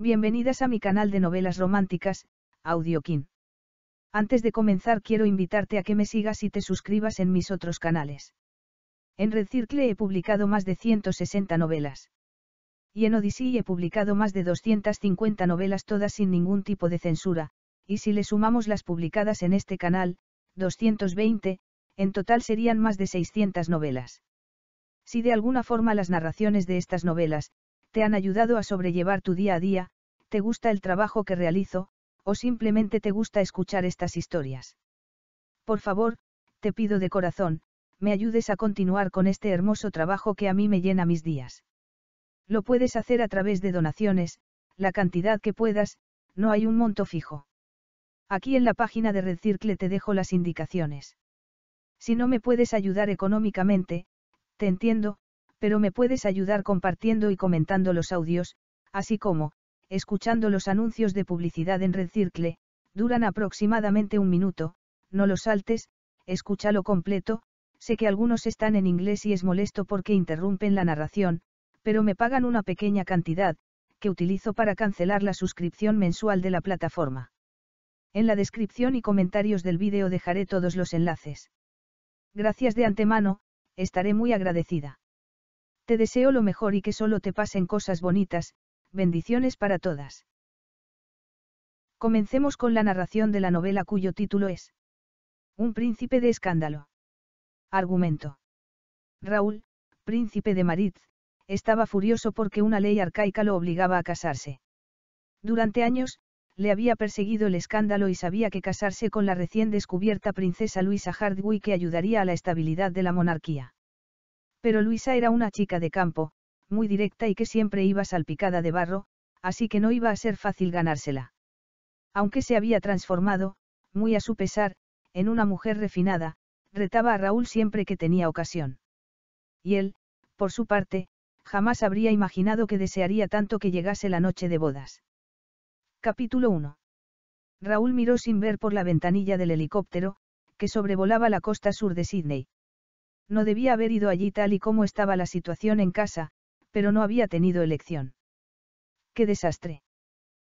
Bienvenidas a mi canal de novelas románticas, Audiokin. Antes de comenzar quiero invitarte a que me sigas y te suscribas en mis otros canales. En Red Circle he publicado más de 160 novelas. Y en Odyssey he publicado más de 250 novelas todas sin ningún tipo de censura, y si le sumamos las publicadas en este canal, 220, en total serían más de 600 novelas. Si de alguna forma las narraciones de estas novelas, te han ayudado a sobrellevar tu día a día, ¿Te gusta el trabajo que realizo, o simplemente te gusta escuchar estas historias? Por favor, te pido de corazón, me ayudes a continuar con este hermoso trabajo que a mí me llena mis días. Lo puedes hacer a través de donaciones, la cantidad que puedas, no hay un monto fijo. Aquí en la página de Circle te dejo las indicaciones. Si no me puedes ayudar económicamente, te entiendo, pero me puedes ayudar compartiendo y comentando los audios, así como, escuchando los anuncios de publicidad en Red Circle, duran aproximadamente un minuto, no los saltes, escúchalo completo, sé que algunos están en inglés y es molesto porque interrumpen la narración, pero me pagan una pequeña cantidad, que utilizo para cancelar la suscripción mensual de la plataforma. En la descripción y comentarios del vídeo dejaré todos los enlaces. Gracias de antemano, estaré muy agradecida. Te deseo lo mejor y que solo te pasen cosas bonitas, bendiciones para todas. Comencemos con la narración de la novela cuyo título es Un príncipe de escándalo. Argumento. Raúl, príncipe de Maritz, estaba furioso porque una ley arcaica lo obligaba a casarse. Durante años, le había perseguido el escándalo y sabía que casarse con la recién descubierta princesa Luisa Hardwick que ayudaría a la estabilidad de la monarquía. Pero Luisa era una chica de campo, muy directa y que siempre iba salpicada de barro, así que no iba a ser fácil ganársela. Aunque se había transformado, muy a su pesar, en una mujer refinada, retaba a Raúl siempre que tenía ocasión. Y él, por su parte, jamás habría imaginado que desearía tanto que llegase la noche de bodas. Capítulo 1. Raúl miró sin ver por la ventanilla del helicóptero, que sobrevolaba la costa sur de Sydney. No debía haber ido allí tal y como estaba la situación en casa, pero no había tenido elección. ¡Qué desastre!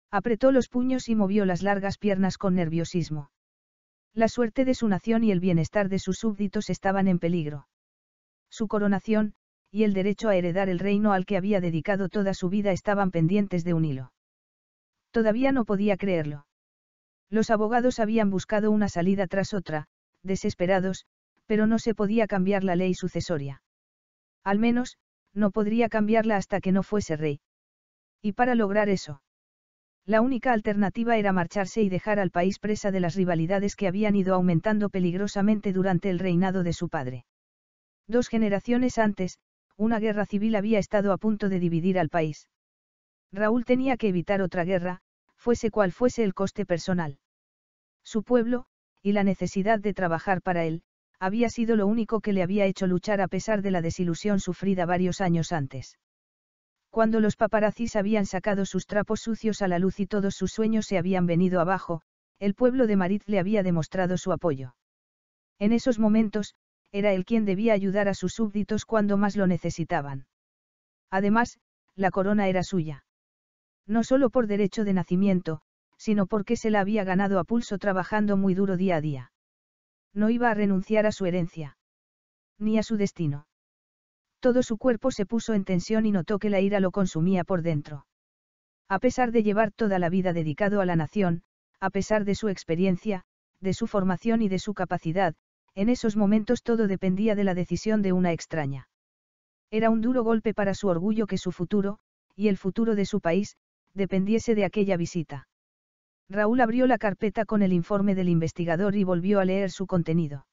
Apretó los puños y movió las largas piernas con nerviosismo. La suerte de su nación y el bienestar de sus súbditos estaban en peligro. Su coronación, y el derecho a heredar el reino al que había dedicado toda su vida estaban pendientes de un hilo. Todavía no podía creerlo. Los abogados habían buscado una salida tras otra, desesperados, pero no se podía cambiar la ley sucesoria. Al menos, no podría cambiarla hasta que no fuese rey. Y para lograr eso. La única alternativa era marcharse y dejar al país presa de las rivalidades que habían ido aumentando peligrosamente durante el reinado de su padre. Dos generaciones antes, una guerra civil había estado a punto de dividir al país. Raúl tenía que evitar otra guerra, fuese cual fuese el coste personal. Su pueblo, y la necesidad de trabajar para él, había sido lo único que le había hecho luchar a pesar de la desilusión sufrida varios años antes. Cuando los paparazzis habían sacado sus trapos sucios a la luz y todos sus sueños se habían venido abajo, el pueblo de Marit le había demostrado su apoyo. En esos momentos, era él quien debía ayudar a sus súbditos cuando más lo necesitaban. Además, la corona era suya. No solo por derecho de nacimiento, sino porque se la había ganado a pulso trabajando muy duro día a día no iba a renunciar a su herencia. Ni a su destino. Todo su cuerpo se puso en tensión y notó que la ira lo consumía por dentro. A pesar de llevar toda la vida dedicado a la nación, a pesar de su experiencia, de su formación y de su capacidad, en esos momentos todo dependía de la decisión de una extraña. Era un duro golpe para su orgullo que su futuro, y el futuro de su país, dependiese de aquella visita. Raúl abrió la carpeta con el informe del investigador y volvió a leer su contenido.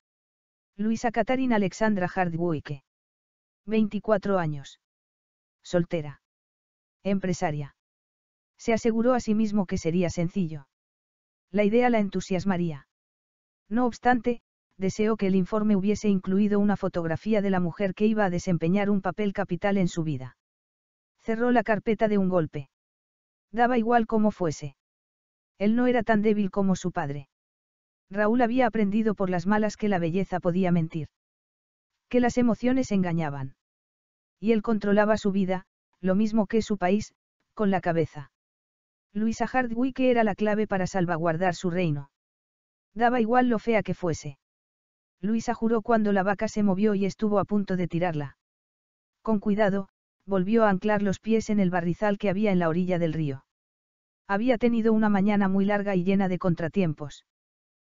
Luisa Catarina Alexandra Hardwick. 24 años. Soltera. Empresaria. Se aseguró a sí mismo que sería sencillo. La idea la entusiasmaría. No obstante, deseó que el informe hubiese incluido una fotografía de la mujer que iba a desempeñar un papel capital en su vida. Cerró la carpeta de un golpe. Daba igual como fuese. Él no era tan débil como su padre. Raúl había aprendido por las malas que la belleza podía mentir. Que las emociones engañaban. Y él controlaba su vida, lo mismo que su país, con la cabeza. Luisa Hardwick era la clave para salvaguardar su reino. Daba igual lo fea que fuese. Luisa juró cuando la vaca se movió y estuvo a punto de tirarla. Con cuidado, volvió a anclar los pies en el barrizal que había en la orilla del río. Había tenido una mañana muy larga y llena de contratiempos.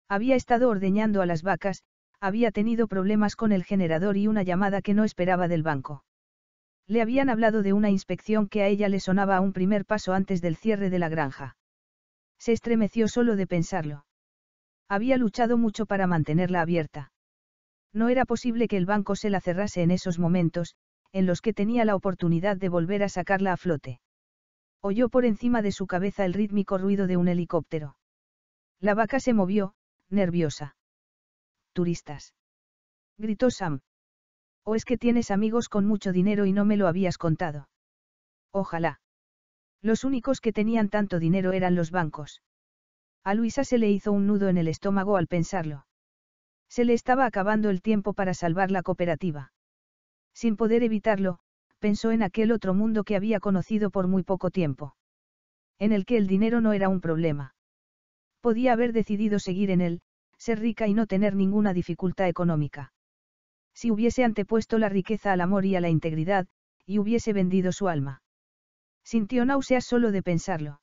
Había estado ordeñando a las vacas, había tenido problemas con el generador y una llamada que no esperaba del banco. Le habían hablado de una inspección que a ella le sonaba a un primer paso antes del cierre de la granja. Se estremeció solo de pensarlo. Había luchado mucho para mantenerla abierta. No era posible que el banco se la cerrase en esos momentos, en los que tenía la oportunidad de volver a sacarla a flote oyó por encima de su cabeza el rítmico ruido de un helicóptero. La vaca se movió, nerviosa. Turistas. Gritó Sam. ¿O es que tienes amigos con mucho dinero y no me lo habías contado? Ojalá. Los únicos que tenían tanto dinero eran los bancos. A Luisa se le hizo un nudo en el estómago al pensarlo. Se le estaba acabando el tiempo para salvar la cooperativa. Sin poder evitarlo, pensó en aquel otro mundo que había conocido por muy poco tiempo. En el que el dinero no era un problema. Podía haber decidido seguir en él, ser rica y no tener ninguna dificultad económica. Si hubiese antepuesto la riqueza al amor y a la integridad, y hubiese vendido su alma. Sintió náuseas solo de pensarlo.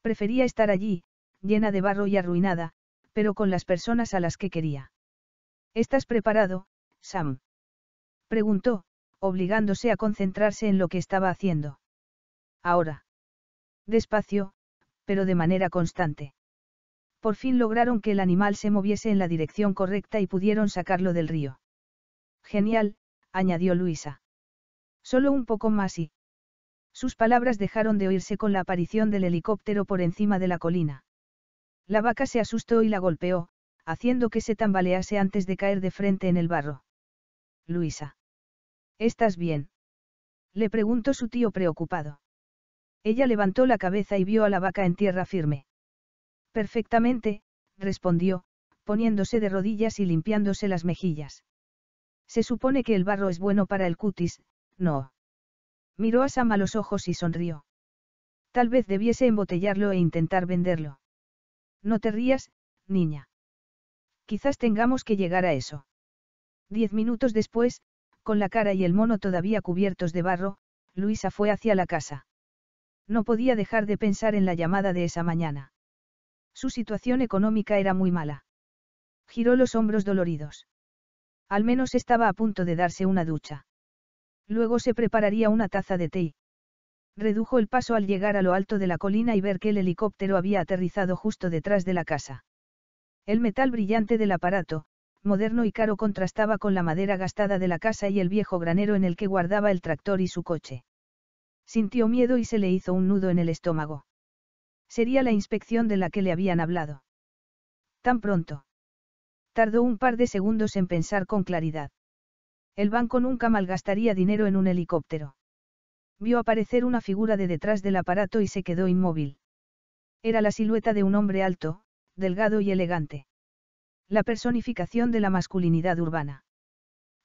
Prefería estar allí, llena de barro y arruinada, pero con las personas a las que quería. ¿Estás preparado, Sam? Preguntó, obligándose a concentrarse en lo que estaba haciendo. Ahora. Despacio, pero de manera constante. Por fin lograron que el animal se moviese en la dirección correcta y pudieron sacarlo del río. Genial, añadió Luisa. Solo un poco más y... Sus palabras dejaron de oírse con la aparición del helicóptero por encima de la colina. La vaca se asustó y la golpeó, haciendo que se tambalease antes de caer de frente en el barro. Luisa. ¿Estás bien? Le preguntó su tío preocupado. Ella levantó la cabeza y vio a la vaca en tierra firme. Perfectamente, respondió, poniéndose de rodillas y limpiándose las mejillas. Se supone que el barro es bueno para el cutis, no. Miró a Sam a los ojos y sonrió. Tal vez debiese embotellarlo e intentar venderlo. No te rías, niña. Quizás tengamos que llegar a eso. Diez minutos después, con la cara y el mono todavía cubiertos de barro, Luisa fue hacia la casa. No podía dejar de pensar en la llamada de esa mañana. Su situación económica era muy mala. Giró los hombros doloridos. Al menos estaba a punto de darse una ducha. Luego se prepararía una taza de té. Redujo el paso al llegar a lo alto de la colina y ver que el helicóptero había aterrizado justo detrás de la casa. El metal brillante del aparato, moderno y caro contrastaba con la madera gastada de la casa y el viejo granero en el que guardaba el tractor y su coche. Sintió miedo y se le hizo un nudo en el estómago. Sería la inspección de la que le habían hablado. Tan pronto. Tardó un par de segundos en pensar con claridad. El banco nunca malgastaría dinero en un helicóptero. Vio aparecer una figura de detrás del aparato y se quedó inmóvil. Era la silueta de un hombre alto, delgado y elegante la personificación de la masculinidad urbana.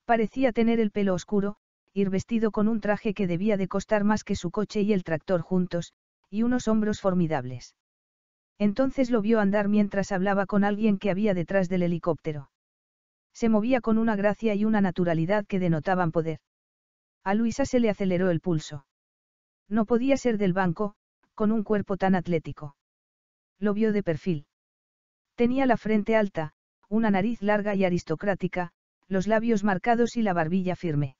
Parecía tener el pelo oscuro, ir vestido con un traje que debía de costar más que su coche y el tractor juntos, y unos hombros formidables. Entonces lo vio andar mientras hablaba con alguien que había detrás del helicóptero. Se movía con una gracia y una naturalidad que denotaban poder. A Luisa se le aceleró el pulso. No podía ser del banco, con un cuerpo tan atlético. Lo vio de perfil. Tenía la frente alta, una nariz larga y aristocrática, los labios marcados y la barbilla firme.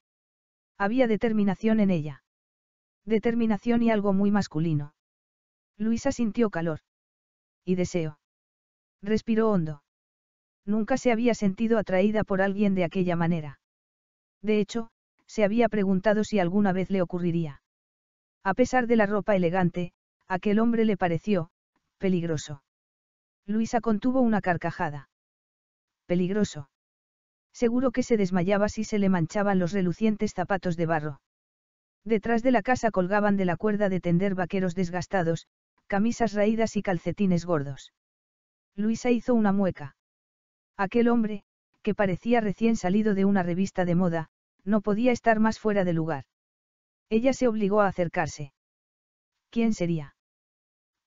Había determinación en ella. Determinación y algo muy masculino. Luisa sintió calor. Y deseo. Respiró hondo. Nunca se había sentido atraída por alguien de aquella manera. De hecho, se había preguntado si alguna vez le ocurriría. A pesar de la ropa elegante, aquel hombre le pareció, peligroso. Luisa contuvo una carcajada peligroso. Seguro que se desmayaba si se le manchaban los relucientes zapatos de barro. Detrás de la casa colgaban de la cuerda de tender vaqueros desgastados, camisas raídas y calcetines gordos. Luisa hizo una mueca. Aquel hombre, que parecía recién salido de una revista de moda, no podía estar más fuera de lugar. Ella se obligó a acercarse. ¿Quién sería?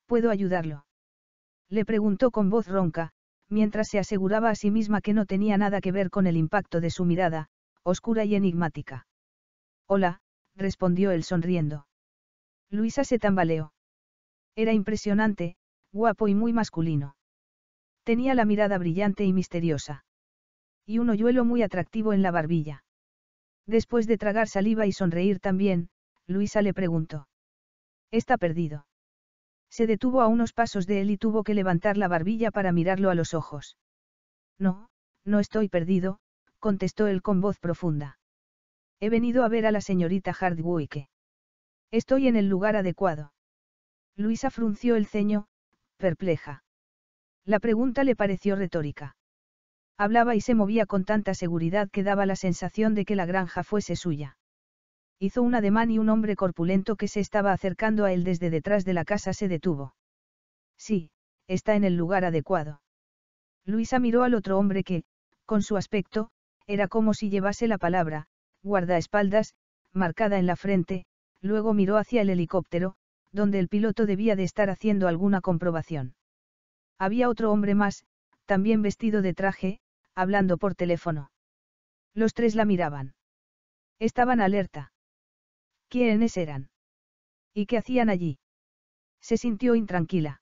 ¿Puedo ayudarlo? Le preguntó con voz ronca, mientras se aseguraba a sí misma que no tenía nada que ver con el impacto de su mirada, oscura y enigmática. Hola, respondió él sonriendo. Luisa se tambaleó. Era impresionante, guapo y muy masculino. Tenía la mirada brillante y misteriosa. Y un hoyuelo muy atractivo en la barbilla. Después de tragar saliva y sonreír también, Luisa le preguntó. ¿Está perdido? Se detuvo a unos pasos de él y tuvo que levantar la barbilla para mirarlo a los ojos. No, no estoy perdido, contestó él con voz profunda. He venido a ver a la señorita Hardwick. Estoy en el lugar adecuado. Luisa frunció el ceño, perpleja. La pregunta le pareció retórica. Hablaba y se movía con tanta seguridad que daba la sensación de que la granja fuese suya. Hizo un ademán y un hombre corpulento que se estaba acercando a él desde detrás de la casa se detuvo. Sí, está en el lugar adecuado. Luisa miró al otro hombre que, con su aspecto, era como si llevase la palabra, guardaespaldas, marcada en la frente, luego miró hacia el helicóptero, donde el piloto debía de estar haciendo alguna comprobación. Había otro hombre más, también vestido de traje, hablando por teléfono. Los tres la miraban. Estaban alerta. ¿Quiénes eran? ¿Y qué hacían allí? Se sintió intranquila.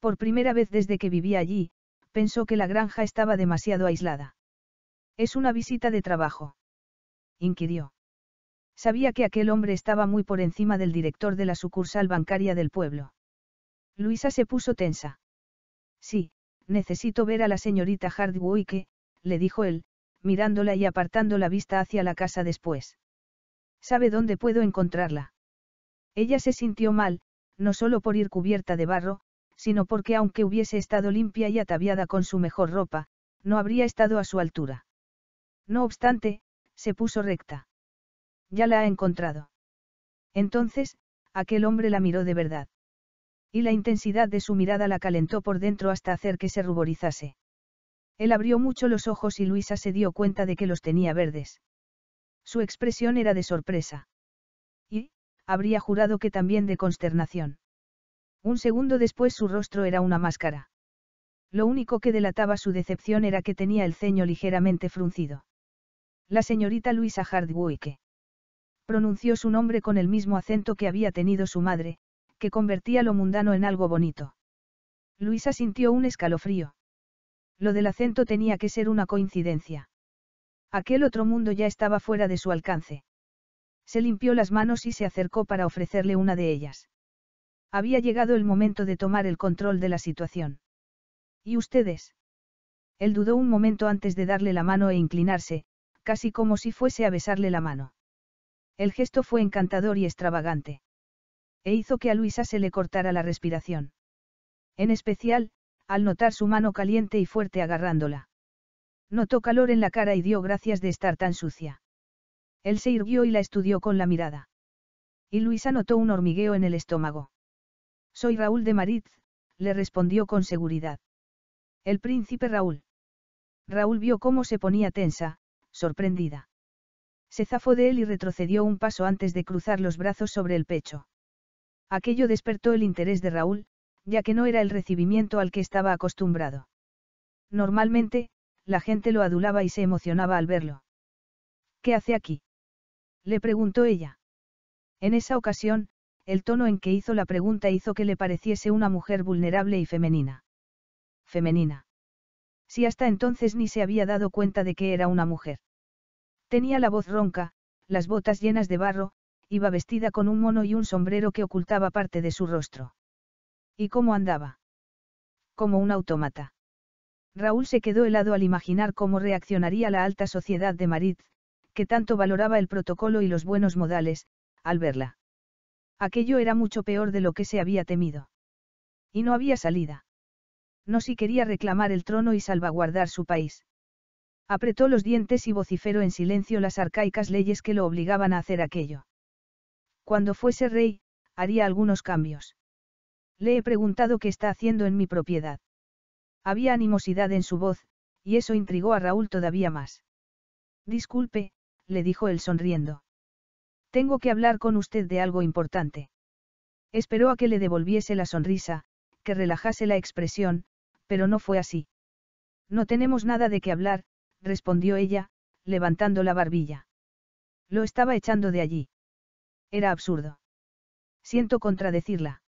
Por primera vez desde que vivía allí, pensó que la granja estaba demasiado aislada. Es una visita de trabajo. Inquirió. Sabía que aquel hombre estaba muy por encima del director de la sucursal bancaria del pueblo. Luisa se puso tensa. Sí, necesito ver a la señorita Hardwick, le dijo él, mirándola y apartando la vista hacia la casa después. ¿Sabe dónde puedo encontrarla? Ella se sintió mal, no solo por ir cubierta de barro, sino porque aunque hubiese estado limpia y ataviada con su mejor ropa, no habría estado a su altura. No obstante, se puso recta. Ya la ha encontrado. Entonces, aquel hombre la miró de verdad. Y la intensidad de su mirada la calentó por dentro hasta hacer que se ruborizase. Él abrió mucho los ojos y Luisa se dio cuenta de que los tenía verdes. Su expresión era de sorpresa. Y, habría jurado que también de consternación. Un segundo después su rostro era una máscara. Lo único que delataba su decepción era que tenía el ceño ligeramente fruncido. La señorita Luisa Hardwick. Pronunció su nombre con el mismo acento que había tenido su madre, que convertía lo mundano en algo bonito. Luisa sintió un escalofrío. Lo del acento tenía que ser una coincidencia. Aquel otro mundo ya estaba fuera de su alcance. Se limpió las manos y se acercó para ofrecerle una de ellas. Había llegado el momento de tomar el control de la situación. ¿Y ustedes? Él dudó un momento antes de darle la mano e inclinarse, casi como si fuese a besarle la mano. El gesto fue encantador y extravagante. E hizo que a Luisa se le cortara la respiración. En especial, al notar su mano caliente y fuerte agarrándola. Notó calor en la cara y dio gracias de estar tan sucia. Él se irguió y la estudió con la mirada. Y Luisa notó un hormigueo en el estómago. Soy Raúl de Maritz, le respondió con seguridad. El príncipe Raúl. Raúl vio cómo se ponía tensa, sorprendida. Se zafó de él y retrocedió un paso antes de cruzar los brazos sobre el pecho. Aquello despertó el interés de Raúl, ya que no era el recibimiento al que estaba acostumbrado. Normalmente, la gente lo adulaba y se emocionaba al verlo. ¿Qué hace aquí? le preguntó ella. En esa ocasión, el tono en que hizo la pregunta hizo que le pareciese una mujer vulnerable y femenina. Femenina. Si hasta entonces ni se había dado cuenta de que era una mujer. Tenía la voz ronca, las botas llenas de barro, iba vestida con un mono y un sombrero que ocultaba parte de su rostro. ¿Y cómo andaba? Como un autómata. Raúl se quedó helado al imaginar cómo reaccionaría la alta sociedad de Maritz, que tanto valoraba el protocolo y los buenos modales, al verla. Aquello era mucho peor de lo que se había temido. Y no había salida. No si quería reclamar el trono y salvaguardar su país. Apretó los dientes y vociferó en silencio las arcaicas leyes que lo obligaban a hacer aquello. Cuando fuese rey, haría algunos cambios. Le he preguntado qué está haciendo en mi propiedad. Había animosidad en su voz, y eso intrigó a Raúl todavía más. Disculpe, le dijo él sonriendo. Tengo que hablar con usted de algo importante. Esperó a que le devolviese la sonrisa, que relajase la expresión, pero no fue así. No tenemos nada de qué hablar, respondió ella, levantando la barbilla. Lo estaba echando de allí. Era absurdo. Siento contradecirla.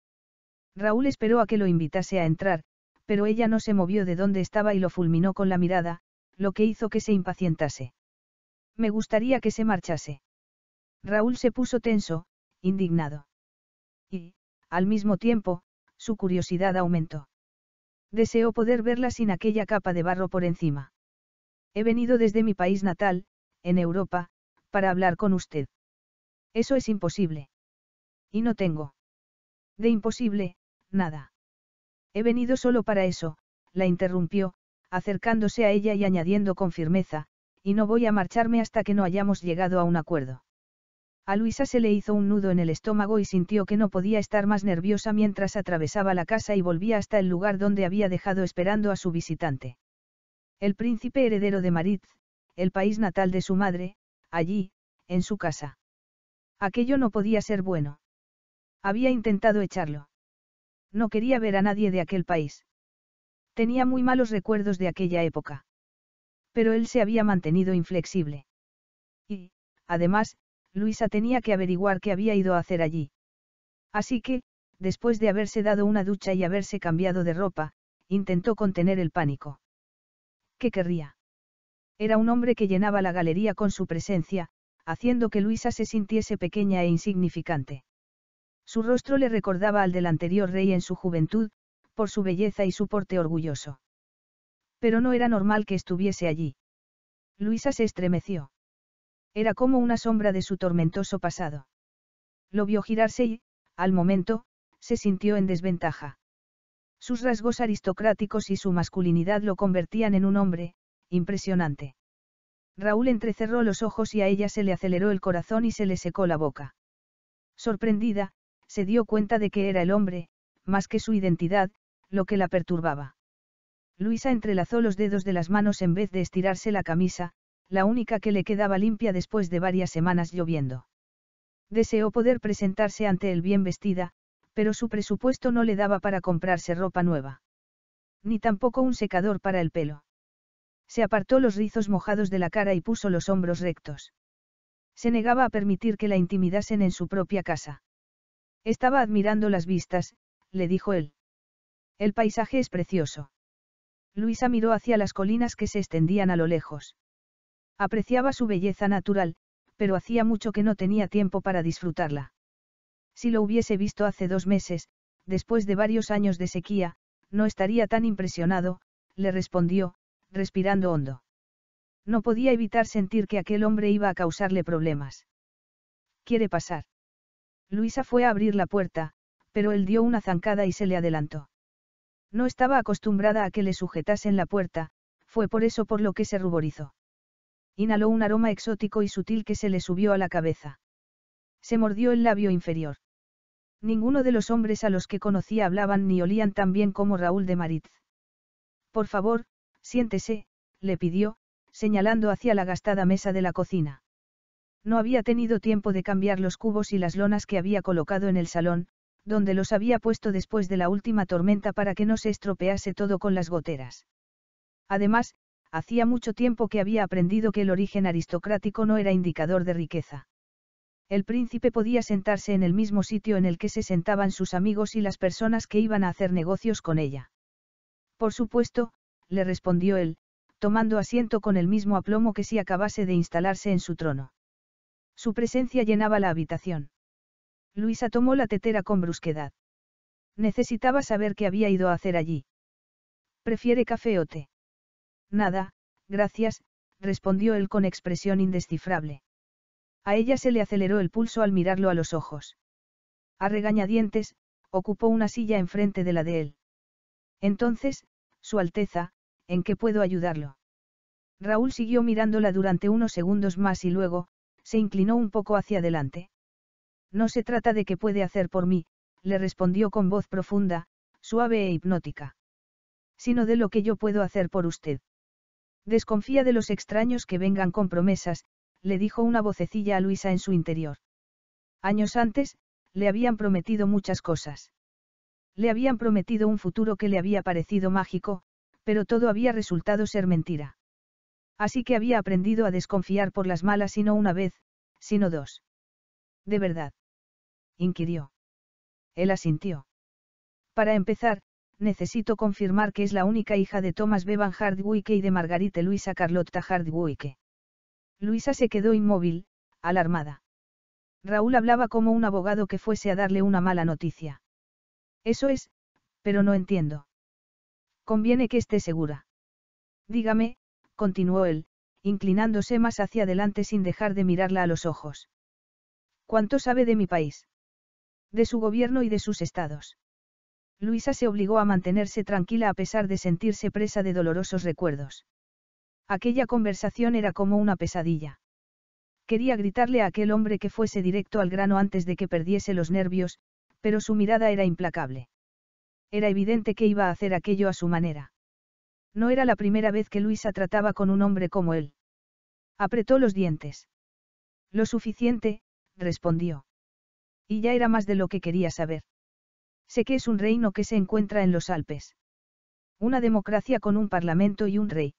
Raúl esperó a que lo invitase a entrar, pero ella no se movió de donde estaba y lo fulminó con la mirada, lo que hizo que se impacientase. Me gustaría que se marchase. Raúl se puso tenso, indignado. Y, al mismo tiempo, su curiosidad aumentó. Deseó poder verla sin aquella capa de barro por encima. He venido desde mi país natal, en Europa, para hablar con usted. Eso es imposible. Y no tengo. De imposible, nada. He venido solo para eso, la interrumpió, acercándose a ella y añadiendo con firmeza, y no voy a marcharme hasta que no hayamos llegado a un acuerdo. A Luisa se le hizo un nudo en el estómago y sintió que no podía estar más nerviosa mientras atravesaba la casa y volvía hasta el lugar donde había dejado esperando a su visitante. El príncipe heredero de Maritz, el país natal de su madre, allí, en su casa. Aquello no podía ser bueno. Había intentado echarlo. No quería ver a nadie de aquel país. Tenía muy malos recuerdos de aquella época. Pero él se había mantenido inflexible. Y, además, Luisa tenía que averiguar qué había ido a hacer allí. Así que, después de haberse dado una ducha y haberse cambiado de ropa, intentó contener el pánico. ¿Qué querría? Era un hombre que llenaba la galería con su presencia, haciendo que Luisa se sintiese pequeña e insignificante. Su rostro le recordaba al del anterior rey en su juventud, por su belleza y su porte orgulloso. Pero no era normal que estuviese allí. Luisa se estremeció. Era como una sombra de su tormentoso pasado. Lo vio girarse y, al momento, se sintió en desventaja. Sus rasgos aristocráticos y su masculinidad lo convertían en un hombre, impresionante. Raúl entrecerró los ojos y a ella se le aceleró el corazón y se le secó la boca. Sorprendida, se dio cuenta de que era el hombre, más que su identidad, lo que la perturbaba. Luisa entrelazó los dedos de las manos en vez de estirarse la camisa, la única que le quedaba limpia después de varias semanas lloviendo. Deseó poder presentarse ante él bien vestida, pero su presupuesto no le daba para comprarse ropa nueva. Ni tampoco un secador para el pelo. Se apartó los rizos mojados de la cara y puso los hombros rectos. Se negaba a permitir que la intimidasen en su propia casa. Estaba admirando las vistas, le dijo él. El paisaje es precioso. Luisa miró hacia las colinas que se extendían a lo lejos. Apreciaba su belleza natural, pero hacía mucho que no tenía tiempo para disfrutarla. Si lo hubiese visto hace dos meses, después de varios años de sequía, no estaría tan impresionado, le respondió, respirando hondo. No podía evitar sentir que aquel hombre iba a causarle problemas. ¿Quiere pasar? Luisa fue a abrir la puerta, pero él dio una zancada y se le adelantó. No estaba acostumbrada a que le sujetasen la puerta, fue por eso por lo que se ruborizó. Inhaló un aroma exótico y sutil que se le subió a la cabeza. Se mordió el labio inferior. Ninguno de los hombres a los que conocía hablaban ni olían tan bien como Raúl de Maritz. Por favor, siéntese, le pidió, señalando hacia la gastada mesa de la cocina. No había tenido tiempo de cambiar los cubos y las lonas que había colocado en el salón, donde los había puesto después de la última tormenta para que no se estropease todo con las goteras. Además, hacía mucho tiempo que había aprendido que el origen aristocrático no era indicador de riqueza. El príncipe podía sentarse en el mismo sitio en el que se sentaban sus amigos y las personas que iban a hacer negocios con ella. Por supuesto, le respondió él, tomando asiento con el mismo aplomo que si acabase de instalarse en su trono. Su presencia llenaba la habitación. Luisa tomó la tetera con brusquedad. Necesitaba saber qué había ido a hacer allí. ¿Prefiere café o té? Nada, gracias, respondió él con expresión indescifrable. A ella se le aceleró el pulso al mirarlo a los ojos. A regañadientes, ocupó una silla enfrente de la de él. Entonces, Su Alteza, ¿en qué puedo ayudarlo? Raúl siguió mirándola durante unos segundos más y luego, se inclinó un poco hacia adelante. No se trata de qué puede hacer por mí, le respondió con voz profunda, suave e hipnótica. Sino de lo que yo puedo hacer por usted. Desconfía de los extraños que vengan con promesas, le dijo una vocecilla a Luisa en su interior. Años antes, le habían prometido muchas cosas. Le habían prometido un futuro que le había parecido mágico, pero todo había resultado ser mentira. Así que había aprendido a desconfiar por las malas y no una vez, sino dos. ¿De verdad? inquirió. Él asintió. Para empezar, necesito confirmar que es la única hija de Thomas Bevan Hardwicke y de Margarita Luisa Carlotta Hardwicke. Luisa se quedó inmóvil, alarmada. Raúl hablaba como un abogado que fuese a darle una mala noticia. Eso es, pero no entiendo. Conviene que esté segura. Dígame, continuó él, inclinándose más hacia adelante sin dejar de mirarla a los ojos. ¿Cuánto sabe de mi país? De su gobierno y de sus estados. Luisa se obligó a mantenerse tranquila a pesar de sentirse presa de dolorosos recuerdos. Aquella conversación era como una pesadilla. Quería gritarle a aquel hombre que fuese directo al grano antes de que perdiese los nervios, pero su mirada era implacable. Era evidente que iba a hacer aquello a su manera. No era la primera vez que Luisa trataba con un hombre como él. Apretó los dientes. Lo suficiente, respondió. Y ya era más de lo que quería saber. Sé que es un reino que se encuentra en los Alpes. Una democracia con un parlamento y un rey.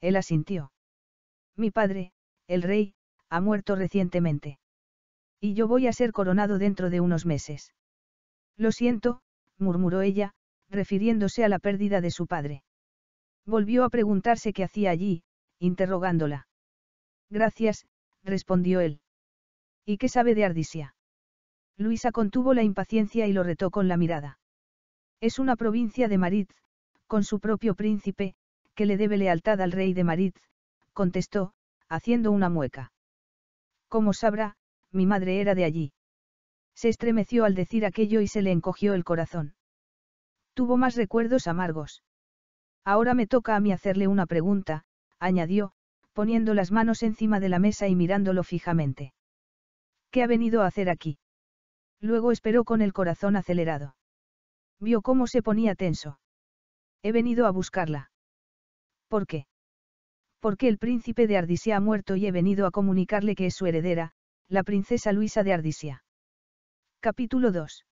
Él asintió. Mi padre, el rey, ha muerto recientemente. Y yo voy a ser coronado dentro de unos meses. Lo siento, murmuró ella, refiriéndose a la pérdida de su padre. Volvió a preguntarse qué hacía allí, interrogándola. Gracias, respondió él. ¿Y qué sabe de Ardisia? Luisa contuvo la impaciencia y lo retó con la mirada. Es una provincia de Maritz, con su propio príncipe, que le debe lealtad al rey de Maritz, contestó, haciendo una mueca. Como sabrá, mi madre era de allí. Se estremeció al decir aquello y se le encogió el corazón. Tuvo más recuerdos amargos. Ahora me toca a mí hacerle una pregunta, añadió, poniendo las manos encima de la mesa y mirándolo fijamente. ¿Qué ha venido a hacer aquí? Luego esperó con el corazón acelerado. Vio cómo se ponía tenso. He venido a buscarla. ¿Por qué? Porque el príncipe de Ardisia ha muerto y he venido a comunicarle que es su heredera, la princesa Luisa de Ardisia. Capítulo 2.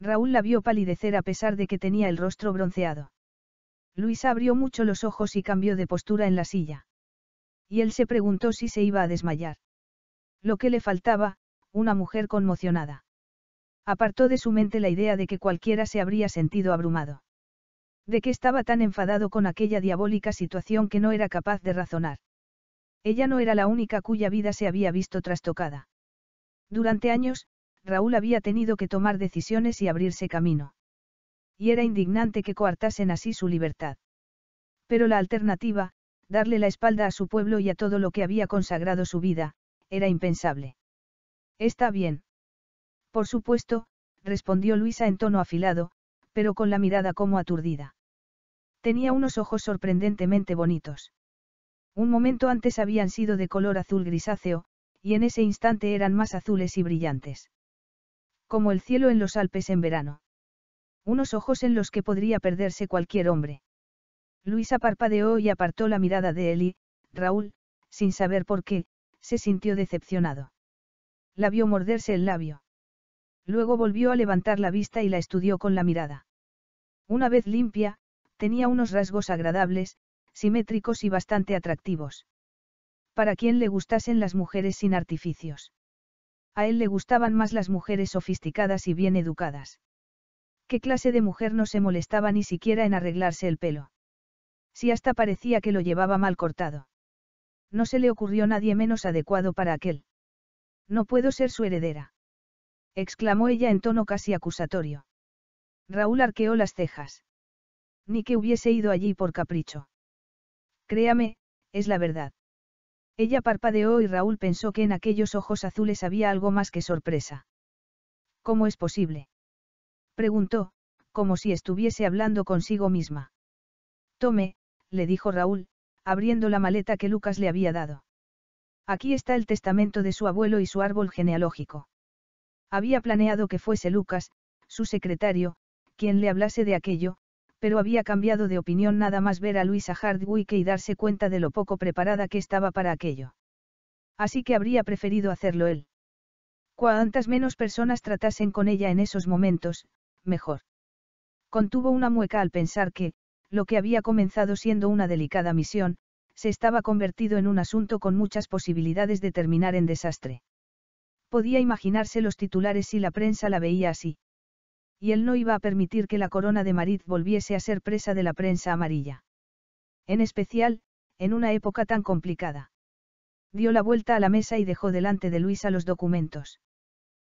Raúl la vio palidecer a pesar de que tenía el rostro bronceado. Luis abrió mucho los ojos y cambió de postura en la silla. Y él se preguntó si se iba a desmayar. Lo que le faltaba, una mujer conmocionada. Apartó de su mente la idea de que cualquiera se habría sentido abrumado. De que estaba tan enfadado con aquella diabólica situación que no era capaz de razonar. Ella no era la única cuya vida se había visto trastocada. Durante años, Raúl había tenido que tomar decisiones y abrirse camino y era indignante que coartasen así su libertad. Pero la alternativa, darle la espalda a su pueblo y a todo lo que había consagrado su vida, era impensable. Está bien. Por supuesto, respondió Luisa en tono afilado, pero con la mirada como aturdida. Tenía unos ojos sorprendentemente bonitos. Un momento antes habían sido de color azul grisáceo, y en ese instante eran más azules y brillantes. Como el cielo en los Alpes en verano. Unos ojos en los que podría perderse cualquier hombre. Luisa parpadeó y apartó la mirada de él y, Raúl, sin saber por qué, se sintió decepcionado. La vio morderse el labio. Luego volvió a levantar la vista y la estudió con la mirada. Una vez limpia, tenía unos rasgos agradables, simétricos y bastante atractivos. Para quien le gustasen las mujeres sin artificios. A él le gustaban más las mujeres sofisticadas y bien educadas. ¿Qué clase de mujer no se molestaba ni siquiera en arreglarse el pelo? Si hasta parecía que lo llevaba mal cortado. No se le ocurrió nadie menos adecuado para aquel. No puedo ser su heredera. exclamó ella en tono casi acusatorio. Raúl arqueó las cejas. Ni que hubiese ido allí por capricho. Créame, es la verdad. Ella parpadeó y Raúl pensó que en aquellos ojos azules había algo más que sorpresa. ¿Cómo es posible? Preguntó, como si estuviese hablando consigo misma. Tome, le dijo Raúl, abriendo la maleta que Lucas le había dado. Aquí está el testamento de su abuelo y su árbol genealógico. Había planeado que fuese Lucas, su secretario, quien le hablase de aquello, pero había cambiado de opinión nada más ver a Luisa Hardwick y darse cuenta de lo poco preparada que estaba para aquello. Así que habría preferido hacerlo él. Cuantas menos personas tratasen con ella en esos momentos, mejor. Contuvo una mueca al pensar que, lo que había comenzado siendo una delicada misión, se estaba convertido en un asunto con muchas posibilidades de terminar en desastre. Podía imaginarse los titulares si la prensa la veía así. Y él no iba a permitir que la corona de Marit volviese a ser presa de la prensa amarilla. En especial, en una época tan complicada. Dio la vuelta a la mesa y dejó delante de Luisa los documentos.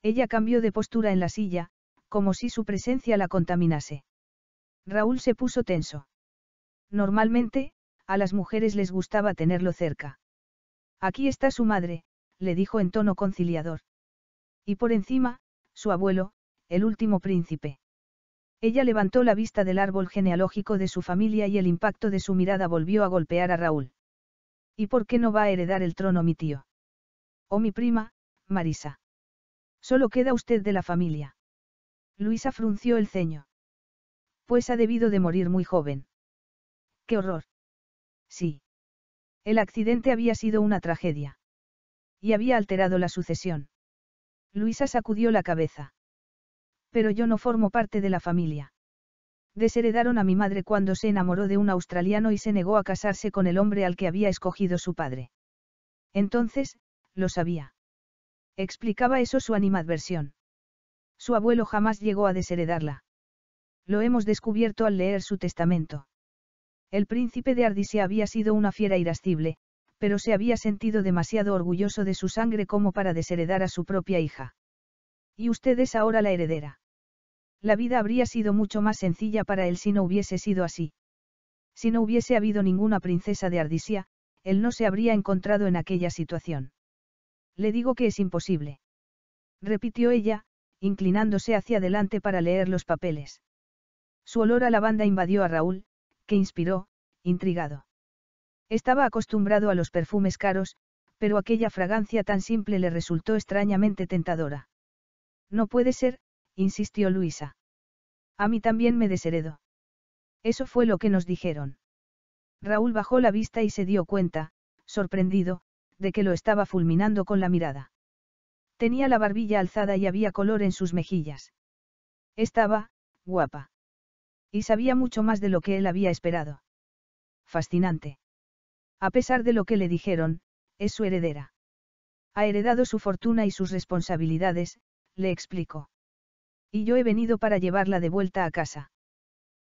Ella cambió de postura en la silla, como si su presencia la contaminase. Raúl se puso tenso. Normalmente, a las mujeres les gustaba tenerlo cerca. Aquí está su madre, le dijo en tono conciliador. Y por encima, su abuelo, el último príncipe. Ella levantó la vista del árbol genealógico de su familia y el impacto de su mirada volvió a golpear a Raúl. ¿Y por qué no va a heredar el trono mi tío? O oh, mi prima, Marisa. Solo queda usted de la familia. Luisa frunció el ceño. Pues ha debido de morir muy joven. ¡Qué horror! Sí. El accidente había sido una tragedia. Y había alterado la sucesión. Luisa sacudió la cabeza. Pero yo no formo parte de la familia. Desheredaron a mi madre cuando se enamoró de un australiano y se negó a casarse con el hombre al que había escogido su padre. Entonces, lo sabía. Explicaba eso su animadversión. Su abuelo jamás llegó a desheredarla. Lo hemos descubierto al leer su testamento. El príncipe de Ardisia había sido una fiera irascible, pero se había sentido demasiado orgulloso de su sangre como para desheredar a su propia hija. Y usted es ahora la heredera. La vida habría sido mucho más sencilla para él si no hubiese sido así. Si no hubiese habido ninguna princesa de Ardisia, él no se habría encontrado en aquella situación. Le digo que es imposible. Repitió ella, inclinándose hacia adelante para leer los papeles. Su olor a lavanda invadió a Raúl, que inspiró, intrigado. Estaba acostumbrado a los perfumes caros, pero aquella fragancia tan simple le resultó extrañamente tentadora. No puede ser, insistió Luisa. A mí también me desheredo. Eso fue lo que nos dijeron. Raúl bajó la vista y se dio cuenta, sorprendido, de que lo estaba fulminando con la mirada. Tenía la barbilla alzada y había color en sus mejillas. Estaba, guapa. Y sabía mucho más de lo que él había esperado. Fascinante. A pesar de lo que le dijeron, es su heredera. Ha heredado su fortuna y sus responsabilidades, le explicó. Y yo he venido para llevarla de vuelta a casa.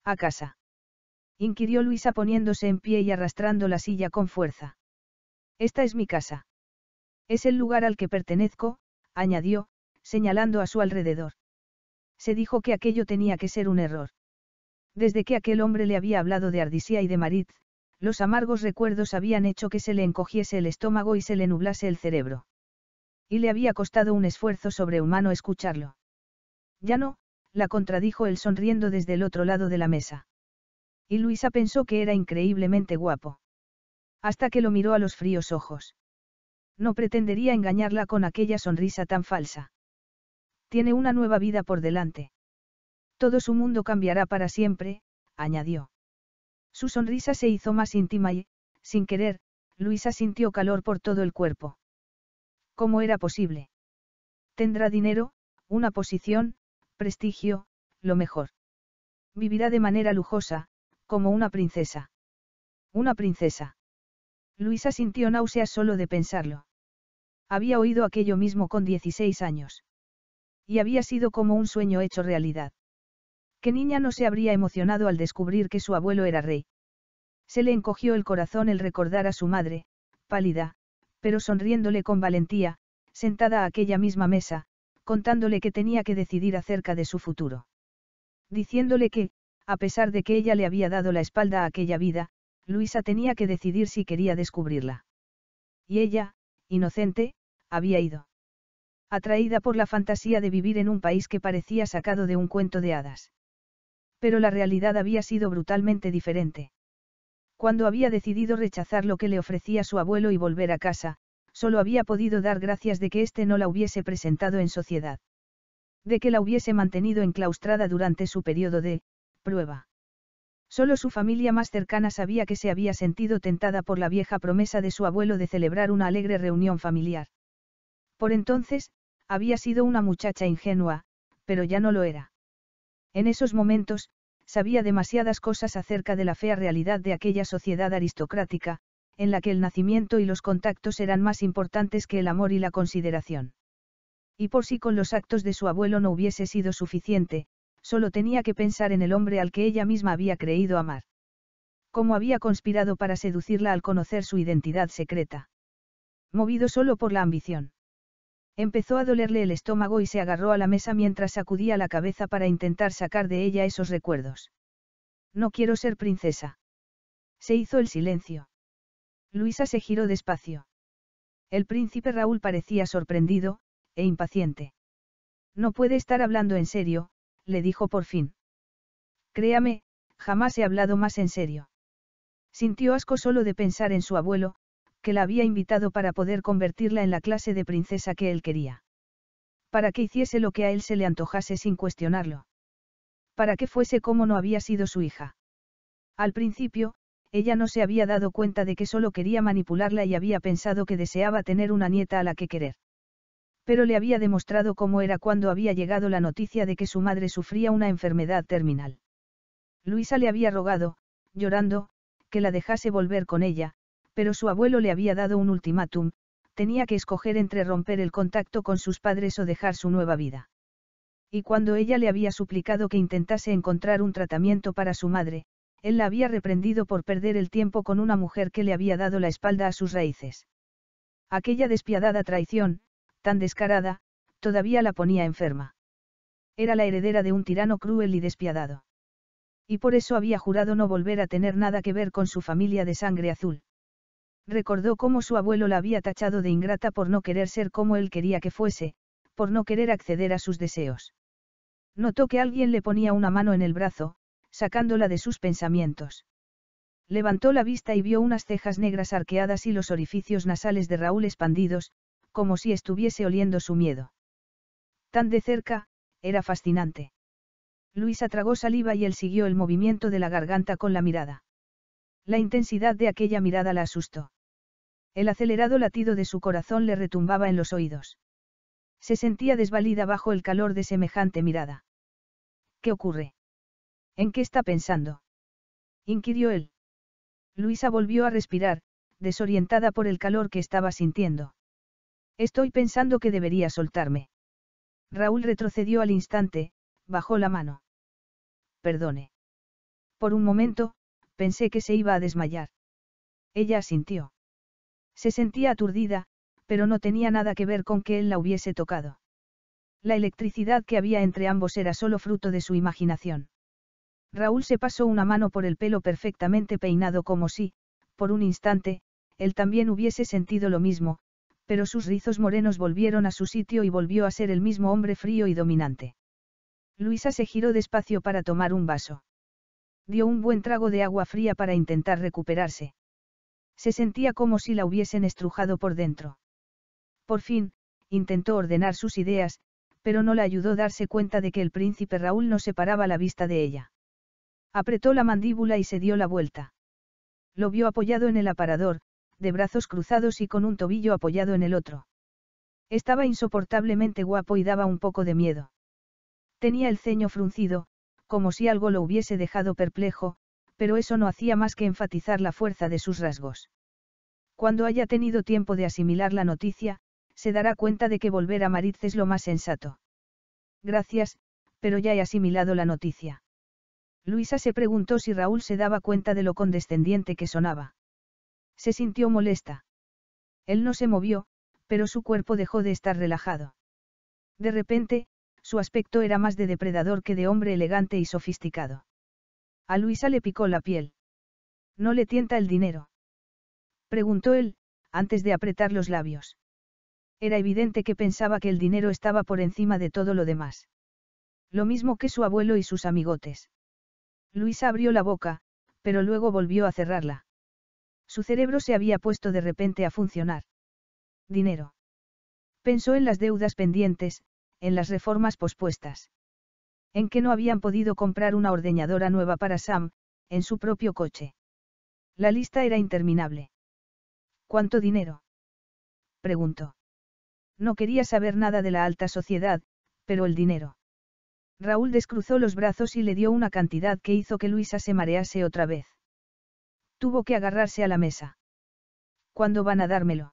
A casa. Inquirió Luisa poniéndose en pie y arrastrando la silla con fuerza. Esta es mi casa. Es el lugar al que pertenezco, añadió, señalando a su alrededor. Se dijo que aquello tenía que ser un error. Desde que aquel hombre le había hablado de Ardisía y de Marit, los amargos recuerdos habían hecho que se le encogiese el estómago y se le nublase el cerebro. Y le había costado un esfuerzo sobrehumano escucharlo. Ya no, la contradijo él sonriendo desde el otro lado de la mesa. Y Luisa pensó que era increíblemente guapo. Hasta que lo miró a los fríos ojos. No pretendería engañarla con aquella sonrisa tan falsa. Tiene una nueva vida por delante. Todo su mundo cambiará para siempre, añadió. Su sonrisa se hizo más íntima y, sin querer, Luisa sintió calor por todo el cuerpo. ¿Cómo era posible? Tendrá dinero, una posición, prestigio, lo mejor. Vivirá de manera lujosa, como una princesa. Una princesa. Luisa sintió náuseas solo de pensarlo. Había oído aquello mismo con 16 años. Y había sido como un sueño hecho realidad. ¿Qué niña no se habría emocionado al descubrir que su abuelo era rey? Se le encogió el corazón el recordar a su madre, pálida, pero sonriéndole con valentía, sentada a aquella misma mesa, contándole que tenía que decidir acerca de su futuro. Diciéndole que, a pesar de que ella le había dado la espalda a aquella vida, Luisa tenía que decidir si quería descubrirla. Y ella, inocente, había ido. Atraída por la fantasía de vivir en un país que parecía sacado de un cuento de hadas. Pero la realidad había sido brutalmente diferente. Cuando había decidido rechazar lo que le ofrecía su abuelo y volver a casa, solo había podido dar gracias de que éste no la hubiese presentado en sociedad. De que la hubiese mantenido enclaustrada durante su periodo de prueba. Solo su familia más cercana sabía que se había sentido tentada por la vieja promesa de su abuelo de celebrar una alegre reunión familiar. Por entonces, había sido una muchacha ingenua, pero ya no lo era. En esos momentos, sabía demasiadas cosas acerca de la fea realidad de aquella sociedad aristocrática, en la que el nacimiento y los contactos eran más importantes que el amor y la consideración. Y por si con los actos de su abuelo no hubiese sido suficiente, solo tenía que pensar en el hombre al que ella misma había creído amar. Cómo había conspirado para seducirla al conocer su identidad secreta. Movido solo por la ambición. Empezó a dolerle el estómago y se agarró a la mesa mientras sacudía la cabeza para intentar sacar de ella esos recuerdos. No quiero ser princesa. Se hizo el silencio. Luisa se giró despacio. El príncipe Raúl parecía sorprendido, e impaciente. No puede estar hablando en serio, le dijo por fin. Créame, jamás he hablado más en serio. Sintió asco solo de pensar en su abuelo, que la había invitado para poder convertirla en la clase de princesa que él quería. Para que hiciese lo que a él se le antojase sin cuestionarlo. Para que fuese como no había sido su hija. Al principio, ella no se había dado cuenta de que solo quería manipularla y había pensado que deseaba tener una nieta a la que querer. Pero le había demostrado cómo era cuando había llegado la noticia de que su madre sufría una enfermedad terminal. Luisa le había rogado, llorando, que la dejase volver con ella, pero su abuelo le había dado un ultimátum, tenía que escoger entre romper el contacto con sus padres o dejar su nueva vida. Y cuando ella le había suplicado que intentase encontrar un tratamiento para su madre, él la había reprendido por perder el tiempo con una mujer que le había dado la espalda a sus raíces. Aquella despiadada traición, tan descarada, todavía la ponía enferma. Era la heredera de un tirano cruel y despiadado. Y por eso había jurado no volver a tener nada que ver con su familia de sangre azul. Recordó cómo su abuelo la había tachado de ingrata por no querer ser como él quería que fuese, por no querer acceder a sus deseos. Notó que alguien le ponía una mano en el brazo, sacándola de sus pensamientos. Levantó la vista y vio unas cejas negras arqueadas y los orificios nasales de Raúl expandidos, como si estuviese oliendo su miedo. Tan de cerca, era fascinante. Luisa tragó saliva y él siguió el movimiento de la garganta con la mirada. La intensidad de aquella mirada la asustó. El acelerado latido de su corazón le retumbaba en los oídos. Se sentía desvalida bajo el calor de semejante mirada. ¿Qué ocurre? ¿En qué está pensando? inquirió él. Luisa volvió a respirar, desorientada por el calor que estaba sintiendo. Estoy pensando que debería soltarme. Raúl retrocedió al instante, bajó la mano. Perdone. Por un momento, pensé que se iba a desmayar. Ella asintió. Se sentía aturdida, pero no tenía nada que ver con que él la hubiese tocado. La electricidad que había entre ambos era solo fruto de su imaginación. Raúl se pasó una mano por el pelo perfectamente peinado como si, por un instante, él también hubiese sentido lo mismo, pero sus rizos morenos volvieron a su sitio y volvió a ser el mismo hombre frío y dominante. Luisa se giró despacio para tomar un vaso. Dio un buen trago de agua fría para intentar recuperarse. Se sentía como si la hubiesen estrujado por dentro. Por fin, intentó ordenar sus ideas, pero no la ayudó darse cuenta de que el príncipe Raúl no separaba la vista de ella. Apretó la mandíbula y se dio la vuelta. Lo vio apoyado en el aparador, de brazos cruzados y con un tobillo apoyado en el otro. Estaba insoportablemente guapo y daba un poco de miedo. Tenía el ceño fruncido, como si algo lo hubiese dejado perplejo, pero eso no hacía más que enfatizar la fuerza de sus rasgos. Cuando haya tenido tiempo de asimilar la noticia, se dará cuenta de que volver a Maritz es lo más sensato. Gracias, pero ya he asimilado la noticia. Luisa se preguntó si Raúl se daba cuenta de lo condescendiente que sonaba. Se sintió molesta. Él no se movió, pero su cuerpo dejó de estar relajado. De repente, su aspecto era más de depredador que de hombre elegante y sofisticado. A Luisa le picó la piel. ¿No le tienta el dinero? Preguntó él, antes de apretar los labios. Era evidente que pensaba que el dinero estaba por encima de todo lo demás. Lo mismo que su abuelo y sus amigotes. Luisa abrió la boca, pero luego volvió a cerrarla. Su cerebro se había puesto de repente a funcionar. Dinero. Pensó en las deudas pendientes, en las reformas pospuestas. En que no habían podido comprar una ordeñadora nueva para Sam, en su propio coche. La lista era interminable. ¿Cuánto dinero? preguntó. No quería saber nada de la alta sociedad, pero el dinero. Raúl descruzó los brazos y le dio una cantidad que hizo que Luisa se marease otra vez. Tuvo que agarrarse a la mesa. ¿Cuándo van a dármelo?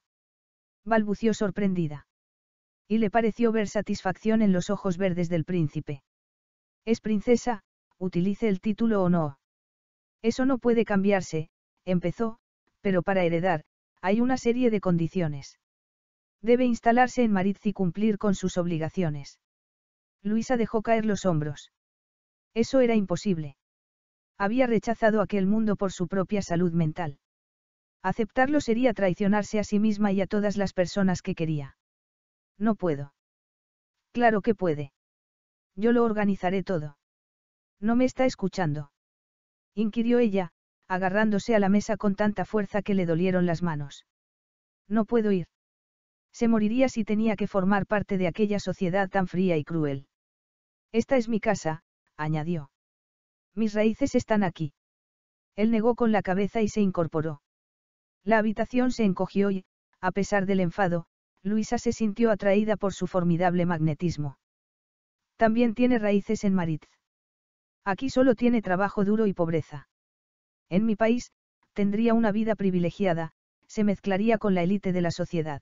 balbució sorprendida. Y le pareció ver satisfacción en los ojos verdes del príncipe. Es princesa, utilice el título o no. Eso no puede cambiarse, empezó, pero para heredar, hay una serie de condiciones. Debe instalarse en Maritz y cumplir con sus obligaciones. Luisa dejó caer los hombros. Eso era imposible. Había rechazado aquel mundo por su propia salud mental. Aceptarlo sería traicionarse a sí misma y a todas las personas que quería. No puedo. Claro que puede. Yo lo organizaré todo. No me está escuchando. Inquirió ella, agarrándose a la mesa con tanta fuerza que le dolieron las manos. No puedo ir. Se moriría si tenía que formar parte de aquella sociedad tan fría y cruel. Esta es mi casa, añadió. Mis raíces están aquí. Él negó con la cabeza y se incorporó. La habitación se encogió y, a pesar del enfado, Luisa se sintió atraída por su formidable magnetismo. También tiene raíces en Maritz. Aquí solo tiene trabajo duro y pobreza. En mi país, tendría una vida privilegiada, se mezclaría con la élite de la sociedad.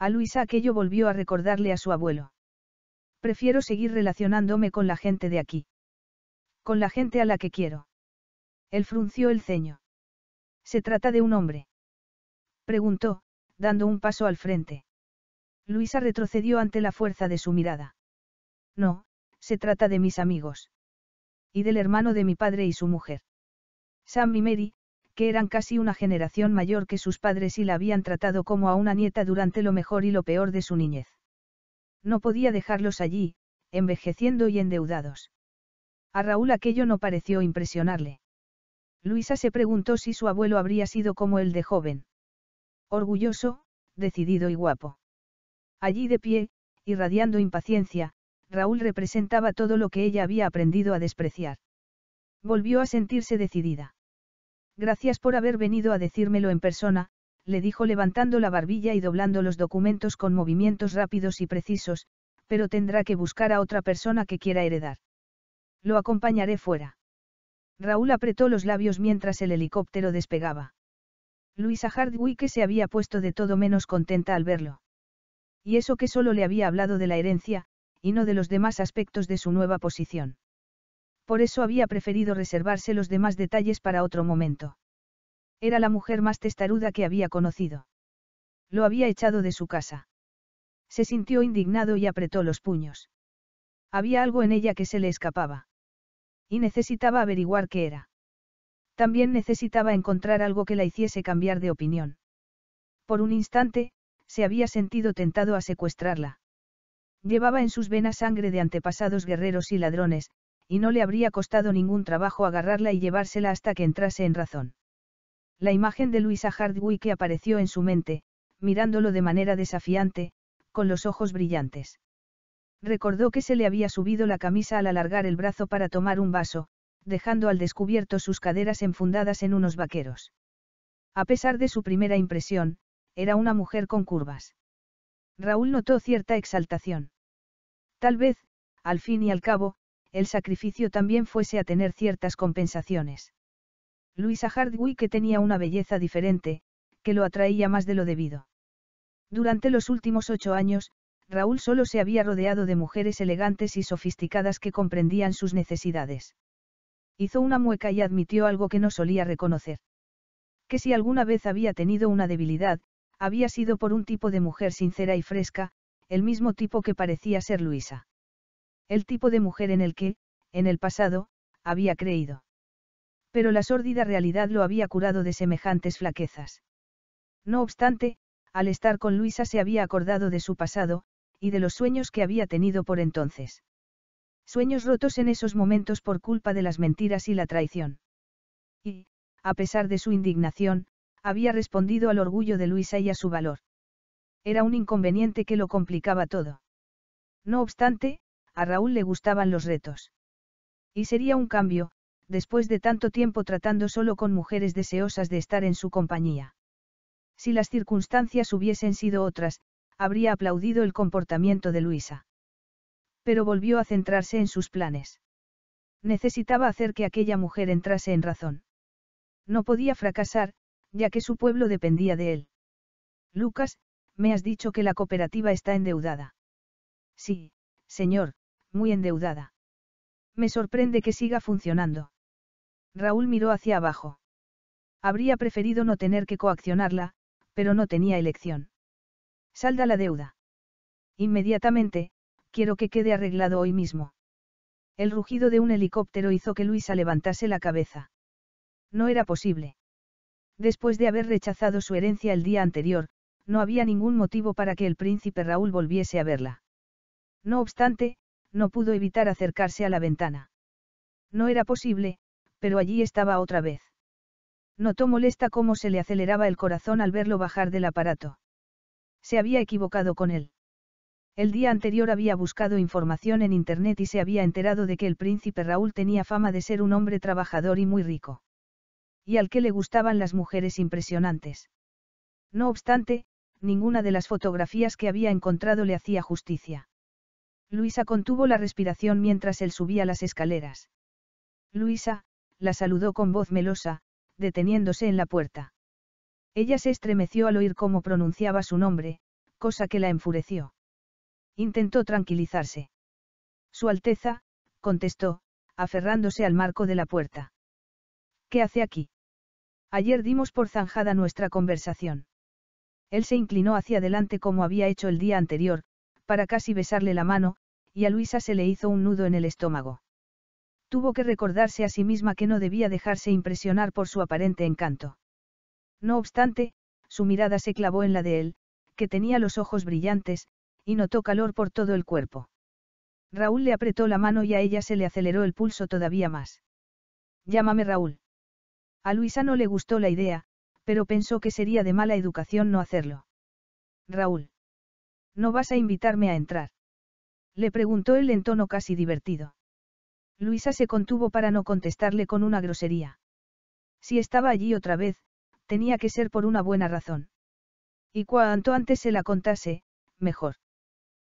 A Luisa aquello volvió a recordarle a su abuelo. Prefiero seguir relacionándome con la gente de aquí. Con la gente a la que quiero. Él frunció el ceño. ¿Se trata de un hombre? Preguntó, dando un paso al frente. Luisa retrocedió ante la fuerza de su mirada. No, se trata de mis amigos. Y del hermano de mi padre y su mujer. Sam y Mary, que eran casi una generación mayor que sus padres y la habían tratado como a una nieta durante lo mejor y lo peor de su niñez. No podía dejarlos allí, envejeciendo y endeudados. A Raúl aquello no pareció impresionarle. Luisa se preguntó si su abuelo habría sido como el de joven. Orgulloso, decidido y guapo. Allí de pie, irradiando impaciencia, Raúl representaba todo lo que ella había aprendido a despreciar. Volvió a sentirse decidida. Gracias por haber venido a decírmelo en persona, le dijo levantando la barbilla y doblando los documentos con movimientos rápidos y precisos, pero tendrá que buscar a otra persona que quiera heredar. Lo acompañaré fuera. Raúl apretó los labios mientras el helicóptero despegaba. Luisa Hardwick se había puesto de todo menos contenta al verlo. Y eso que solo le había hablado de la herencia, y no de los demás aspectos de su nueva posición. Por eso había preferido reservarse los demás detalles para otro momento. Era la mujer más testaruda que había conocido. Lo había echado de su casa. Se sintió indignado y apretó los puños. Había algo en ella que se le escapaba. Y necesitaba averiguar qué era. También necesitaba encontrar algo que la hiciese cambiar de opinión. Por un instante, se había sentido tentado a secuestrarla. Llevaba en sus venas sangre de antepasados guerreros y ladrones, y no le habría costado ningún trabajo agarrarla y llevársela hasta que entrase en razón. La imagen de Luisa Hardwick apareció en su mente, mirándolo de manera desafiante, con los ojos brillantes. Recordó que se le había subido la camisa al alargar el brazo para tomar un vaso, dejando al descubierto sus caderas enfundadas en unos vaqueros. A pesar de su primera impresión, era una mujer con curvas. Raúl notó cierta exaltación. Tal vez, al fin y al cabo, el sacrificio también fuese a tener ciertas compensaciones. Luisa Hardwick tenía una belleza diferente, que lo atraía más de lo debido. Durante los últimos ocho años, Raúl solo se había rodeado de mujeres elegantes y sofisticadas que comprendían sus necesidades. Hizo una mueca y admitió algo que no solía reconocer. Que si alguna vez había tenido una debilidad, había sido por un tipo de mujer sincera y fresca, el mismo tipo que parecía ser Luisa. El tipo de mujer en el que, en el pasado, había creído. Pero la sórdida realidad lo había curado de semejantes flaquezas. No obstante, al estar con Luisa se había acordado de su pasado, y de los sueños que había tenido por entonces. Sueños rotos en esos momentos por culpa de las mentiras y la traición. Y, a pesar de su indignación, había respondido al orgullo de Luisa y a su valor. Era un inconveniente que lo complicaba todo. No obstante, a Raúl le gustaban los retos. Y sería un cambio, después de tanto tiempo tratando solo con mujeres deseosas de estar en su compañía. Si las circunstancias hubiesen sido otras, habría aplaudido el comportamiento de Luisa. Pero volvió a centrarse en sus planes. Necesitaba hacer que aquella mujer entrase en razón. No podía fracasar, ya que su pueblo dependía de él. Lucas, me has dicho que la cooperativa está endeudada. Sí, señor, muy endeudada. Me sorprende que siga funcionando. Raúl miró hacia abajo. Habría preferido no tener que coaccionarla, pero no tenía elección. Salda la deuda. Inmediatamente, quiero que quede arreglado hoy mismo. El rugido de un helicóptero hizo que Luisa levantase la cabeza. No era posible. Después de haber rechazado su herencia el día anterior, no había ningún motivo para que el príncipe Raúl volviese a verla. No obstante, no pudo evitar acercarse a la ventana. No era posible, pero allí estaba otra vez. Notó molesta cómo se le aceleraba el corazón al verlo bajar del aparato. Se había equivocado con él. El día anterior había buscado información en Internet y se había enterado de que el príncipe Raúl tenía fama de ser un hombre trabajador y muy rico. Y al que le gustaban las mujeres impresionantes. No obstante, ninguna de las fotografías que había encontrado le hacía justicia. Luisa contuvo la respiración mientras él subía las escaleras. Luisa, la saludó con voz melosa, deteniéndose en la puerta. Ella se estremeció al oír cómo pronunciaba su nombre, cosa que la enfureció. Intentó tranquilizarse. Su Alteza, contestó, aferrándose al marco de la puerta. ¿Qué hace aquí? Ayer dimos por zanjada nuestra conversación. Él se inclinó hacia adelante como había hecho el día anterior, para casi besarle la mano, y a Luisa se le hizo un nudo en el estómago. Tuvo que recordarse a sí misma que no debía dejarse impresionar por su aparente encanto. No obstante, su mirada se clavó en la de él, que tenía los ojos brillantes, y notó calor por todo el cuerpo. Raúl le apretó la mano y a ella se le aceleró el pulso todavía más. Llámame Raúl. A Luisa no le gustó la idea, pero pensó que sería de mala educación no hacerlo. Raúl. ¿No vas a invitarme a entrar? Le preguntó él en tono casi divertido. Luisa se contuvo para no contestarle con una grosería. Si estaba allí otra vez, tenía que ser por una buena razón. Y cuanto antes se la contase, mejor.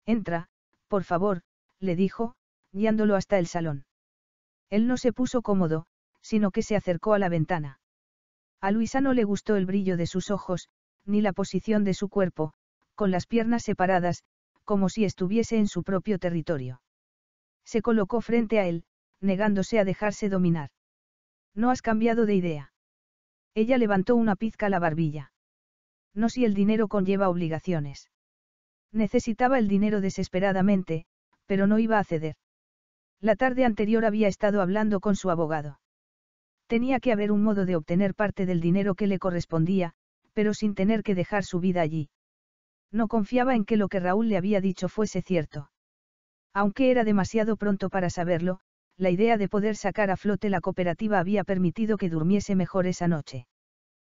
Entra, por favor, le dijo, guiándolo hasta el salón. Él no se puso cómodo, sino que se acercó a la ventana. A Luisa no le gustó el brillo de sus ojos, ni la posición de su cuerpo, con las piernas separadas, como si estuviese en su propio territorio. Se colocó frente a él, negándose a dejarse dominar. No has cambiado de idea. Ella levantó una pizca la barbilla. No si el dinero conlleva obligaciones. Necesitaba el dinero desesperadamente, pero no iba a ceder. La tarde anterior había estado hablando con su abogado. Tenía que haber un modo de obtener parte del dinero que le correspondía, pero sin tener que dejar su vida allí. No confiaba en que lo que Raúl le había dicho fuese cierto. Aunque era demasiado pronto para saberlo, la idea de poder sacar a flote la cooperativa había permitido que durmiese mejor esa noche.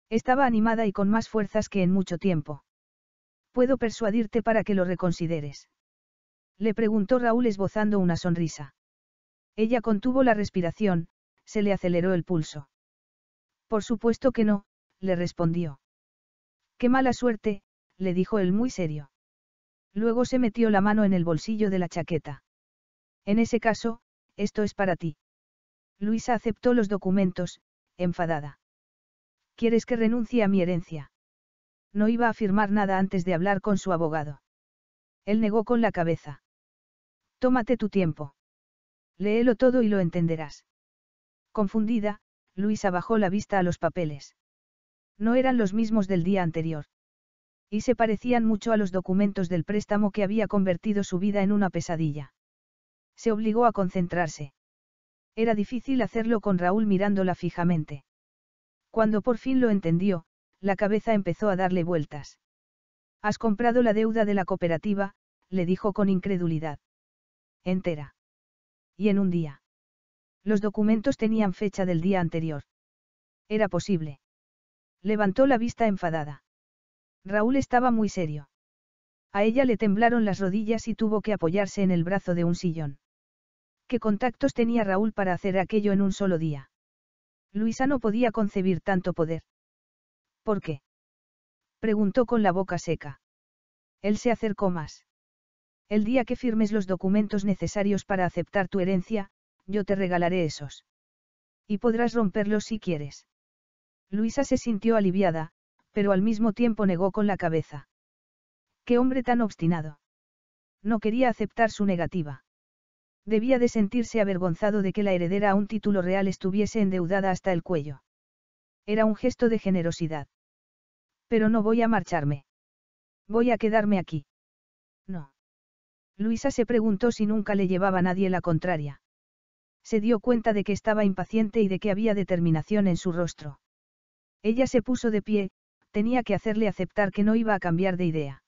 Estaba animada y con más fuerzas que en mucho tiempo. ¿Puedo persuadirte para que lo reconsideres? Le preguntó Raúl esbozando una sonrisa. Ella contuvo la respiración, se le aceleró el pulso. Por supuesto que no, le respondió. Qué mala suerte, le dijo él muy serio. Luego se metió la mano en el bolsillo de la chaqueta. En ese caso, esto es para ti. Luisa aceptó los documentos, enfadada. ¿Quieres que renuncie a mi herencia? No iba a firmar nada antes de hablar con su abogado. Él negó con la cabeza. Tómate tu tiempo. Léelo todo y lo entenderás. Confundida, Luisa bajó la vista a los papeles. No eran los mismos del día anterior. Y se parecían mucho a los documentos del préstamo que había convertido su vida en una pesadilla se obligó a concentrarse. Era difícil hacerlo con Raúl mirándola fijamente. Cuando por fin lo entendió, la cabeza empezó a darle vueltas. Has comprado la deuda de la cooperativa, le dijo con incredulidad. Entera. Y en un día. Los documentos tenían fecha del día anterior. Era posible. Levantó la vista enfadada. Raúl estaba muy serio. A ella le temblaron las rodillas y tuvo que apoyarse en el brazo de un sillón. ¿Qué contactos tenía Raúl para hacer aquello en un solo día? Luisa no podía concebir tanto poder. ¿Por qué? Preguntó con la boca seca. Él se acercó más. El día que firmes los documentos necesarios para aceptar tu herencia, yo te regalaré esos. Y podrás romperlos si quieres. Luisa se sintió aliviada, pero al mismo tiempo negó con la cabeza. Qué hombre tan obstinado. No quería aceptar su negativa. Debía de sentirse avergonzado de que la heredera a un título real estuviese endeudada hasta el cuello. Era un gesto de generosidad. Pero no voy a marcharme. Voy a quedarme aquí. No. Luisa se preguntó si nunca le llevaba a nadie la contraria. Se dio cuenta de que estaba impaciente y de que había determinación en su rostro. Ella se puso de pie, tenía que hacerle aceptar que no iba a cambiar de idea.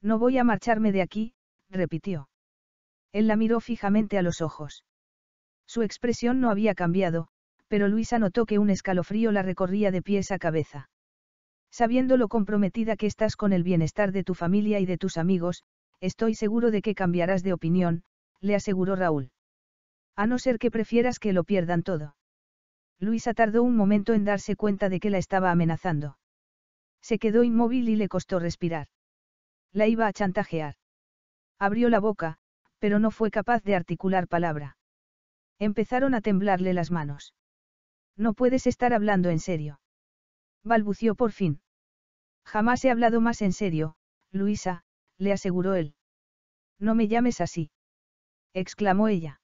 No voy a marcharme de aquí, repitió. Él la miró fijamente a los ojos. Su expresión no había cambiado, pero Luisa notó que un escalofrío la recorría de pies a cabeza. Sabiendo lo comprometida que estás con el bienestar de tu familia y de tus amigos, estoy seguro de que cambiarás de opinión, le aseguró Raúl. A no ser que prefieras que lo pierdan todo. Luisa tardó un momento en darse cuenta de que la estaba amenazando. Se quedó inmóvil y le costó respirar. La iba a chantajear. Abrió la boca, pero no fue capaz de articular palabra. Empezaron a temblarle las manos. No puedes estar hablando en serio. Balbució por fin. Jamás he hablado más en serio, Luisa, le aseguró él. No me llames así. exclamó ella.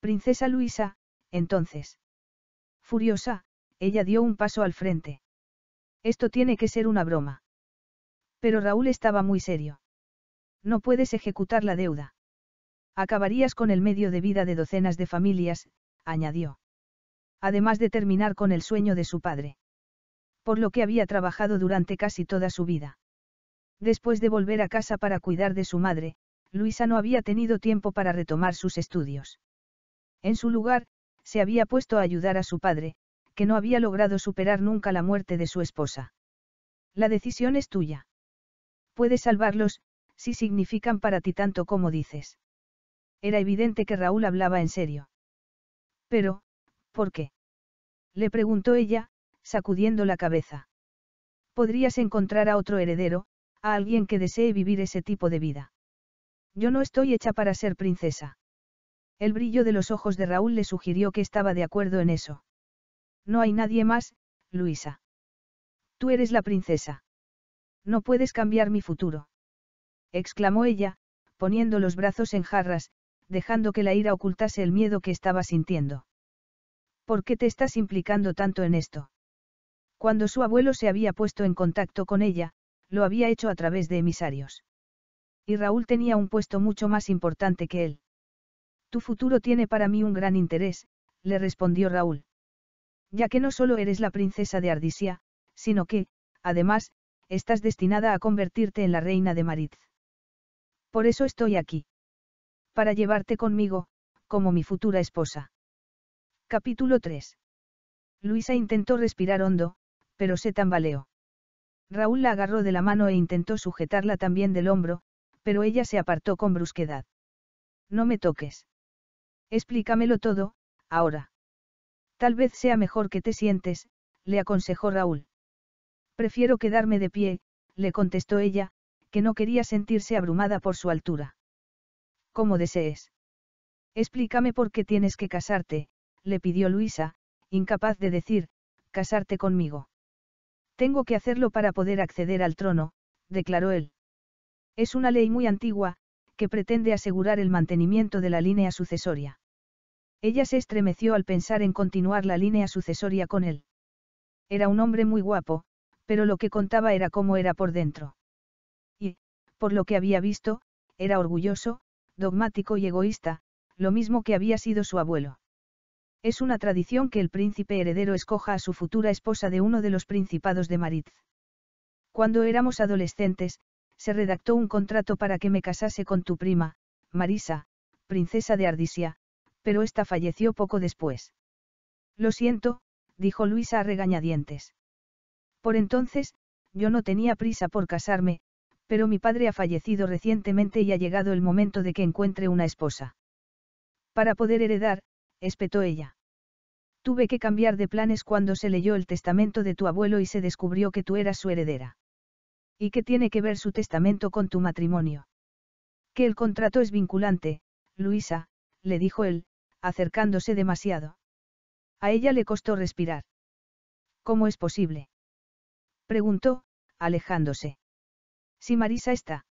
Princesa Luisa, entonces. Furiosa, ella dio un paso al frente. Esto tiene que ser una broma. Pero Raúl estaba muy serio. No puedes ejecutar la deuda. Acabarías con el medio de vida de docenas de familias, añadió. Además de terminar con el sueño de su padre. Por lo que había trabajado durante casi toda su vida. Después de volver a casa para cuidar de su madre, Luisa no había tenido tiempo para retomar sus estudios. En su lugar, se había puesto a ayudar a su padre, que no había logrado superar nunca la muerte de su esposa. La decisión es tuya. Puedes salvarlos, si significan para ti tanto como dices. Era evidente que Raúl hablaba en serio. Pero, ¿por qué? Le preguntó ella, sacudiendo la cabeza. Podrías encontrar a otro heredero, a alguien que desee vivir ese tipo de vida. Yo no estoy hecha para ser princesa. El brillo de los ojos de Raúl le sugirió que estaba de acuerdo en eso. No hay nadie más, Luisa. Tú eres la princesa. No puedes cambiar mi futuro. Exclamó ella, poniendo los brazos en jarras, dejando que la ira ocultase el miedo que estaba sintiendo. ¿Por qué te estás implicando tanto en esto? Cuando su abuelo se había puesto en contacto con ella, lo había hecho a través de emisarios. Y Raúl tenía un puesto mucho más importante que él. Tu futuro tiene para mí un gran interés, le respondió Raúl. Ya que no solo eres la princesa de Ardisia, sino que, además, estás destinada a convertirte en la reina de Maritz. Por eso estoy aquí para llevarte conmigo, como mi futura esposa. Capítulo 3. Luisa intentó respirar hondo, pero se tambaleó. Raúl la agarró de la mano e intentó sujetarla también del hombro, pero ella se apartó con brusquedad. No me toques. Explícamelo todo, ahora. Tal vez sea mejor que te sientes, le aconsejó Raúl. Prefiero quedarme de pie, le contestó ella, que no quería sentirse abrumada por su altura como desees. Explícame por qué tienes que casarte, le pidió Luisa, incapaz de decir, casarte conmigo. Tengo que hacerlo para poder acceder al trono, declaró él. Es una ley muy antigua, que pretende asegurar el mantenimiento de la línea sucesoria. Ella se estremeció al pensar en continuar la línea sucesoria con él. Era un hombre muy guapo, pero lo que contaba era cómo era por dentro. Y, por lo que había visto, era orgulloso, dogmático y egoísta, lo mismo que había sido su abuelo. Es una tradición que el príncipe heredero escoja a su futura esposa de uno de los principados de Maritz. Cuando éramos adolescentes, se redactó un contrato para que me casase con tu prima, Marisa, princesa de Ardisia, pero esta falleció poco después. Lo siento, dijo Luisa a regañadientes. Por entonces, yo no tenía prisa por casarme, pero mi padre ha fallecido recientemente y ha llegado el momento de que encuentre una esposa. Para poder heredar, espetó ella. Tuve que cambiar de planes cuando se leyó el testamento de tu abuelo y se descubrió que tú eras su heredera. ¿Y qué tiene que ver su testamento con tu matrimonio? Que el contrato es vinculante, Luisa, le dijo él, acercándose demasiado. A ella le costó respirar. ¿Cómo es posible? preguntó, alejándose. Si Marisa está.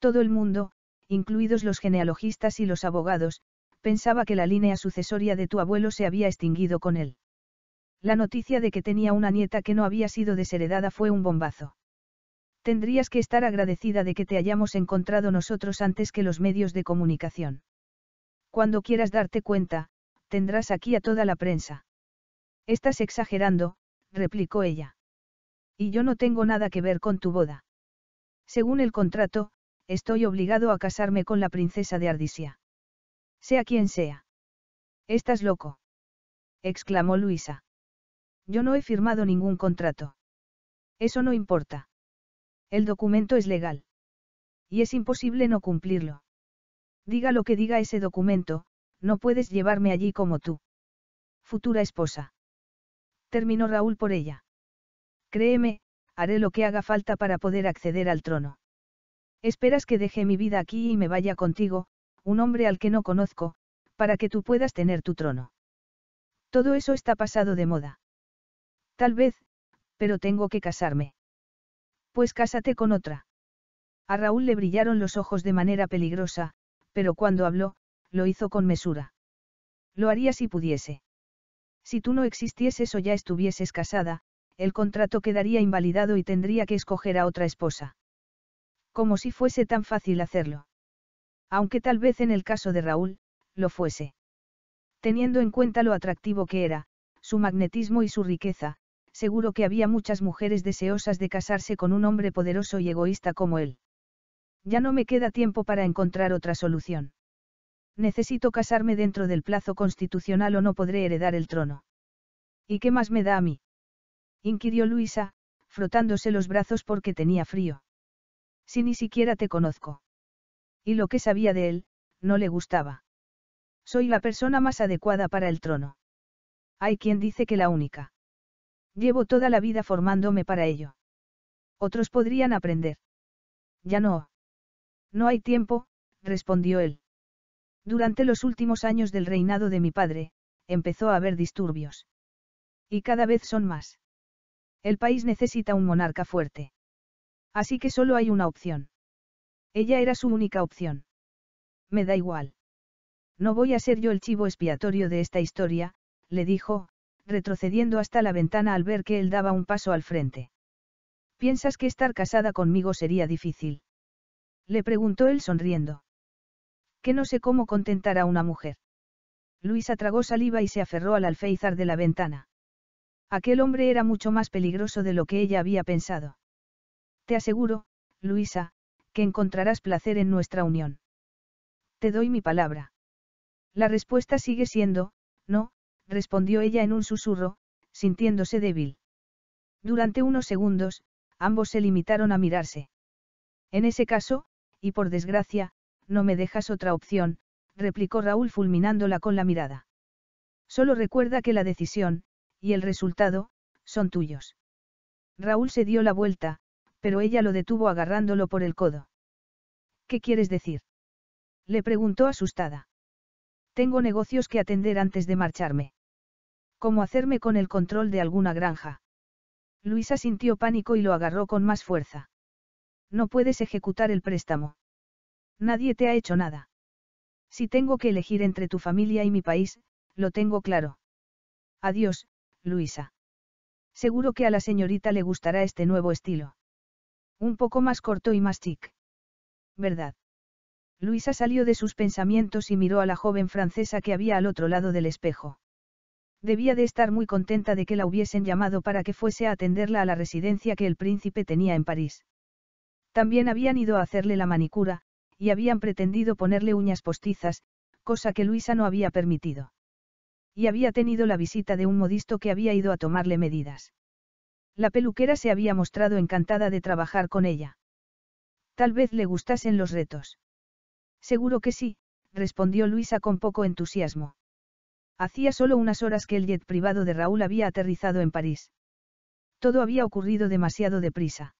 Todo el mundo, incluidos los genealogistas y los abogados, pensaba que la línea sucesoria de tu abuelo se había extinguido con él. La noticia de que tenía una nieta que no había sido desheredada fue un bombazo. Tendrías que estar agradecida de que te hayamos encontrado nosotros antes que los medios de comunicación. Cuando quieras darte cuenta, tendrás aquí a toda la prensa. Estás exagerando, replicó ella. Y yo no tengo nada que ver con tu boda. Según el contrato, estoy obligado a casarme con la princesa de Ardisia. Sea quien sea. Estás loco. exclamó Luisa. Yo no he firmado ningún contrato. Eso no importa. El documento es legal. Y es imposible no cumplirlo. Diga lo que diga ese documento, no puedes llevarme allí como tú. Futura esposa. Terminó Raúl por ella. Créeme, haré lo que haga falta para poder acceder al trono. Esperas que deje mi vida aquí y me vaya contigo, un hombre al que no conozco, para que tú puedas tener tu trono. Todo eso está pasado de moda. Tal vez, pero tengo que casarme. Pues cásate con otra. A Raúl le brillaron los ojos de manera peligrosa, pero cuando habló, lo hizo con mesura. Lo haría si pudiese. Si tú no existieses o ya estuvieses casada, el contrato quedaría invalidado y tendría que escoger a otra esposa. Como si fuese tan fácil hacerlo. Aunque tal vez en el caso de Raúl, lo fuese. Teniendo en cuenta lo atractivo que era, su magnetismo y su riqueza, seguro que había muchas mujeres deseosas de casarse con un hombre poderoso y egoísta como él. Ya no me queda tiempo para encontrar otra solución. Necesito casarme dentro del plazo constitucional o no podré heredar el trono. ¿Y qué más me da a mí? inquirió Luisa, frotándose los brazos porque tenía frío. Si ni siquiera te conozco. Y lo que sabía de él, no le gustaba. Soy la persona más adecuada para el trono. Hay quien dice que la única. Llevo toda la vida formándome para ello. Otros podrían aprender. Ya no. No hay tiempo, respondió él. Durante los últimos años del reinado de mi padre, empezó a haber disturbios. Y cada vez son más. El país necesita un monarca fuerte. Así que solo hay una opción. Ella era su única opción. Me da igual. No voy a ser yo el chivo expiatorio de esta historia, le dijo, retrocediendo hasta la ventana al ver que él daba un paso al frente. ¿Piensas que estar casada conmigo sería difícil? Le preguntó él sonriendo. Que no sé cómo contentar a una mujer. Luisa tragó saliva y se aferró al alféizar de la ventana. Aquel hombre era mucho más peligroso de lo que ella había pensado. Te aseguro, Luisa, que encontrarás placer en nuestra unión. Te doy mi palabra. La respuesta sigue siendo, no, respondió ella en un susurro, sintiéndose débil. Durante unos segundos, ambos se limitaron a mirarse. En ese caso, y por desgracia, no me dejas otra opción, replicó Raúl fulminándola con la mirada. Solo recuerda que la decisión, y el resultado, son tuyos. Raúl se dio la vuelta, pero ella lo detuvo agarrándolo por el codo. ¿Qué quieres decir? Le preguntó asustada. Tengo negocios que atender antes de marcharme. ¿Cómo hacerme con el control de alguna granja? Luisa sintió pánico y lo agarró con más fuerza. No puedes ejecutar el préstamo. Nadie te ha hecho nada. Si tengo que elegir entre tu familia y mi país, lo tengo claro. Adiós, Luisa. Seguro que a la señorita le gustará este nuevo estilo. Un poco más corto y más chic. ¿Verdad? Luisa salió de sus pensamientos y miró a la joven francesa que había al otro lado del espejo. Debía de estar muy contenta de que la hubiesen llamado para que fuese a atenderla a la residencia que el príncipe tenía en París. También habían ido a hacerle la manicura, y habían pretendido ponerle uñas postizas, cosa que Luisa no había permitido y había tenido la visita de un modisto que había ido a tomarle medidas. La peluquera se había mostrado encantada de trabajar con ella. Tal vez le gustasen los retos. Seguro que sí, respondió Luisa con poco entusiasmo. Hacía solo unas horas que el jet privado de Raúl había aterrizado en París. Todo había ocurrido demasiado deprisa.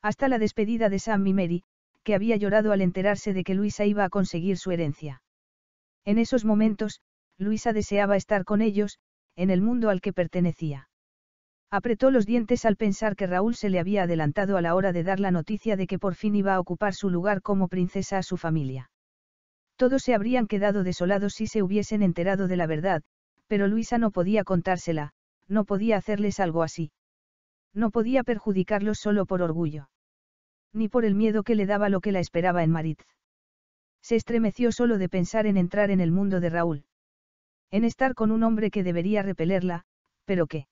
Hasta la despedida de Sam y Mary, que había llorado al enterarse de que Luisa iba a conseguir su herencia. En esos momentos, Luisa deseaba estar con ellos, en el mundo al que pertenecía. Apretó los dientes al pensar que Raúl se le había adelantado a la hora de dar la noticia de que por fin iba a ocupar su lugar como princesa a su familia. Todos se habrían quedado desolados si se hubiesen enterado de la verdad, pero Luisa no podía contársela, no podía hacerles algo así. No podía perjudicarlos solo por orgullo. Ni por el miedo que le daba lo que la esperaba en Maritz. Se estremeció solo de pensar en entrar en el mundo de Raúl en estar con un hombre que debería repelerla, pero ¿qué?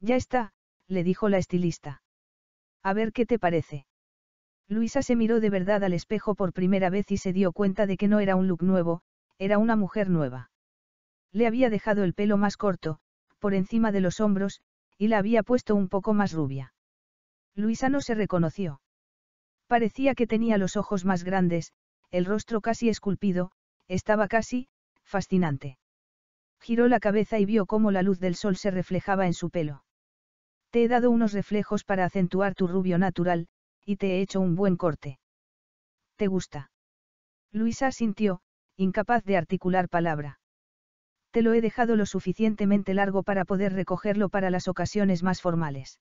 Ya está, le dijo la estilista. A ver qué te parece. Luisa se miró de verdad al espejo por primera vez y se dio cuenta de que no era un look nuevo, era una mujer nueva. Le había dejado el pelo más corto, por encima de los hombros, y la había puesto un poco más rubia. Luisa no se reconoció. Parecía que tenía los ojos más grandes, el rostro casi esculpido, estaba casi, fascinante. Giró la cabeza y vio cómo la luz del sol se reflejaba en su pelo. Te he dado unos reflejos para acentuar tu rubio natural, y te he hecho un buen corte. ¿Te gusta? Luisa sintió, incapaz de articular palabra. Te lo he dejado lo suficientemente largo para poder recogerlo para las ocasiones más formales.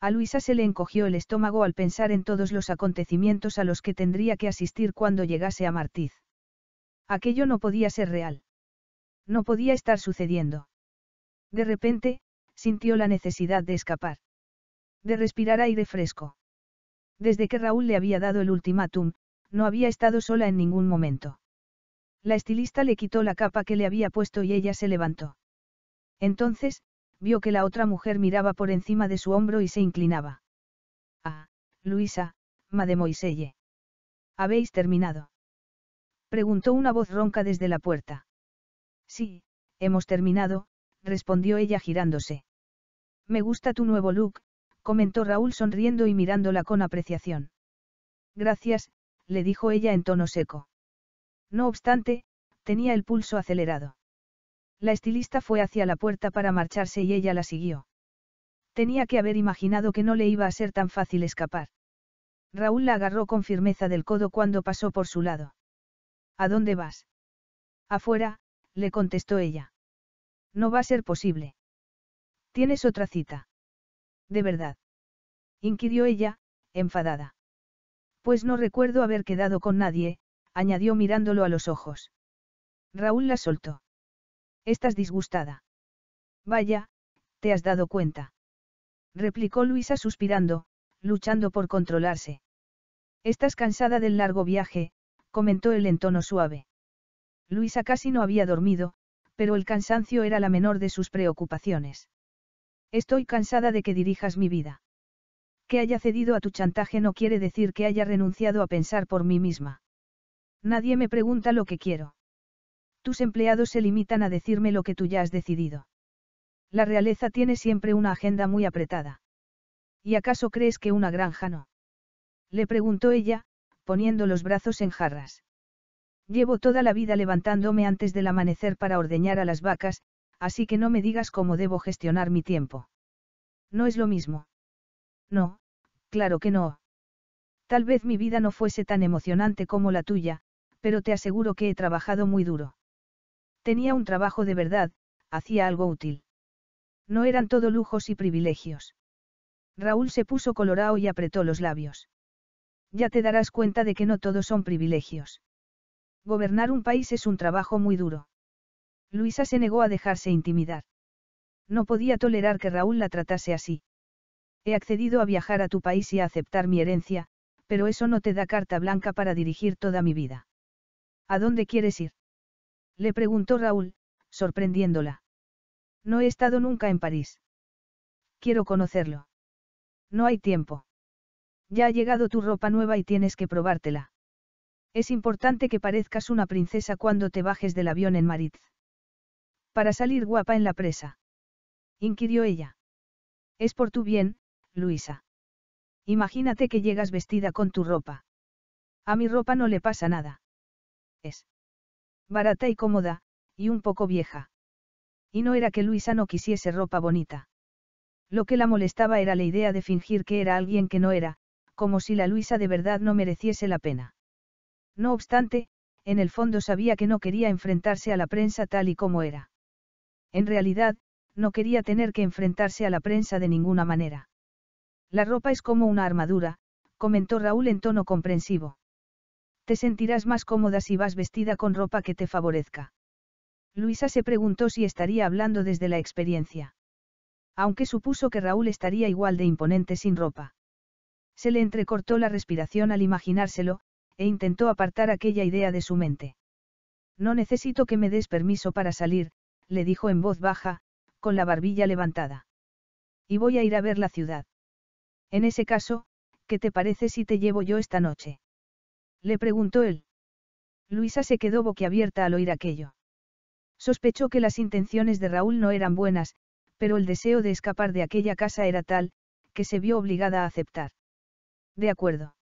A Luisa se le encogió el estómago al pensar en todos los acontecimientos a los que tendría que asistir cuando llegase a Martiz. Aquello no podía ser real. No podía estar sucediendo. De repente, sintió la necesidad de escapar. De respirar aire fresco. Desde que Raúl le había dado el ultimátum, no había estado sola en ningún momento. La estilista le quitó la capa que le había puesto y ella se levantó. Entonces, vio que la otra mujer miraba por encima de su hombro y se inclinaba. Ah, Luisa, mademoiselle. ¿Habéis terminado? Preguntó una voz ronca desde la puerta. Sí, hemos terminado, respondió ella girándose. Me gusta tu nuevo look, comentó Raúl sonriendo y mirándola con apreciación. Gracias, le dijo ella en tono seco. No obstante, tenía el pulso acelerado. La estilista fue hacia la puerta para marcharse y ella la siguió. Tenía que haber imaginado que no le iba a ser tan fácil escapar. Raúl la agarró con firmeza del codo cuando pasó por su lado. ¿A dónde vas? Afuera, le contestó ella. No va a ser posible. ¿Tienes otra cita? ¿De verdad? inquirió ella, enfadada. Pues no recuerdo haber quedado con nadie, añadió mirándolo a los ojos. Raúl la soltó. Estás disgustada. Vaya, te has dado cuenta. Replicó Luisa suspirando, luchando por controlarse. Estás cansada del largo viaje, comentó él en tono suave. Luisa casi no había dormido, pero el cansancio era la menor de sus preocupaciones. Estoy cansada de que dirijas mi vida. Que haya cedido a tu chantaje no quiere decir que haya renunciado a pensar por mí misma. Nadie me pregunta lo que quiero. Tus empleados se limitan a decirme lo que tú ya has decidido. La realeza tiene siempre una agenda muy apretada. ¿Y acaso crees que una granja no? Le preguntó ella, poniendo los brazos en jarras. Llevo toda la vida levantándome antes del amanecer para ordeñar a las vacas, así que no me digas cómo debo gestionar mi tiempo. No es lo mismo. No, claro que no. Tal vez mi vida no fuese tan emocionante como la tuya, pero te aseguro que he trabajado muy duro. Tenía un trabajo de verdad, hacía algo útil. No eran todo lujos y privilegios. Raúl se puso colorado y apretó los labios. Ya te darás cuenta de que no todos son privilegios. Gobernar un país es un trabajo muy duro. Luisa se negó a dejarse intimidar. No podía tolerar que Raúl la tratase así. He accedido a viajar a tu país y a aceptar mi herencia, pero eso no te da carta blanca para dirigir toda mi vida. ¿A dónde quieres ir? Le preguntó Raúl, sorprendiéndola. No he estado nunca en París. Quiero conocerlo. No hay tiempo. Ya ha llegado tu ropa nueva y tienes que probártela. Es importante que parezcas una princesa cuando te bajes del avión en Maritz. Para salir guapa en la presa. Inquirió ella. Es por tu bien, Luisa. Imagínate que llegas vestida con tu ropa. A mi ropa no le pasa nada. Es barata y cómoda, y un poco vieja. Y no era que Luisa no quisiese ropa bonita. Lo que la molestaba era la idea de fingir que era alguien que no era, como si la Luisa de verdad no mereciese la pena. No obstante, en el fondo sabía que no quería enfrentarse a la prensa tal y como era. En realidad, no quería tener que enfrentarse a la prensa de ninguna manera. La ropa es como una armadura, comentó Raúl en tono comprensivo. Te sentirás más cómoda si vas vestida con ropa que te favorezca. Luisa se preguntó si estaría hablando desde la experiencia. Aunque supuso que Raúl estaría igual de imponente sin ropa. Se le entrecortó la respiración al imaginárselo, e intentó apartar aquella idea de su mente. No necesito que me des permiso para salir, le dijo en voz baja, con la barbilla levantada. Y voy a ir a ver la ciudad. En ese caso, ¿qué te parece si te llevo yo esta noche? Le preguntó él. Luisa se quedó boquiabierta al oír aquello. Sospechó que las intenciones de Raúl no eran buenas, pero el deseo de escapar de aquella casa era tal, que se vio obligada a aceptar. De acuerdo.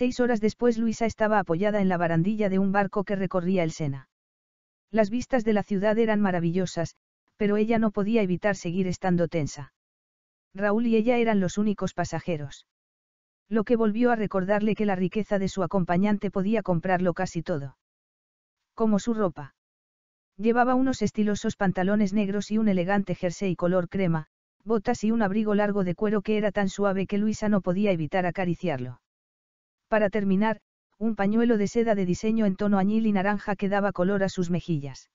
Seis horas después Luisa estaba apoyada en la barandilla de un barco que recorría el Sena. Las vistas de la ciudad eran maravillosas, pero ella no podía evitar seguir estando tensa. Raúl y ella eran los únicos pasajeros. Lo que volvió a recordarle que la riqueza de su acompañante podía comprarlo casi todo. Como su ropa. Llevaba unos estilosos pantalones negros y un elegante jersey color crema, botas y un abrigo largo de cuero que era tan suave que Luisa no podía evitar acariciarlo. Para terminar, un pañuelo de seda de diseño en tono añil y naranja que daba color a sus mejillas.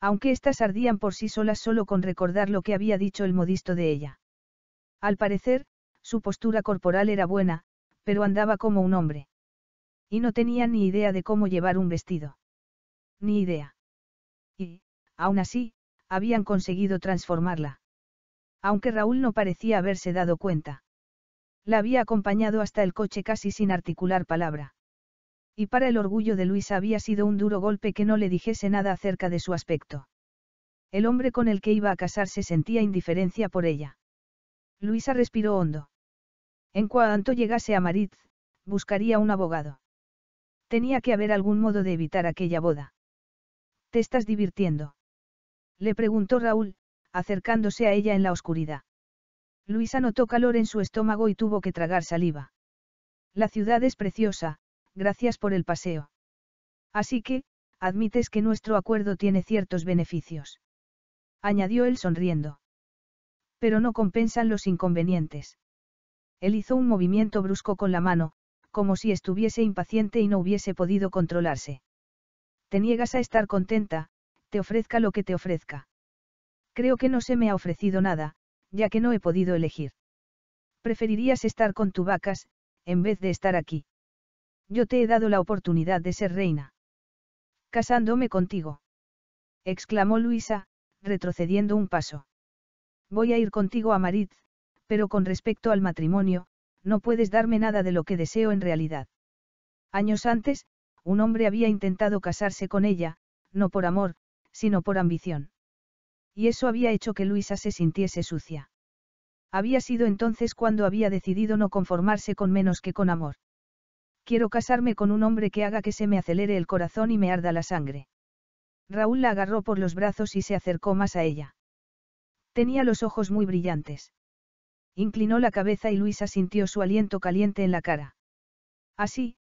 Aunque éstas ardían por sí solas solo con recordar lo que había dicho el modisto de ella. Al parecer, su postura corporal era buena, pero andaba como un hombre. Y no tenía ni idea de cómo llevar un vestido. Ni idea. Y, aún así, habían conseguido transformarla. Aunque Raúl no parecía haberse dado cuenta. La había acompañado hasta el coche casi sin articular palabra. Y para el orgullo de Luisa había sido un duro golpe que no le dijese nada acerca de su aspecto. El hombre con el que iba a casarse sentía indiferencia por ella. Luisa respiró hondo. En cuanto llegase a Maritz, buscaría un abogado. Tenía que haber algún modo de evitar aquella boda. ¿Te estás divirtiendo? Le preguntó Raúl, acercándose a ella en la oscuridad. Luisa notó calor en su estómago y tuvo que tragar saliva. La ciudad es preciosa, gracias por el paseo. Así que, admites que nuestro acuerdo tiene ciertos beneficios. Añadió él sonriendo. Pero no compensan los inconvenientes. Él hizo un movimiento brusco con la mano, como si estuviese impaciente y no hubiese podido controlarse. Te niegas a estar contenta, te ofrezca lo que te ofrezca. Creo que no se me ha ofrecido nada, ya que no he podido elegir. Preferirías estar con tu vacas, en vez de estar aquí. Yo te he dado la oportunidad de ser reina. Casándome contigo. Exclamó Luisa, retrocediendo un paso. Voy a ir contigo a Maritz, pero con respecto al matrimonio, no puedes darme nada de lo que deseo en realidad. Años antes, un hombre había intentado casarse con ella, no por amor, sino por ambición y eso había hecho que Luisa se sintiese sucia. Había sido entonces cuando había decidido no conformarse con menos que con amor. Quiero casarme con un hombre que haga que se me acelere el corazón y me arda la sangre. Raúl la agarró por los brazos y se acercó más a ella. Tenía los ojos muy brillantes. Inclinó la cabeza y Luisa sintió su aliento caliente en la cara. Así,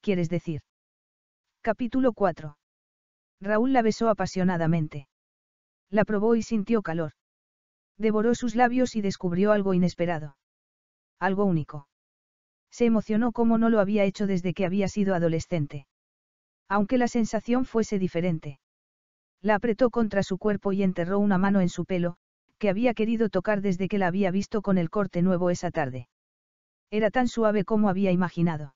quieres decir. Capítulo 4. Raúl la besó apasionadamente. La probó y sintió calor. Devoró sus labios y descubrió algo inesperado. Algo único. Se emocionó como no lo había hecho desde que había sido adolescente. Aunque la sensación fuese diferente. La apretó contra su cuerpo y enterró una mano en su pelo, que había querido tocar desde que la había visto con el corte nuevo esa tarde. Era tan suave como había imaginado.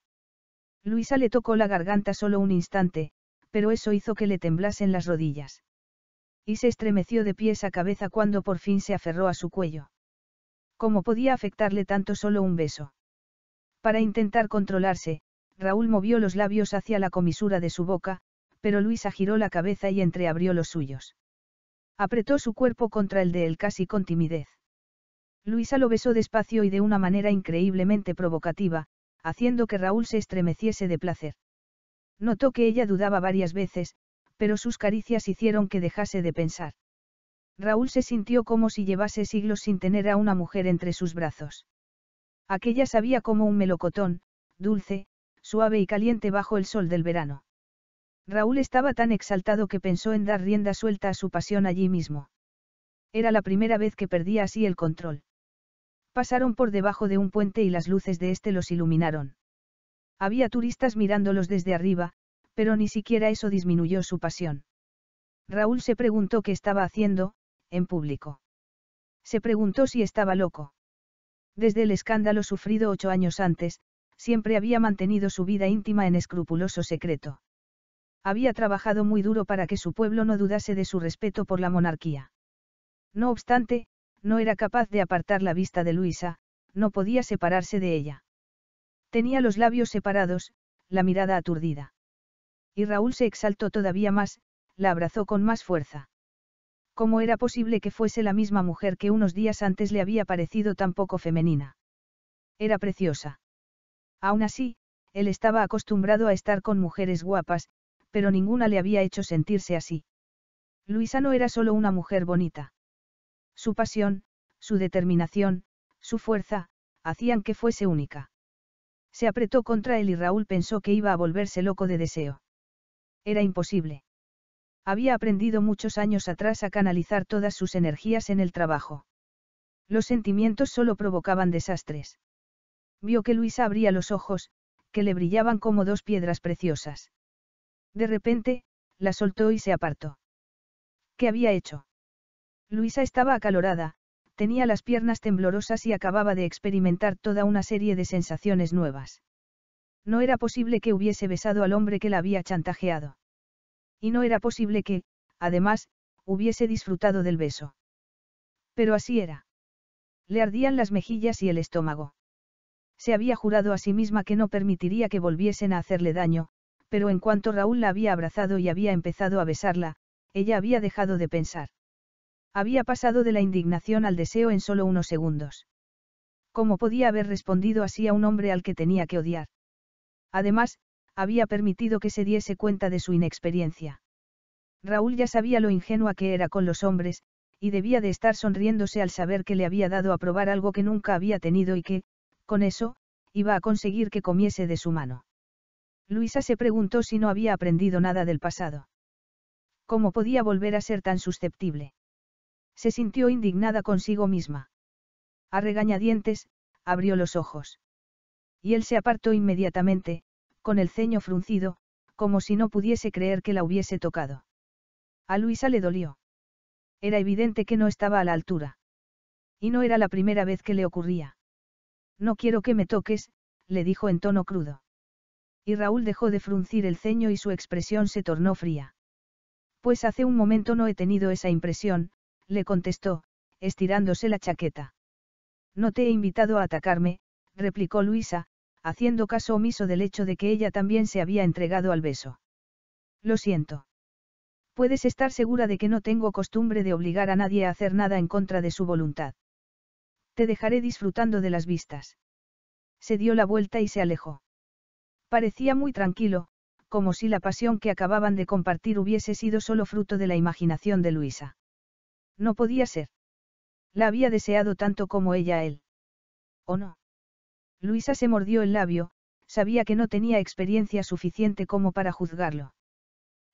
Luisa le tocó la garganta solo un instante, pero eso hizo que le temblasen las rodillas y se estremeció de pies a cabeza cuando por fin se aferró a su cuello. ¿Cómo podía afectarle tanto solo un beso? Para intentar controlarse, Raúl movió los labios hacia la comisura de su boca, pero Luisa giró la cabeza y entreabrió los suyos. Apretó su cuerpo contra el de él casi con timidez. Luisa lo besó despacio y de una manera increíblemente provocativa, haciendo que Raúl se estremeciese de placer. Notó que ella dudaba varias veces, pero sus caricias hicieron que dejase de pensar. Raúl se sintió como si llevase siglos sin tener a una mujer entre sus brazos. Aquella sabía como un melocotón, dulce, suave y caliente bajo el sol del verano. Raúl estaba tan exaltado que pensó en dar rienda suelta a su pasión allí mismo. Era la primera vez que perdía así el control. Pasaron por debajo de un puente y las luces de este los iluminaron. Había turistas mirándolos desde arriba, pero ni siquiera eso disminuyó su pasión. Raúl se preguntó qué estaba haciendo, en público. Se preguntó si estaba loco. Desde el escándalo sufrido ocho años antes, siempre había mantenido su vida íntima en escrupuloso secreto. Había trabajado muy duro para que su pueblo no dudase de su respeto por la monarquía. No obstante, no era capaz de apartar la vista de Luisa, no podía separarse de ella. Tenía los labios separados, la mirada aturdida. Y Raúl se exaltó todavía más, la abrazó con más fuerza. ¿Cómo era posible que fuese la misma mujer que unos días antes le había parecido tan poco femenina? Era preciosa. Aún así, él estaba acostumbrado a estar con mujeres guapas, pero ninguna le había hecho sentirse así. Luisa no era solo una mujer bonita. Su pasión, su determinación, su fuerza, hacían que fuese única. Se apretó contra él y Raúl pensó que iba a volverse loco de deseo. Era imposible. Había aprendido muchos años atrás a canalizar todas sus energías en el trabajo. Los sentimientos solo provocaban desastres. Vio que Luisa abría los ojos, que le brillaban como dos piedras preciosas. De repente, la soltó y se apartó. ¿Qué había hecho? Luisa estaba acalorada, tenía las piernas temblorosas y acababa de experimentar toda una serie de sensaciones nuevas. No era posible que hubiese besado al hombre que la había chantajeado. Y no era posible que, además, hubiese disfrutado del beso. Pero así era. Le ardían las mejillas y el estómago. Se había jurado a sí misma que no permitiría que volviesen a hacerle daño, pero en cuanto Raúl la había abrazado y había empezado a besarla, ella había dejado de pensar. Había pasado de la indignación al deseo en solo unos segundos. ¿Cómo podía haber respondido así a un hombre al que tenía que odiar? Además, había permitido que se diese cuenta de su inexperiencia. Raúl ya sabía lo ingenua que era con los hombres, y debía de estar sonriéndose al saber que le había dado a probar algo que nunca había tenido y que, con eso, iba a conseguir que comiese de su mano. Luisa se preguntó si no había aprendido nada del pasado. ¿Cómo podía volver a ser tan susceptible? Se sintió indignada consigo misma. A regañadientes, abrió los ojos. Y él se apartó inmediatamente, con el ceño fruncido, como si no pudiese creer que la hubiese tocado. A Luisa le dolió. Era evidente que no estaba a la altura. Y no era la primera vez que le ocurría. No quiero que me toques, le dijo en tono crudo. Y Raúl dejó de fruncir el ceño y su expresión se tornó fría. Pues hace un momento no he tenido esa impresión, le contestó, estirándose la chaqueta. No te he invitado a atacarme, replicó Luisa, haciendo caso omiso del hecho de que ella también se había entregado al beso. Lo siento. Puedes estar segura de que no tengo costumbre de obligar a nadie a hacer nada en contra de su voluntad. Te dejaré disfrutando de las vistas. Se dio la vuelta y se alejó. Parecía muy tranquilo, como si la pasión que acababan de compartir hubiese sido solo fruto de la imaginación de Luisa. No podía ser. La había deseado tanto como ella él. ¿O no? Luisa se mordió el labio, sabía que no tenía experiencia suficiente como para juzgarlo.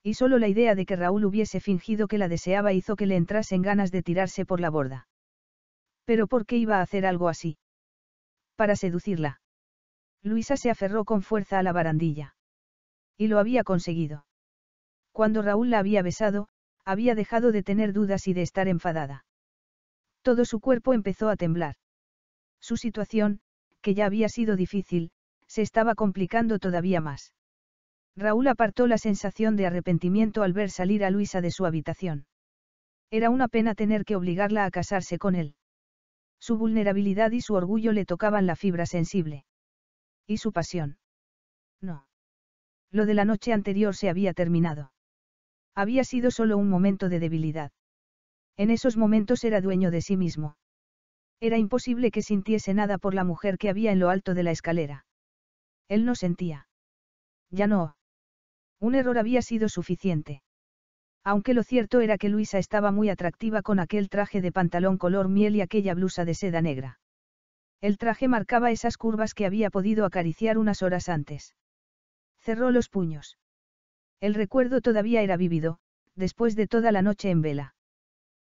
Y solo la idea de que Raúl hubiese fingido que la deseaba hizo que le entrasen ganas de tirarse por la borda. Pero ¿por qué iba a hacer algo así? Para seducirla. Luisa se aferró con fuerza a la barandilla. Y lo había conseguido. Cuando Raúl la había besado, había dejado de tener dudas y de estar enfadada. Todo su cuerpo empezó a temblar. Su situación, ya había sido difícil, se estaba complicando todavía más. Raúl apartó la sensación de arrepentimiento al ver salir a Luisa de su habitación. Era una pena tener que obligarla a casarse con él. Su vulnerabilidad y su orgullo le tocaban la fibra sensible. Y su pasión. No. Lo de la noche anterior se había terminado. Había sido solo un momento de debilidad. En esos momentos era dueño de sí mismo. Era imposible que sintiese nada por la mujer que había en lo alto de la escalera. Él no sentía. Ya no. Un error había sido suficiente. Aunque lo cierto era que Luisa estaba muy atractiva con aquel traje de pantalón color miel y aquella blusa de seda negra. El traje marcaba esas curvas que había podido acariciar unas horas antes. Cerró los puños. El recuerdo todavía era vívido, después de toda la noche en vela.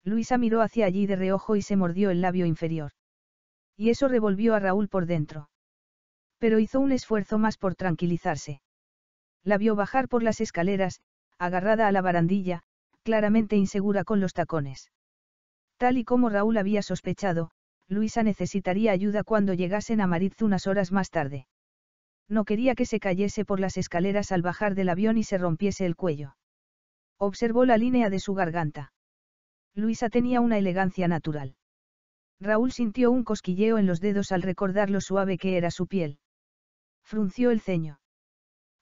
Luisa miró hacia allí de reojo y se mordió el labio inferior. Y eso revolvió a Raúl por dentro. Pero hizo un esfuerzo más por tranquilizarse. La vio bajar por las escaleras, agarrada a la barandilla, claramente insegura con los tacones. Tal y como Raúl había sospechado, Luisa necesitaría ayuda cuando llegasen a Maritz unas horas más tarde. No quería que se cayese por las escaleras al bajar del avión y se rompiese el cuello. Observó la línea de su garganta. Luisa tenía una elegancia natural. Raúl sintió un cosquilleo en los dedos al recordar lo suave que era su piel. Frunció el ceño.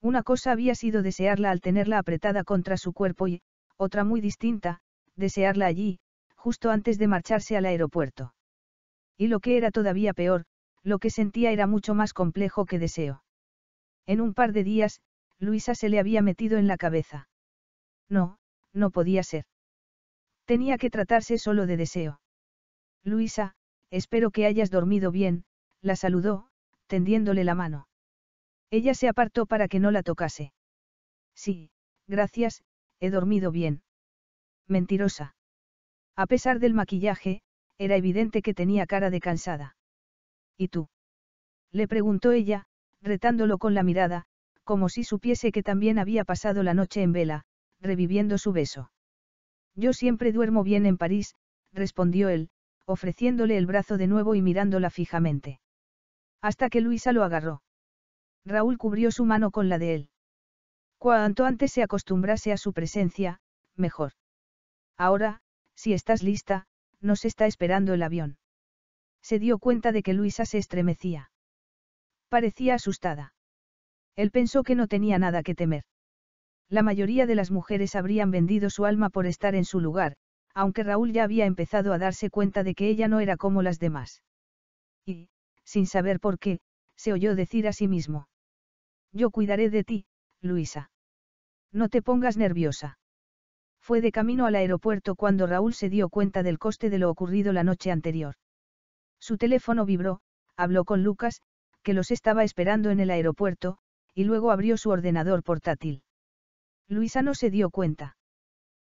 Una cosa había sido desearla al tenerla apretada contra su cuerpo y, otra muy distinta, desearla allí, justo antes de marcharse al aeropuerto. Y lo que era todavía peor, lo que sentía era mucho más complejo que deseo. En un par de días, Luisa se le había metido en la cabeza. No, no podía ser. Tenía que tratarse solo de deseo. Luisa, espero que hayas dormido bien, la saludó, tendiéndole la mano. Ella se apartó para que no la tocase. Sí, gracias, he dormido bien. Mentirosa. A pesar del maquillaje, era evidente que tenía cara de cansada. ¿Y tú? Le preguntó ella, retándolo con la mirada, como si supiese que también había pasado la noche en vela, reviviendo su beso. Yo siempre duermo bien en París, respondió él, ofreciéndole el brazo de nuevo y mirándola fijamente. Hasta que Luisa lo agarró. Raúl cubrió su mano con la de él. Cuanto antes se acostumbrase a su presencia, mejor. Ahora, si estás lista, nos está esperando el avión. Se dio cuenta de que Luisa se estremecía. Parecía asustada. Él pensó que no tenía nada que temer. La mayoría de las mujeres habrían vendido su alma por estar en su lugar, aunque Raúl ya había empezado a darse cuenta de que ella no era como las demás. Y, sin saber por qué, se oyó decir a sí mismo. Yo cuidaré de ti, Luisa. No te pongas nerviosa. Fue de camino al aeropuerto cuando Raúl se dio cuenta del coste de lo ocurrido la noche anterior. Su teléfono vibró, habló con Lucas, que los estaba esperando en el aeropuerto, y luego abrió su ordenador portátil. Luisa no se dio cuenta.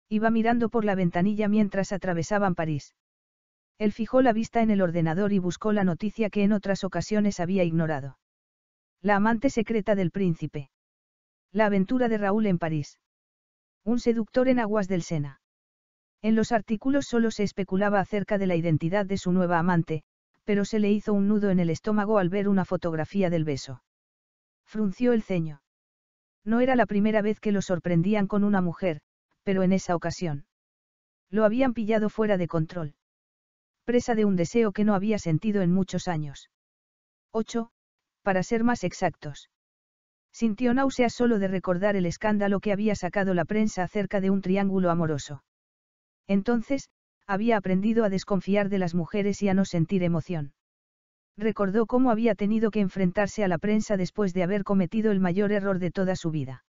Iba mirando por la ventanilla mientras atravesaban París. Él fijó la vista en el ordenador y buscó la noticia que en otras ocasiones había ignorado. La amante secreta del príncipe. La aventura de Raúl en París. Un seductor en aguas del Sena. En los artículos solo se especulaba acerca de la identidad de su nueva amante, pero se le hizo un nudo en el estómago al ver una fotografía del beso. Frunció el ceño. No era la primera vez que lo sorprendían con una mujer, pero en esa ocasión. Lo habían pillado fuera de control. Presa de un deseo que no había sentido en muchos años. 8. Para ser más exactos. Sintió náusea solo de recordar el escándalo que había sacado la prensa acerca de un triángulo amoroso. Entonces, había aprendido a desconfiar de las mujeres y a no sentir emoción. Recordó cómo había tenido que enfrentarse a la prensa después de haber cometido el mayor error de toda su vida.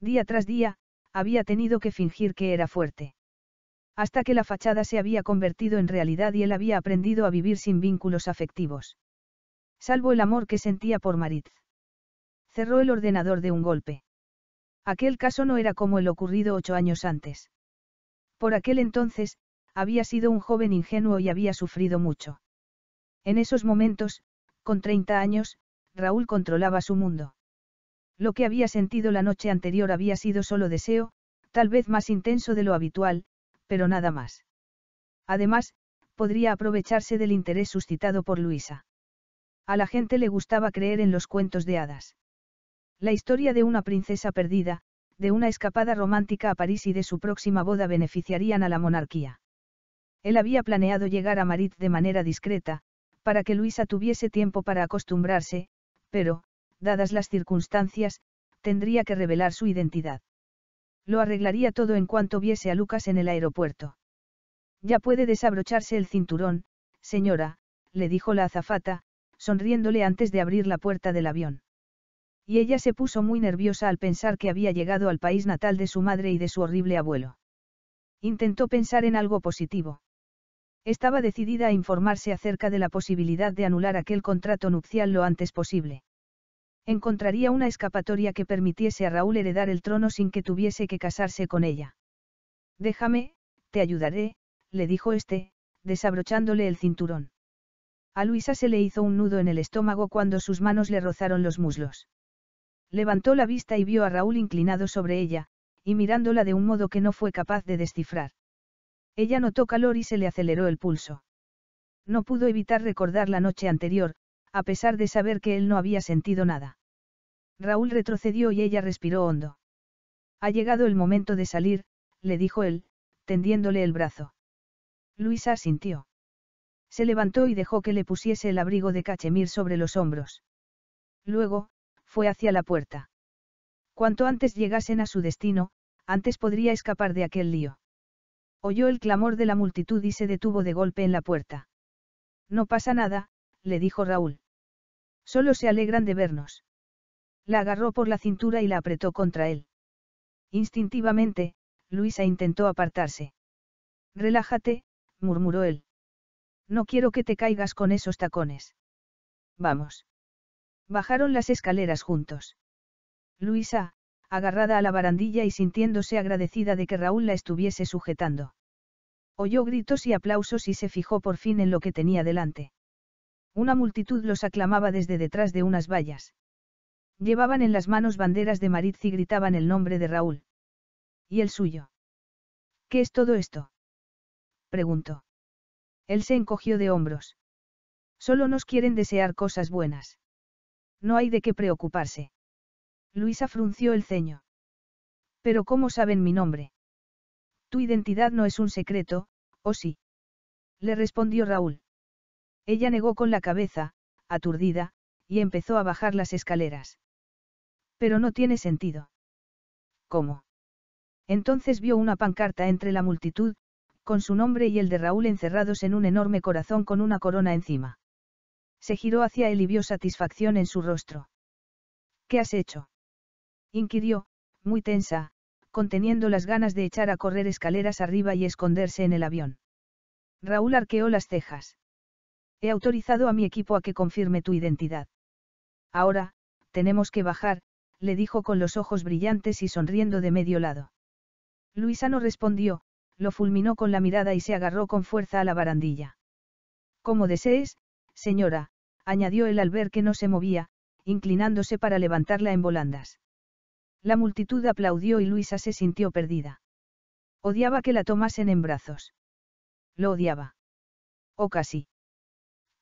Día tras día, había tenido que fingir que era fuerte. Hasta que la fachada se había convertido en realidad y él había aprendido a vivir sin vínculos afectivos. Salvo el amor que sentía por Maritz. Cerró el ordenador de un golpe. Aquel caso no era como el ocurrido ocho años antes. Por aquel entonces, había sido un joven ingenuo y había sufrido mucho. En esos momentos, con 30 años, Raúl controlaba su mundo. Lo que había sentido la noche anterior había sido solo deseo, tal vez más intenso de lo habitual, pero nada más. Además, podría aprovecharse del interés suscitado por Luisa. A la gente le gustaba creer en los cuentos de hadas. La historia de una princesa perdida, de una escapada romántica a París y de su próxima boda beneficiarían a la monarquía. Él había planeado llegar a Marit de manera discreta, para que Luisa tuviese tiempo para acostumbrarse, pero, dadas las circunstancias, tendría que revelar su identidad. Lo arreglaría todo en cuanto viese a Lucas en el aeropuerto. Ya puede desabrocharse el cinturón, señora, le dijo la azafata, sonriéndole antes de abrir la puerta del avión. Y ella se puso muy nerviosa al pensar que había llegado al país natal de su madre y de su horrible abuelo. Intentó pensar en algo positivo. Estaba decidida a informarse acerca de la posibilidad de anular aquel contrato nupcial lo antes posible. Encontraría una escapatoria que permitiese a Raúl heredar el trono sin que tuviese que casarse con ella. Déjame, te ayudaré, le dijo este, desabrochándole el cinturón. A Luisa se le hizo un nudo en el estómago cuando sus manos le rozaron los muslos. Levantó la vista y vio a Raúl inclinado sobre ella, y mirándola de un modo que no fue capaz de descifrar. Ella notó calor y se le aceleró el pulso. No pudo evitar recordar la noche anterior, a pesar de saber que él no había sentido nada. Raúl retrocedió y ella respiró hondo. Ha llegado el momento de salir, le dijo él, tendiéndole el brazo. Luisa asintió. Se levantó y dejó que le pusiese el abrigo de cachemir sobre los hombros. Luego, fue hacia la puerta. Cuanto antes llegasen a su destino, antes podría escapar de aquel lío. Oyó el clamor de la multitud y se detuvo de golpe en la puerta. No pasa nada, le dijo Raúl. Solo se alegran de vernos. La agarró por la cintura y la apretó contra él. Instintivamente, Luisa intentó apartarse. Relájate, murmuró él. No quiero que te caigas con esos tacones. Vamos. Bajaron las escaleras juntos. Luisa, agarrada a la barandilla y sintiéndose agradecida de que Raúl la estuviese sujetando. Oyó gritos y aplausos y se fijó por fin en lo que tenía delante. Una multitud los aclamaba desde detrás de unas vallas. Llevaban en las manos banderas de Maritz y gritaban el nombre de Raúl. ¿Y el suyo? ¿Qué es todo esto? preguntó. Él se encogió de hombros. Solo nos quieren desear cosas buenas. No hay de qué preocuparse. Luisa frunció el ceño. Pero ¿cómo saben mi nombre? Tu identidad no es un secreto, ¿o sí? Le respondió Raúl. Ella negó con la cabeza, aturdida, y empezó a bajar las escaleras. Pero no tiene sentido. ¿Cómo? Entonces vio una pancarta entre la multitud, con su nombre y el de Raúl encerrados en un enorme corazón con una corona encima. Se giró hacia él y vio satisfacción en su rostro. ¿Qué has hecho? Inquirió, muy tensa, conteniendo las ganas de echar a correr escaleras arriba y esconderse en el avión. Raúl arqueó las cejas. He autorizado a mi equipo a que confirme tu identidad. Ahora, tenemos que bajar, le dijo con los ojos brillantes y sonriendo de medio lado. Luisa no respondió, lo fulminó con la mirada y se agarró con fuerza a la barandilla. Como desees, señora, añadió él al ver que no se movía, inclinándose para levantarla en volandas. La multitud aplaudió y Luisa se sintió perdida. Odiaba que la tomasen en brazos. Lo odiaba. O casi.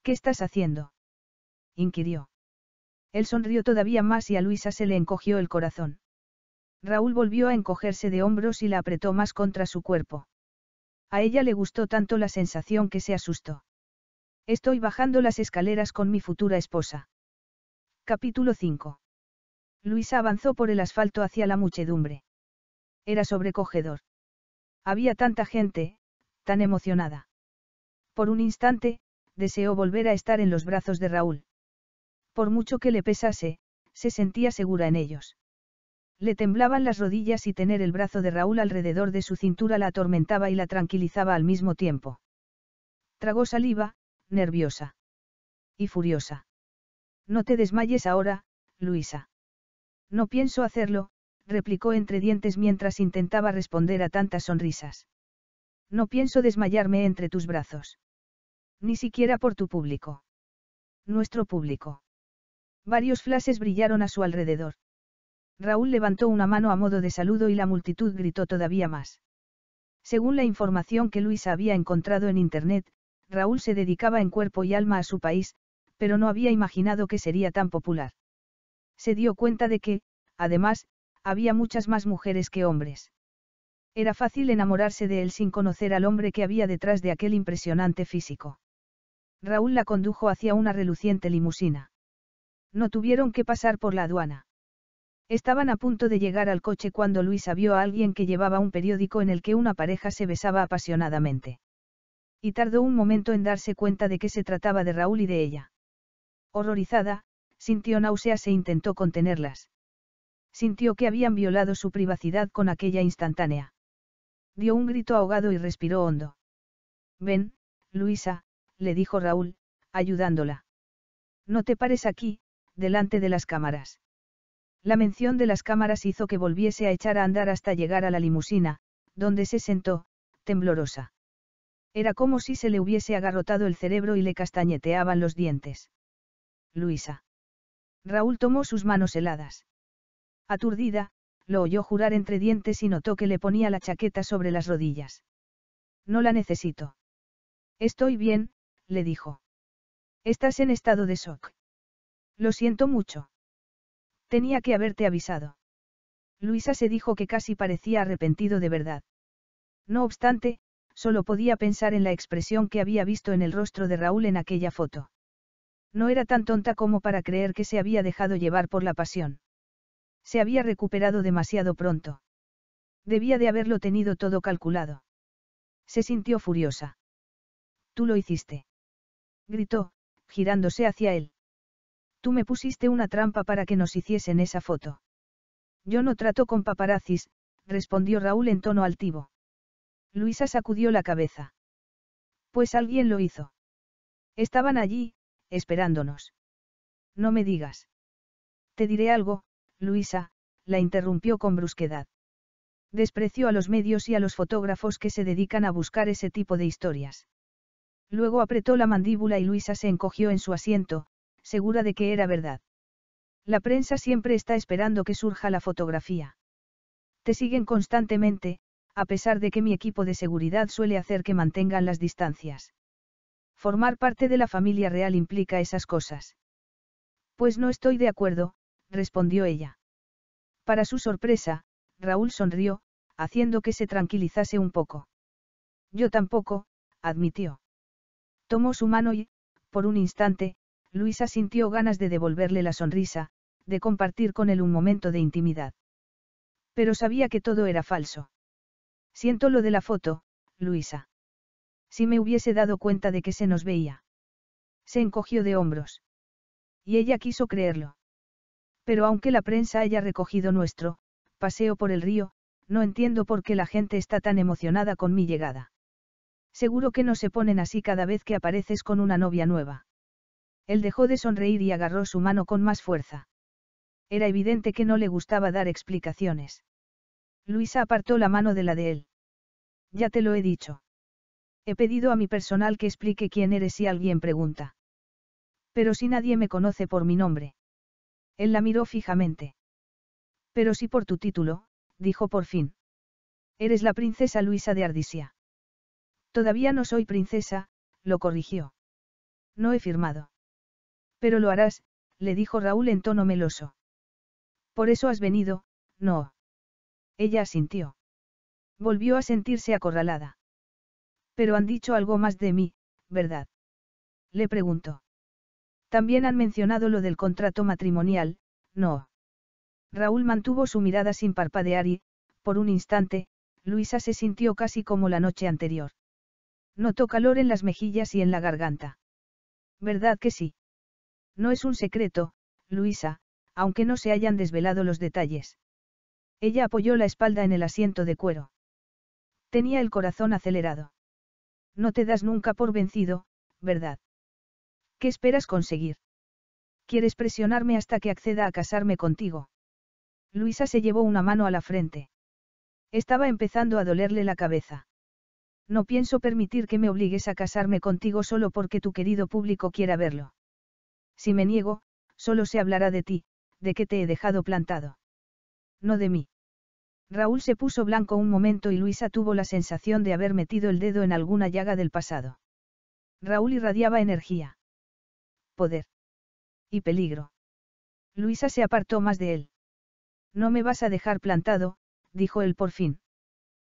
¿Qué estás haciendo? inquirió. Él sonrió todavía más y a Luisa se le encogió el corazón. Raúl volvió a encogerse de hombros y la apretó más contra su cuerpo. A ella le gustó tanto la sensación que se asustó. Estoy bajando las escaleras con mi futura esposa. Capítulo 5. Luisa avanzó por el asfalto hacia la muchedumbre. Era sobrecogedor. Había tanta gente, tan emocionada. Por un instante, deseó volver a estar en los brazos de Raúl. Por mucho que le pesase, se sentía segura en ellos. Le temblaban las rodillas y tener el brazo de Raúl alrededor de su cintura la atormentaba y la tranquilizaba al mismo tiempo. Tragó saliva, nerviosa. Y furiosa. No te desmayes ahora, Luisa. No pienso hacerlo, replicó entre dientes mientras intentaba responder a tantas sonrisas. No pienso desmayarme entre tus brazos. Ni siquiera por tu público. Nuestro público. Varios flashes brillaron a su alrededor. Raúl levantó una mano a modo de saludo y la multitud gritó todavía más. Según la información que Luisa había encontrado en Internet, Raúl se dedicaba en cuerpo y alma a su país, pero no había imaginado que sería tan popular se dio cuenta de que, además, había muchas más mujeres que hombres. Era fácil enamorarse de él sin conocer al hombre que había detrás de aquel impresionante físico. Raúl la condujo hacia una reluciente limusina. No tuvieron que pasar por la aduana. Estaban a punto de llegar al coche cuando Luisa vio a alguien que llevaba un periódico en el que una pareja se besaba apasionadamente. Y tardó un momento en darse cuenta de que se trataba de Raúl y de ella. Horrorizada, sintió náuseas e intentó contenerlas. Sintió que habían violado su privacidad con aquella instantánea. Dio un grito ahogado y respiró hondo. Ven, Luisa, le dijo Raúl, ayudándola. No te pares aquí, delante de las cámaras. La mención de las cámaras hizo que volviese a echar a andar hasta llegar a la limusina, donde se sentó, temblorosa. Era como si se le hubiese agarrotado el cerebro y le castañeteaban los dientes. Luisa. Raúl tomó sus manos heladas. Aturdida, lo oyó jurar entre dientes y notó que le ponía la chaqueta sobre las rodillas. No la necesito. Estoy bien, le dijo. Estás en estado de shock. Lo siento mucho. Tenía que haberte avisado. Luisa se dijo que casi parecía arrepentido de verdad. No obstante, solo podía pensar en la expresión que había visto en el rostro de Raúl en aquella foto. No era tan tonta como para creer que se había dejado llevar por la pasión. Se había recuperado demasiado pronto. Debía de haberlo tenido todo calculado. Se sintió furiosa. Tú lo hiciste. Gritó, girándose hacia él. Tú me pusiste una trampa para que nos hiciesen esa foto. Yo no trato con paparazzis, respondió Raúl en tono altivo. Luisa sacudió la cabeza. Pues alguien lo hizo. Estaban allí, esperándonos. No me digas. Te diré algo, Luisa, la interrumpió con brusquedad. Despreció a los medios y a los fotógrafos que se dedican a buscar ese tipo de historias. Luego apretó la mandíbula y Luisa se encogió en su asiento, segura de que era verdad. La prensa siempre está esperando que surja la fotografía. Te siguen constantemente, a pesar de que mi equipo de seguridad suele hacer que mantengan las distancias. Formar parte de la familia real implica esas cosas. Pues no estoy de acuerdo, respondió ella. Para su sorpresa, Raúl sonrió, haciendo que se tranquilizase un poco. Yo tampoco, admitió. Tomó su mano y, por un instante, Luisa sintió ganas de devolverle la sonrisa, de compartir con él un momento de intimidad. Pero sabía que todo era falso. Siento lo de la foto, Luisa. Si me hubiese dado cuenta de que se nos veía. Se encogió de hombros. Y ella quiso creerlo. Pero aunque la prensa haya recogido nuestro, paseo por el río, no entiendo por qué la gente está tan emocionada con mi llegada. Seguro que no se ponen así cada vez que apareces con una novia nueva. Él dejó de sonreír y agarró su mano con más fuerza. Era evidente que no le gustaba dar explicaciones. Luisa apartó la mano de la de él. Ya te lo he dicho. He pedido a mi personal que explique quién eres si alguien pregunta. Pero si nadie me conoce por mi nombre. Él la miró fijamente. Pero si por tu título, dijo por fin. Eres la princesa Luisa de Ardisia. Todavía no soy princesa, lo corrigió. No he firmado. Pero lo harás, le dijo Raúl en tono meloso. Por eso has venido, no. Ella asintió. Volvió a sentirse acorralada. Pero han dicho algo más de mí, ¿verdad? Le preguntó. También han mencionado lo del contrato matrimonial, no. Raúl mantuvo su mirada sin parpadear y, por un instante, Luisa se sintió casi como la noche anterior. Notó calor en las mejillas y en la garganta. ¿Verdad que sí? No es un secreto, Luisa, aunque no se hayan desvelado los detalles. Ella apoyó la espalda en el asiento de cuero. Tenía el corazón acelerado. No te das nunca por vencido, ¿verdad? ¿Qué esperas conseguir? ¿Quieres presionarme hasta que acceda a casarme contigo? Luisa se llevó una mano a la frente. Estaba empezando a dolerle la cabeza. No pienso permitir que me obligues a casarme contigo solo porque tu querido público quiera verlo. Si me niego, solo se hablará de ti, de que te he dejado plantado. No de mí. Raúl se puso blanco un momento y Luisa tuvo la sensación de haber metido el dedo en alguna llaga del pasado. Raúl irradiaba energía. Poder. Y peligro. Luisa se apartó más de él. No me vas a dejar plantado, dijo él por fin.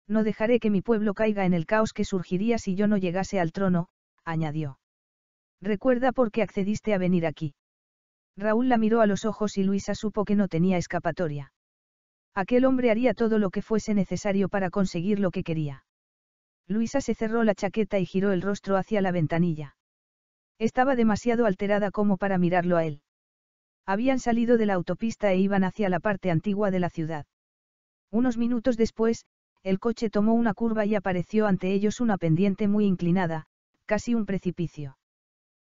No dejaré que mi pueblo caiga en el caos que surgiría si yo no llegase al trono, añadió. Recuerda por qué accediste a venir aquí. Raúl la miró a los ojos y Luisa supo que no tenía escapatoria. Aquel hombre haría todo lo que fuese necesario para conseguir lo que quería. Luisa se cerró la chaqueta y giró el rostro hacia la ventanilla. Estaba demasiado alterada como para mirarlo a él. Habían salido de la autopista e iban hacia la parte antigua de la ciudad. Unos minutos después, el coche tomó una curva y apareció ante ellos una pendiente muy inclinada, casi un precipicio.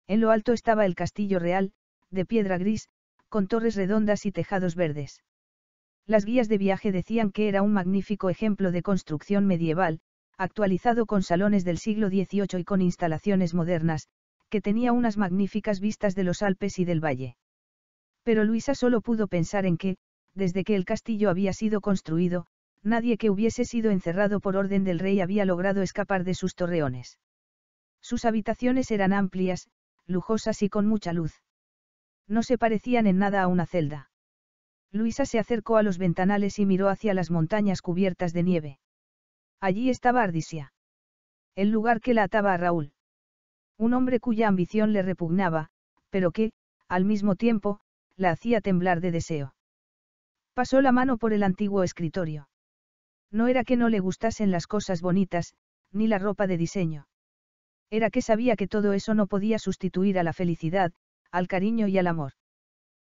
En lo alto estaba el castillo real, de piedra gris, con torres redondas y tejados verdes. Las guías de viaje decían que era un magnífico ejemplo de construcción medieval, actualizado con salones del siglo XVIII y con instalaciones modernas, que tenía unas magníficas vistas de los Alpes y del valle. Pero Luisa solo pudo pensar en que, desde que el castillo había sido construido, nadie que hubiese sido encerrado por orden del rey había logrado escapar de sus torreones. Sus habitaciones eran amplias, lujosas y con mucha luz. No se parecían en nada a una celda. Luisa se acercó a los ventanales y miró hacia las montañas cubiertas de nieve. Allí estaba Ardisia. El lugar que la ataba a Raúl. Un hombre cuya ambición le repugnaba, pero que, al mismo tiempo, la hacía temblar de deseo. Pasó la mano por el antiguo escritorio. No era que no le gustasen las cosas bonitas, ni la ropa de diseño. Era que sabía que todo eso no podía sustituir a la felicidad, al cariño y al amor.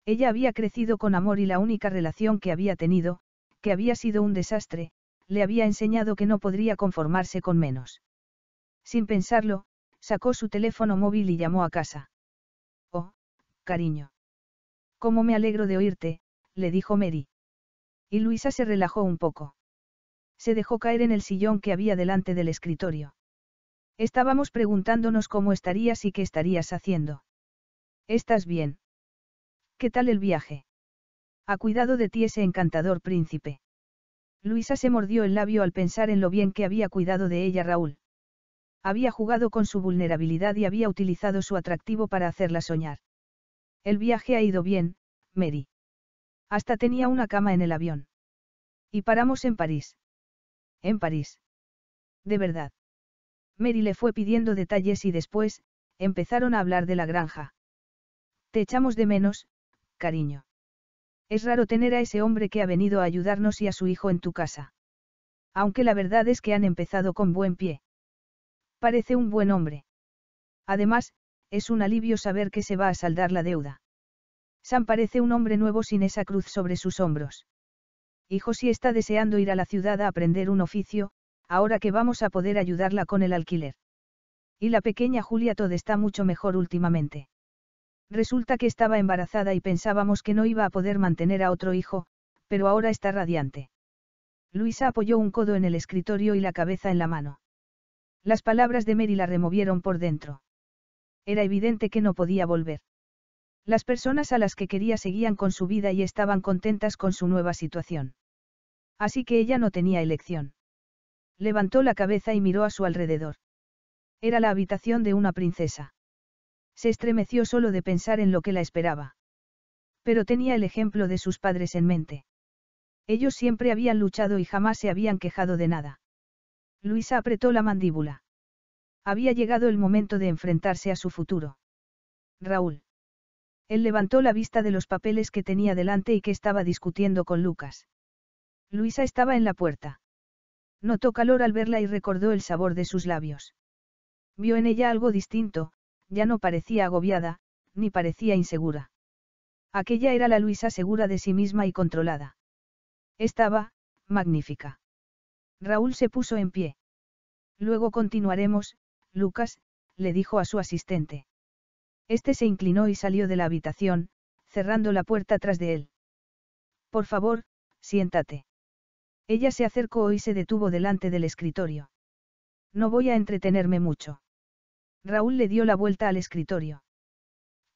Ella había crecido con amor y la única relación que había tenido, que había sido un desastre, le había enseñado que no podría conformarse con menos. Sin pensarlo, sacó su teléfono móvil y llamó a casa. Oh, cariño. ¿Cómo me alegro de oírte? le dijo Mary. Y Luisa se relajó un poco. Se dejó caer en el sillón que había delante del escritorio. Estábamos preguntándonos cómo estarías y qué estarías haciendo. ¿Estás bien? ¿Qué tal el viaje? Ha cuidado de ti ese encantador príncipe. Luisa se mordió el labio al pensar en lo bien que había cuidado de ella Raúl. Había jugado con su vulnerabilidad y había utilizado su atractivo para hacerla soñar. El viaje ha ido bien, Mary. Hasta tenía una cama en el avión. Y paramos en París. En París. De verdad. Mary le fue pidiendo detalles y después, empezaron a hablar de la granja. Te echamos de menos, cariño. Es raro tener a ese hombre que ha venido a ayudarnos y a su hijo en tu casa. Aunque la verdad es que han empezado con buen pie. Parece un buen hombre. Además, es un alivio saber que se va a saldar la deuda. Sam parece un hombre nuevo sin esa cruz sobre sus hombros. Hijo si está deseando ir a la ciudad a aprender un oficio, ahora que vamos a poder ayudarla con el alquiler. Y la pequeña Julia Todd está mucho mejor últimamente. Resulta que estaba embarazada y pensábamos que no iba a poder mantener a otro hijo, pero ahora está radiante. Luisa apoyó un codo en el escritorio y la cabeza en la mano. Las palabras de Mary la removieron por dentro. Era evidente que no podía volver. Las personas a las que quería seguían con su vida y estaban contentas con su nueva situación. Así que ella no tenía elección. Levantó la cabeza y miró a su alrededor. Era la habitación de una princesa. Se estremeció solo de pensar en lo que la esperaba. Pero tenía el ejemplo de sus padres en mente. Ellos siempre habían luchado y jamás se habían quejado de nada. Luisa apretó la mandíbula. Había llegado el momento de enfrentarse a su futuro. Raúl. Él levantó la vista de los papeles que tenía delante y que estaba discutiendo con Lucas. Luisa estaba en la puerta. Notó calor al verla y recordó el sabor de sus labios. Vio en ella algo distinto, ya no parecía agobiada, ni parecía insegura. Aquella era la Luisa segura de sí misma y controlada. Estaba, magnífica. Raúl se puso en pie. Luego continuaremos, Lucas, le dijo a su asistente. Este se inclinó y salió de la habitación, cerrando la puerta tras de él. Por favor, siéntate. Ella se acercó y se detuvo delante del escritorio. No voy a entretenerme mucho. Raúl le dio la vuelta al escritorio.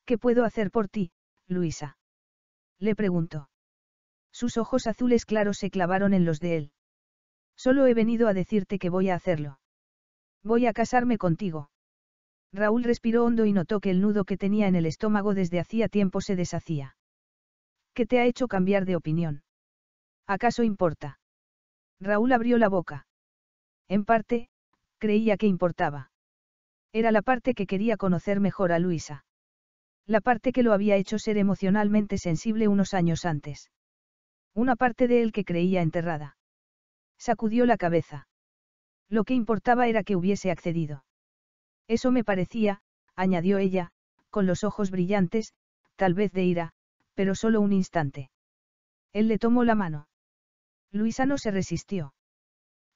¿Qué puedo hacer por ti, Luisa? Le preguntó. Sus ojos azules claros se clavaron en los de él. Solo he venido a decirte que voy a hacerlo. Voy a casarme contigo. Raúl respiró hondo y notó que el nudo que tenía en el estómago desde hacía tiempo se deshacía. ¿Qué te ha hecho cambiar de opinión? ¿Acaso importa? Raúl abrió la boca. En parte, creía que importaba. Era la parte que quería conocer mejor a Luisa. La parte que lo había hecho ser emocionalmente sensible unos años antes. Una parte de él que creía enterrada. Sacudió la cabeza. Lo que importaba era que hubiese accedido. Eso me parecía, añadió ella, con los ojos brillantes, tal vez de ira, pero solo un instante. Él le tomó la mano. Luisa no se resistió.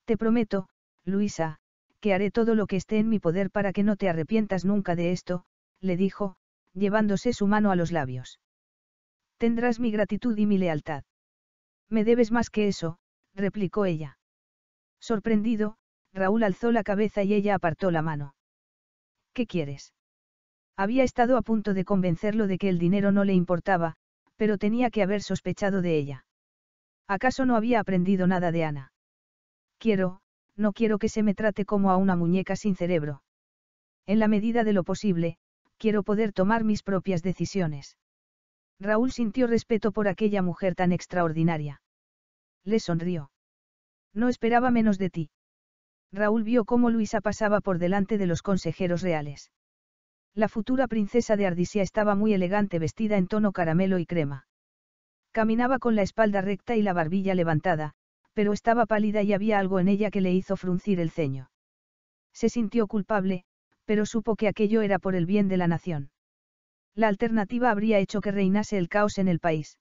Te prometo, Luisa, que haré todo lo que esté en mi poder para que no te arrepientas nunca de esto, le dijo, llevándose su mano a los labios. Tendrás mi gratitud y mi lealtad. Me debes más que eso, replicó ella. Sorprendido, Raúl alzó la cabeza y ella apartó la mano. ¿Qué quieres? Había estado a punto de convencerlo de que el dinero no le importaba, pero tenía que haber sospechado de ella. ¿Acaso no había aprendido nada de Ana? Quiero, no quiero que se me trate como a una muñeca sin cerebro. En la medida de lo posible, quiero poder tomar mis propias decisiones. Raúl sintió respeto por aquella mujer tan extraordinaria. Le sonrió. No esperaba menos de ti. Raúl vio cómo Luisa pasaba por delante de los consejeros reales. La futura princesa de Ardisia estaba muy elegante vestida en tono caramelo y crema. Caminaba con la espalda recta y la barbilla levantada, pero estaba pálida y había algo en ella que le hizo fruncir el ceño. Se sintió culpable, pero supo que aquello era por el bien de la nación. La alternativa habría hecho que reinase el caos en el país.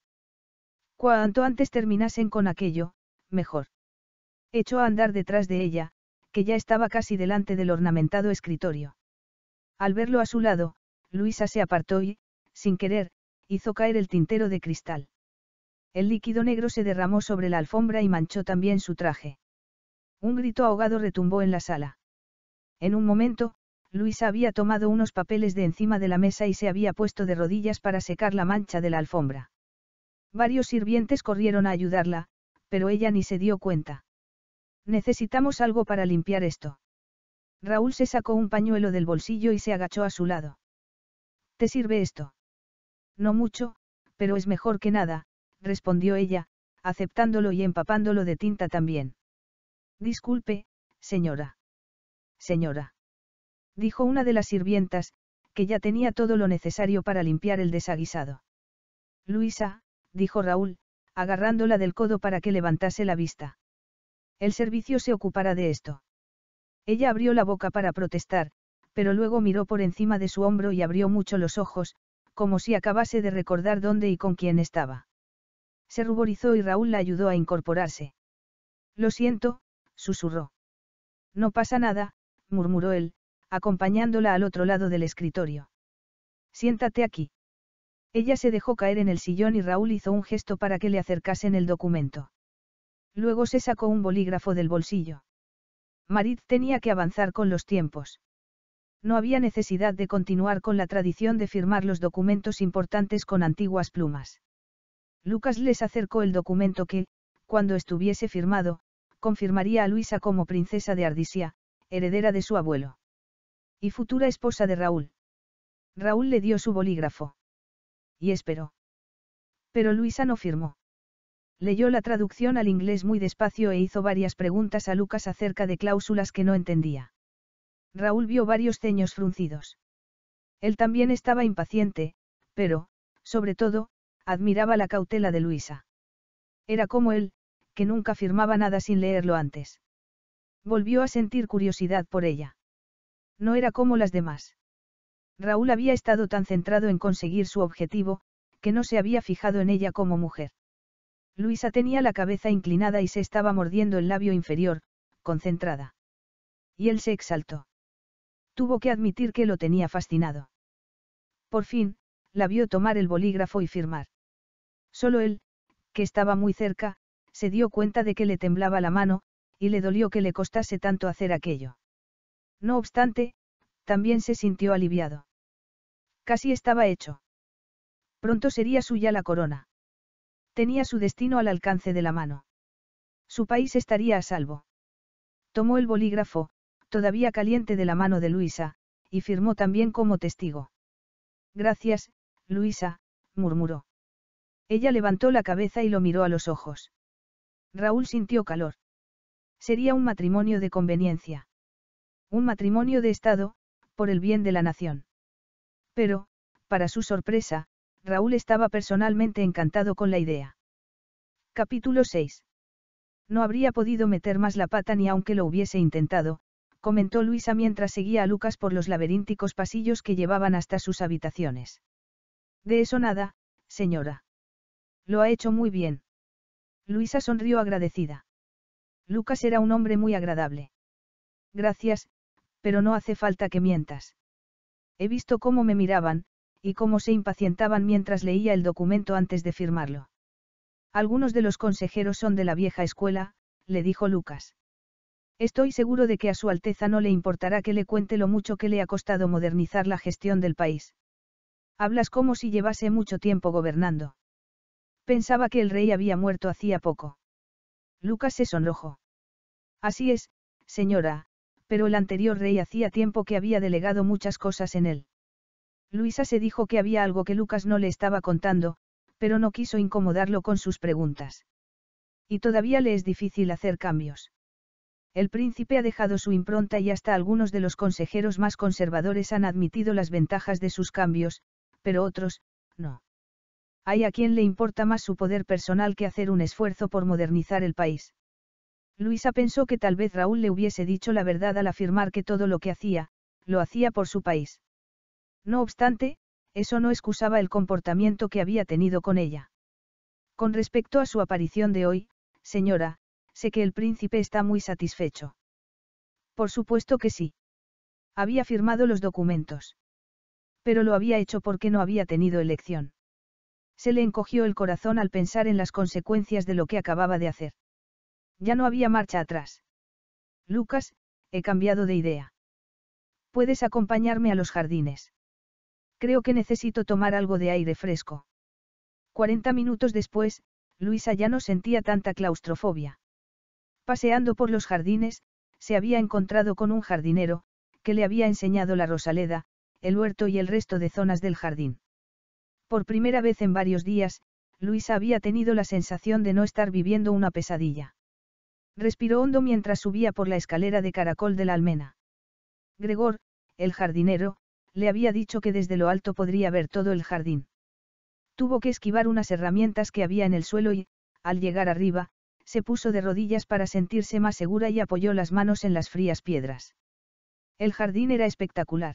Cuanto antes terminasen con aquello, mejor. Echó a andar detrás de ella, que ya estaba casi delante del ornamentado escritorio. Al verlo a su lado, Luisa se apartó y, sin querer, hizo caer el tintero de cristal. El líquido negro se derramó sobre la alfombra y manchó también su traje. Un grito ahogado retumbó en la sala. En un momento, Luisa había tomado unos papeles de encima de la mesa y se había puesto de rodillas para secar la mancha de la alfombra. Varios sirvientes corrieron a ayudarla, pero ella ni se dio cuenta. Necesitamos algo para limpiar esto. Raúl se sacó un pañuelo del bolsillo y se agachó a su lado. ¿Te sirve esto? No mucho, pero es mejor que nada, respondió ella, aceptándolo y empapándolo de tinta también. Disculpe, señora. Señora. Dijo una de las sirvientas, que ya tenía todo lo necesario para limpiar el desaguisado. Luisa, dijo Raúl, agarrándola del codo para que levantase la vista. El servicio se ocupará de esto. Ella abrió la boca para protestar, pero luego miró por encima de su hombro y abrió mucho los ojos, como si acabase de recordar dónde y con quién estaba. Se ruborizó y Raúl la ayudó a incorporarse. Lo siento, susurró. No pasa nada, murmuró él, acompañándola al otro lado del escritorio. Siéntate aquí. Ella se dejó caer en el sillón y Raúl hizo un gesto para que le acercasen el documento. Luego se sacó un bolígrafo del bolsillo. Marit tenía que avanzar con los tiempos. No había necesidad de continuar con la tradición de firmar los documentos importantes con antiguas plumas. Lucas les acercó el documento que, cuando estuviese firmado, confirmaría a Luisa como princesa de Ardisia, heredera de su abuelo. Y futura esposa de Raúl. Raúl le dio su bolígrafo. Y esperó. Pero Luisa no firmó. Leyó la traducción al inglés muy despacio e hizo varias preguntas a Lucas acerca de cláusulas que no entendía. Raúl vio varios ceños fruncidos. Él también estaba impaciente, pero, sobre todo, admiraba la cautela de Luisa. Era como él, que nunca firmaba nada sin leerlo antes. Volvió a sentir curiosidad por ella. No era como las demás. Raúl había estado tan centrado en conseguir su objetivo, que no se había fijado en ella como mujer. Luisa tenía la cabeza inclinada y se estaba mordiendo el labio inferior, concentrada. Y él se exaltó. Tuvo que admitir que lo tenía fascinado. Por fin, la vio tomar el bolígrafo y firmar. Solo él, que estaba muy cerca, se dio cuenta de que le temblaba la mano, y le dolió que le costase tanto hacer aquello. No obstante, también se sintió aliviado. Casi estaba hecho. Pronto sería suya la corona. Tenía su destino al alcance de la mano. Su país estaría a salvo. Tomó el bolígrafo, todavía caliente de la mano de Luisa, y firmó también como testigo. Gracias, Luisa, murmuró. Ella levantó la cabeza y lo miró a los ojos. Raúl sintió calor. Sería un matrimonio de conveniencia. Un matrimonio de Estado, por el bien de la nación. Pero, para su sorpresa, Raúl estaba personalmente encantado con la idea. Capítulo 6. No habría podido meter más la pata ni aunque lo hubiese intentado, comentó Luisa mientras seguía a Lucas por los laberínticos pasillos que llevaban hasta sus habitaciones. De eso nada, señora. Lo ha hecho muy bien. Luisa sonrió agradecida. Lucas era un hombre muy agradable. Gracias, pero no hace falta que mientas. He visto cómo me miraban, y cómo se impacientaban mientras leía el documento antes de firmarlo. Algunos de los consejeros son de la vieja escuela, le dijo Lucas. Estoy seguro de que a Su Alteza no le importará que le cuente lo mucho que le ha costado modernizar la gestión del país. Hablas como si llevase mucho tiempo gobernando. Pensaba que el rey había muerto hacía poco. Lucas se sonrojó. Así es, señora, pero el anterior rey hacía tiempo que había delegado muchas cosas en él. Luisa se dijo que había algo que Lucas no le estaba contando, pero no quiso incomodarlo con sus preguntas. Y todavía le es difícil hacer cambios. El príncipe ha dejado su impronta y hasta algunos de los consejeros más conservadores han admitido las ventajas de sus cambios, pero otros, no. Hay a quien le importa más su poder personal que hacer un esfuerzo por modernizar el país. Luisa pensó que tal vez Raúl le hubiese dicho la verdad al afirmar que todo lo que hacía, lo hacía por su país. No obstante, eso no excusaba el comportamiento que había tenido con ella. Con respecto a su aparición de hoy, señora, sé que el príncipe está muy satisfecho. Por supuesto que sí. Había firmado los documentos. Pero lo había hecho porque no había tenido elección. Se le encogió el corazón al pensar en las consecuencias de lo que acababa de hacer. Ya no había marcha atrás. Lucas, he cambiado de idea. ¿Puedes acompañarme a los jardines? Creo que necesito tomar algo de aire fresco. Cuarenta minutos después, Luisa ya no sentía tanta claustrofobia. Paseando por los jardines, se había encontrado con un jardinero, que le había enseñado la Rosaleda, el huerto y el resto de zonas del jardín. Por primera vez en varios días, Luisa había tenido la sensación de no estar viviendo una pesadilla. Respiró hondo mientras subía por la escalera de caracol de la almena. Gregor, el jardinero, le había dicho que desde lo alto podría ver todo el jardín. Tuvo que esquivar unas herramientas que había en el suelo y, al llegar arriba, se puso de rodillas para sentirse más segura y apoyó las manos en las frías piedras. El jardín era espectacular.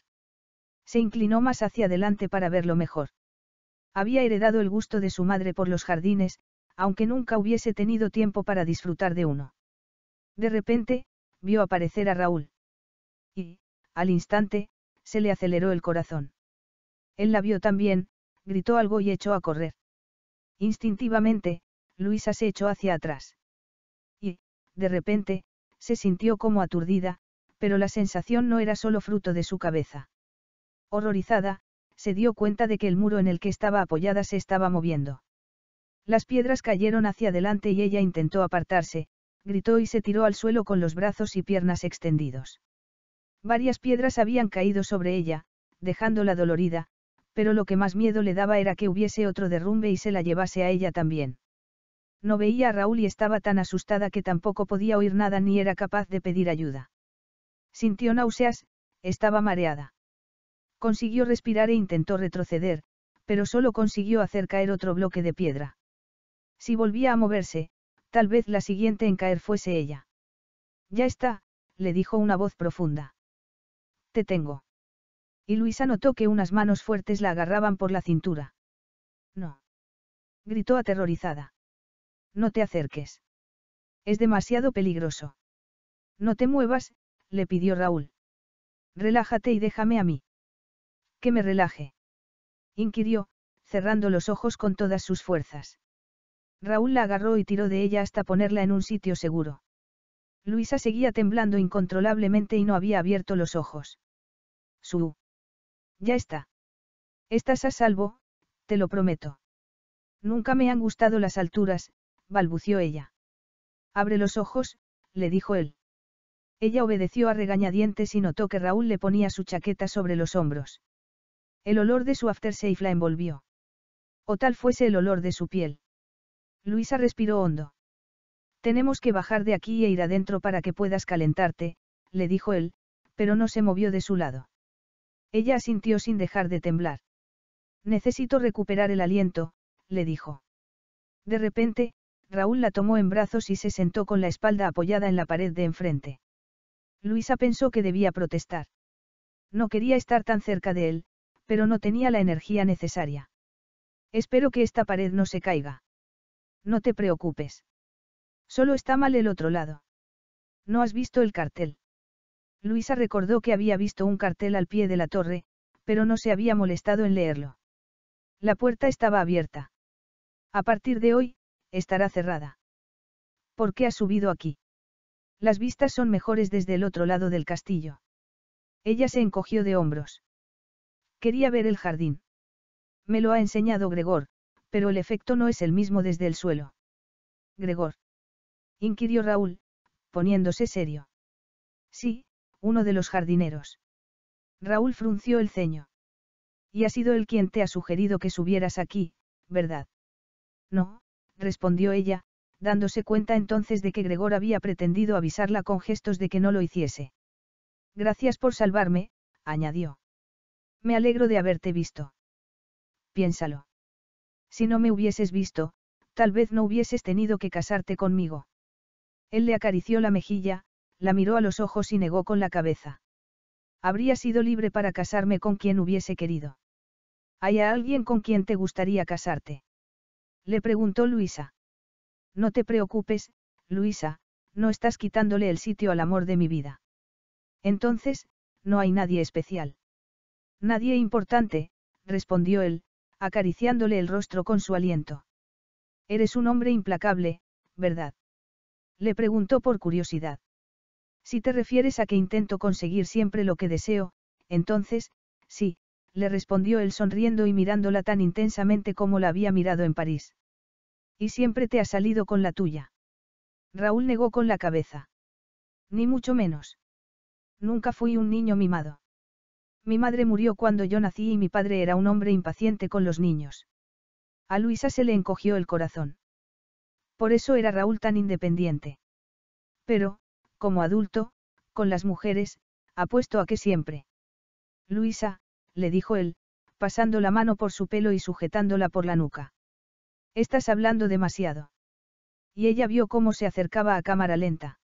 Se inclinó más hacia adelante para verlo mejor. Había heredado el gusto de su madre por los jardines, aunque nunca hubiese tenido tiempo para disfrutar de uno. De repente, vio aparecer a Raúl. Y, al instante, se le aceleró el corazón. Él la vio también, gritó algo y echó a correr. Instintivamente, Luisa se echó hacia atrás. Y, de repente, se sintió como aturdida, pero la sensación no era solo fruto de su cabeza. Horrorizada, se dio cuenta de que el muro en el que estaba apoyada se estaba moviendo. Las piedras cayeron hacia adelante y ella intentó apartarse, gritó y se tiró al suelo con los brazos y piernas extendidos. Varias piedras habían caído sobre ella, dejándola dolorida, pero lo que más miedo le daba era que hubiese otro derrumbe y se la llevase a ella también. No veía a Raúl y estaba tan asustada que tampoco podía oír nada ni era capaz de pedir ayuda. Sintió náuseas, estaba mareada. Consiguió respirar e intentó retroceder, pero solo consiguió hacer caer otro bloque de piedra. Si volvía a moverse, tal vez la siguiente en caer fuese ella. Ya está, le dijo una voz profunda. Te tengo. Y Luisa notó que unas manos fuertes la agarraban por la cintura. No. Gritó aterrorizada. No te acerques. Es demasiado peligroso. No te muevas, le pidió Raúl. Relájate y déjame a mí me relaje? inquirió, cerrando los ojos con todas sus fuerzas. Raúl la agarró y tiró de ella hasta ponerla en un sitio seguro. Luisa seguía temblando incontrolablemente y no había abierto los ojos. Su. Ya está. Estás a salvo, te lo prometo. Nunca me han gustado las alturas, balbució ella. Abre los ojos, le dijo él. Ella obedeció a regañadientes y notó que Raúl le ponía su chaqueta sobre los hombros. El olor de su aftershave la envolvió. O tal fuese el olor de su piel. Luisa respiró hondo. Tenemos que bajar de aquí e ir adentro para que puedas calentarte, le dijo él, pero no se movió de su lado. Ella asintió sin dejar de temblar. Necesito recuperar el aliento, le dijo. De repente, Raúl la tomó en brazos y se sentó con la espalda apoyada en la pared de enfrente. Luisa pensó que debía protestar. No quería estar tan cerca de él, pero no tenía la energía necesaria. Espero que esta pared no se caiga. No te preocupes. Solo está mal el otro lado. No has visto el cartel. Luisa recordó que había visto un cartel al pie de la torre, pero no se había molestado en leerlo. La puerta estaba abierta. A partir de hoy, estará cerrada. ¿Por qué has subido aquí? Las vistas son mejores desde el otro lado del castillo. Ella se encogió de hombros. Quería ver el jardín. Me lo ha enseñado Gregor, pero el efecto no es el mismo desde el suelo. Gregor. Inquirió Raúl, poniéndose serio. Sí, uno de los jardineros. Raúl frunció el ceño. Y ha sido él quien te ha sugerido que subieras aquí, ¿verdad? No, respondió ella, dándose cuenta entonces de que Gregor había pretendido avisarla con gestos de que no lo hiciese. Gracias por salvarme, añadió. Me alegro de haberte visto. Piénsalo. Si no me hubieses visto, tal vez no hubieses tenido que casarte conmigo. Él le acarició la mejilla, la miró a los ojos y negó con la cabeza. Habría sido libre para casarme con quien hubiese querido. ¿Hay alguien con quien te gustaría casarte? Le preguntó Luisa. No te preocupes, Luisa, no estás quitándole el sitio al amor de mi vida. Entonces, no hay nadie especial. Nadie importante, respondió él, acariciándole el rostro con su aliento. Eres un hombre implacable, ¿verdad? Le preguntó por curiosidad. Si te refieres a que intento conseguir siempre lo que deseo, entonces, sí, le respondió él sonriendo y mirándola tan intensamente como la había mirado en París. Y siempre te ha salido con la tuya. Raúl negó con la cabeza. Ni mucho menos. Nunca fui un niño mimado. Mi madre murió cuando yo nací y mi padre era un hombre impaciente con los niños. A Luisa se le encogió el corazón. Por eso era Raúl tan independiente. Pero, como adulto, con las mujeres, apuesto a que siempre. Luisa, le dijo él, pasando la mano por su pelo y sujetándola por la nuca. Estás hablando demasiado. Y ella vio cómo se acercaba a cámara lenta.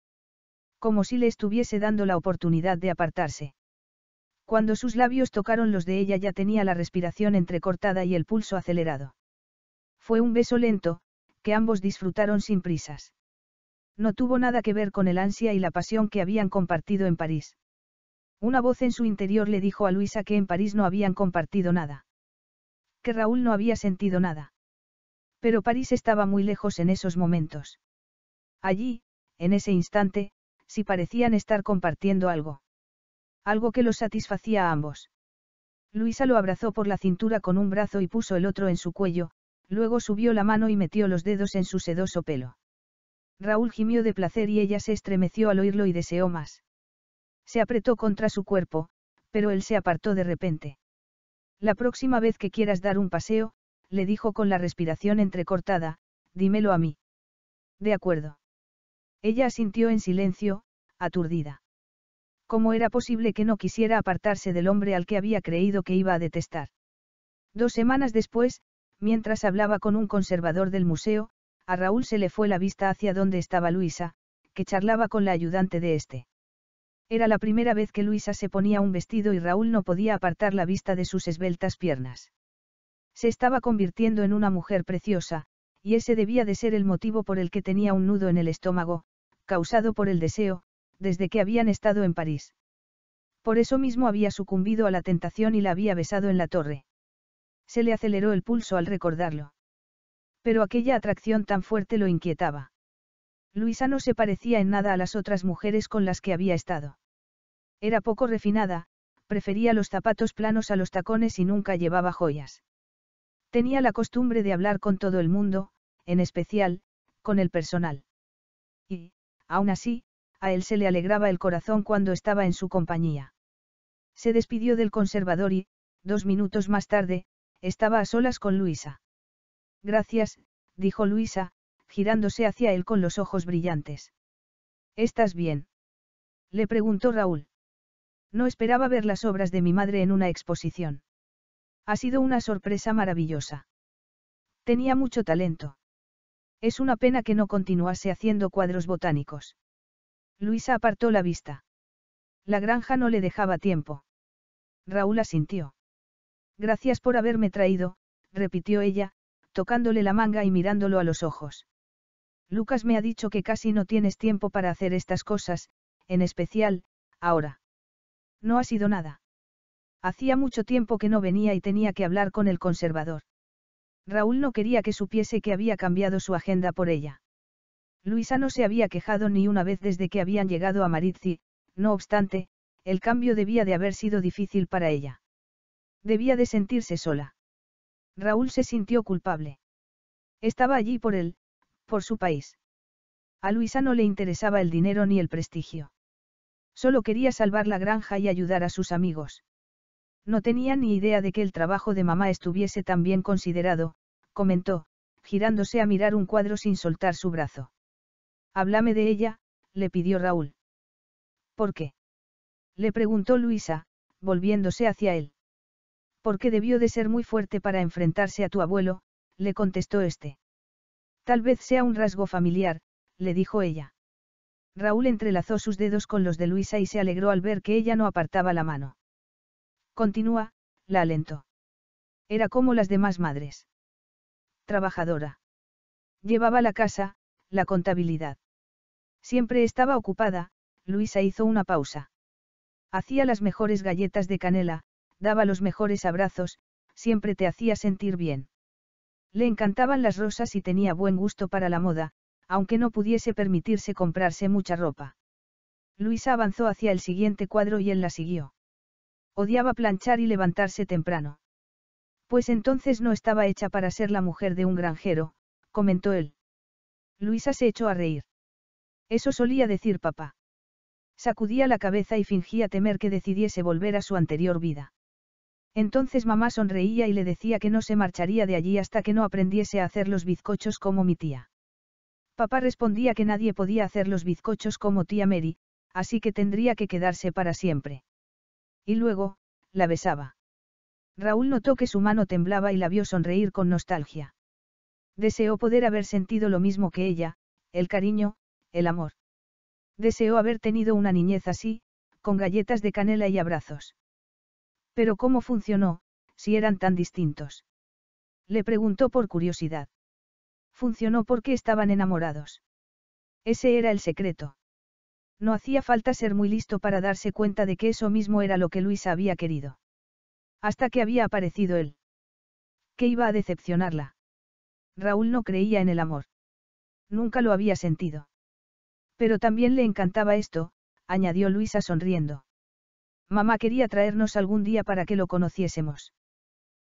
Como si le estuviese dando la oportunidad de apartarse. Cuando sus labios tocaron los de ella ya tenía la respiración entrecortada y el pulso acelerado. Fue un beso lento, que ambos disfrutaron sin prisas. No tuvo nada que ver con el ansia y la pasión que habían compartido en París. Una voz en su interior le dijo a Luisa que en París no habían compartido nada. Que Raúl no había sentido nada. Pero París estaba muy lejos en esos momentos. Allí, en ese instante, sí parecían estar compartiendo algo algo que los satisfacía a ambos. Luisa lo abrazó por la cintura con un brazo y puso el otro en su cuello, luego subió la mano y metió los dedos en su sedoso pelo. Raúl gimió de placer y ella se estremeció al oírlo y deseó más. Se apretó contra su cuerpo, pero él se apartó de repente. La próxima vez que quieras dar un paseo, le dijo con la respiración entrecortada, dímelo a mí. De acuerdo. Ella asintió en silencio, aturdida. ¿Cómo era posible que no quisiera apartarse del hombre al que había creído que iba a detestar? Dos semanas después, mientras hablaba con un conservador del museo, a Raúl se le fue la vista hacia donde estaba Luisa, que charlaba con la ayudante de este. Era la primera vez que Luisa se ponía un vestido y Raúl no podía apartar la vista de sus esbeltas piernas. Se estaba convirtiendo en una mujer preciosa, y ese debía de ser el motivo por el que tenía un nudo en el estómago, causado por el deseo, desde que habían estado en París. Por eso mismo había sucumbido a la tentación y la había besado en la torre. Se le aceleró el pulso al recordarlo. Pero aquella atracción tan fuerte lo inquietaba. Luisa no se parecía en nada a las otras mujeres con las que había estado. Era poco refinada, prefería los zapatos planos a los tacones y nunca llevaba joyas. Tenía la costumbre de hablar con todo el mundo, en especial, con el personal. Y, aún así, a él se le alegraba el corazón cuando estaba en su compañía. Se despidió del conservador y, dos minutos más tarde, estaba a solas con Luisa. Gracias, dijo Luisa, girándose hacia él con los ojos brillantes. ¿Estás bien? Le preguntó Raúl. No esperaba ver las obras de mi madre en una exposición. Ha sido una sorpresa maravillosa. Tenía mucho talento. Es una pena que no continuase haciendo cuadros botánicos. Luisa apartó la vista. La granja no le dejaba tiempo. Raúl asintió. Gracias por haberme traído, repitió ella, tocándole la manga y mirándolo a los ojos. Lucas me ha dicho que casi no tienes tiempo para hacer estas cosas, en especial, ahora. No ha sido nada. Hacía mucho tiempo que no venía y tenía que hablar con el conservador. Raúl no quería que supiese que había cambiado su agenda por ella. Luisa no se había quejado ni una vez desde que habían llegado a Maritzi, no obstante, el cambio debía de haber sido difícil para ella. Debía de sentirse sola. Raúl se sintió culpable. Estaba allí por él, por su país. A Luisa no le interesaba el dinero ni el prestigio. Solo quería salvar la granja y ayudar a sus amigos. No tenía ni idea de que el trabajo de mamá estuviese tan bien considerado, comentó, girándose a mirar un cuadro sin soltar su brazo. Háblame de ella, le pidió Raúl. ¿Por qué? Le preguntó Luisa, volviéndose hacia él. Porque debió de ser muy fuerte para enfrentarse a tu abuelo, le contestó este. Tal vez sea un rasgo familiar, le dijo ella. Raúl entrelazó sus dedos con los de Luisa y se alegró al ver que ella no apartaba la mano. Continúa, la alentó. Era como las demás madres. Trabajadora. Llevaba la casa, la contabilidad. Siempre estaba ocupada, Luisa hizo una pausa. Hacía las mejores galletas de canela, daba los mejores abrazos, siempre te hacía sentir bien. Le encantaban las rosas y tenía buen gusto para la moda, aunque no pudiese permitirse comprarse mucha ropa. Luisa avanzó hacia el siguiente cuadro y él la siguió. Odiaba planchar y levantarse temprano. Pues entonces no estaba hecha para ser la mujer de un granjero, comentó él. Luisa se echó a reír. Eso solía decir papá. Sacudía la cabeza y fingía temer que decidiese volver a su anterior vida. Entonces mamá sonreía y le decía que no se marcharía de allí hasta que no aprendiese a hacer los bizcochos como mi tía. Papá respondía que nadie podía hacer los bizcochos como tía Mary, así que tendría que quedarse para siempre. Y luego, la besaba. Raúl notó que su mano temblaba y la vio sonreír con nostalgia. Deseó poder haber sentido lo mismo que ella, el cariño, el amor. Deseó haber tenido una niñez así, con galletas de canela y abrazos. Pero ¿cómo funcionó, si eran tan distintos? Le preguntó por curiosidad. Funcionó porque estaban enamorados. Ese era el secreto. No hacía falta ser muy listo para darse cuenta de que eso mismo era lo que Luisa había querido. Hasta que había aparecido él. Que iba a decepcionarla. Raúl no creía en el amor. Nunca lo había sentido. Pero también le encantaba esto, añadió Luisa sonriendo. Mamá quería traernos algún día para que lo conociésemos.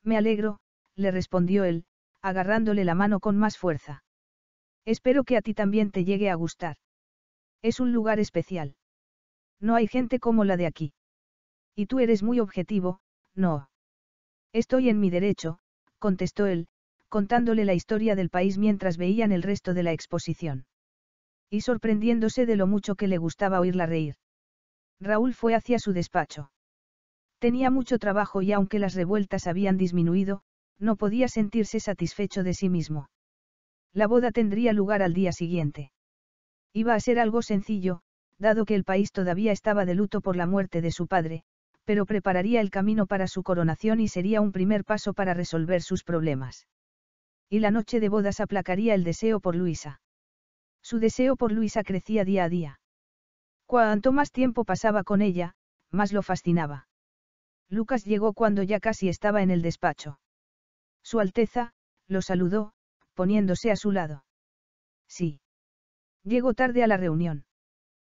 Me alegro, le respondió él, agarrándole la mano con más fuerza. Espero que a ti también te llegue a gustar. Es un lugar especial. No hay gente como la de aquí. Y tú eres muy objetivo, no. Estoy en mi derecho, contestó él, contándole la historia del país mientras veían el resto de la exposición y sorprendiéndose de lo mucho que le gustaba oírla reír. Raúl fue hacia su despacho. Tenía mucho trabajo y aunque las revueltas habían disminuido, no podía sentirse satisfecho de sí mismo. La boda tendría lugar al día siguiente. Iba a ser algo sencillo, dado que el país todavía estaba de luto por la muerte de su padre, pero prepararía el camino para su coronación y sería un primer paso para resolver sus problemas. Y la noche de bodas aplacaría el deseo por Luisa. Su deseo por Luisa crecía día a día. Cuanto más tiempo pasaba con ella, más lo fascinaba. Lucas llegó cuando ya casi estaba en el despacho. Su Alteza, lo saludó, poniéndose a su lado. Sí. Llegó tarde a la reunión.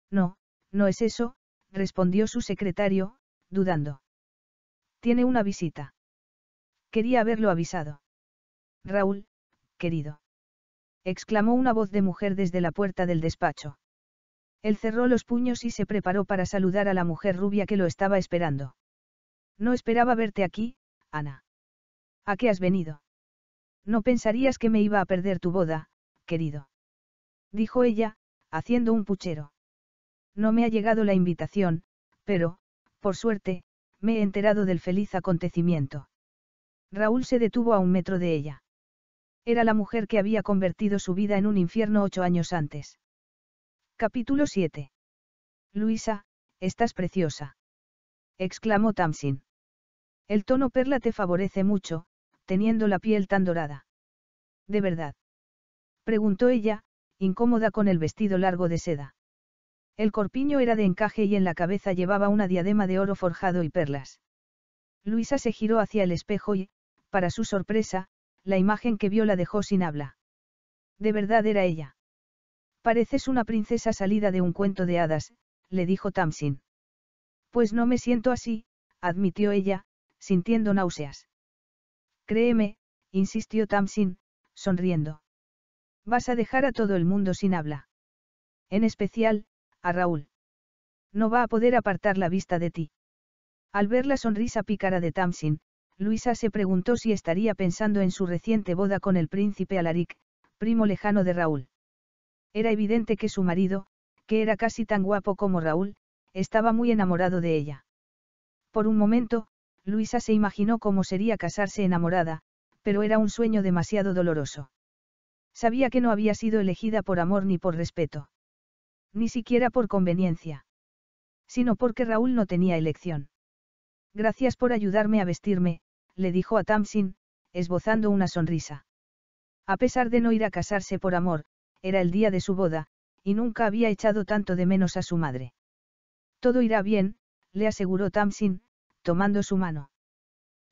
No, no es eso, respondió su secretario, dudando. Tiene una visita. Quería haberlo avisado. Raúl, querido exclamó una voz de mujer desde la puerta del despacho. Él cerró los puños y se preparó para saludar a la mujer rubia que lo estaba esperando. No esperaba verte aquí, Ana. ¿A qué has venido? No pensarías que me iba a perder tu boda, querido. Dijo ella, haciendo un puchero. No me ha llegado la invitación, pero, por suerte, me he enterado del feliz acontecimiento. Raúl se detuvo a un metro de ella. Era la mujer que había convertido su vida en un infierno ocho años antes. Capítulo 7. Luisa, estás preciosa. exclamó Tamsin. El tono perla te favorece mucho, teniendo la piel tan dorada. ¿De verdad? preguntó ella, incómoda con el vestido largo de seda. El corpiño era de encaje y en la cabeza llevaba una diadema de oro forjado y perlas. Luisa se giró hacia el espejo y, para su sorpresa, la imagen que vio la dejó sin habla. De verdad era ella. Pareces una princesa salida de un cuento de hadas, le dijo Tamsin. Pues no me siento así, admitió ella, sintiendo náuseas. Créeme, insistió Tamsin, sonriendo. Vas a dejar a todo el mundo sin habla. En especial, a Raúl. No va a poder apartar la vista de ti. Al ver la sonrisa pícara de Tamsin, Luisa se preguntó si estaría pensando en su reciente boda con el príncipe Alaric, primo lejano de Raúl. Era evidente que su marido, que era casi tan guapo como Raúl, estaba muy enamorado de ella. Por un momento, Luisa se imaginó cómo sería casarse enamorada, pero era un sueño demasiado doloroso. Sabía que no había sido elegida por amor ni por respeto. Ni siquiera por conveniencia. Sino porque Raúl no tenía elección. Gracias por ayudarme a vestirme, le dijo a Tamsin, esbozando una sonrisa. A pesar de no ir a casarse por amor, era el día de su boda, y nunca había echado tanto de menos a su madre. Todo irá bien, le aseguró Tamsin, tomando su mano.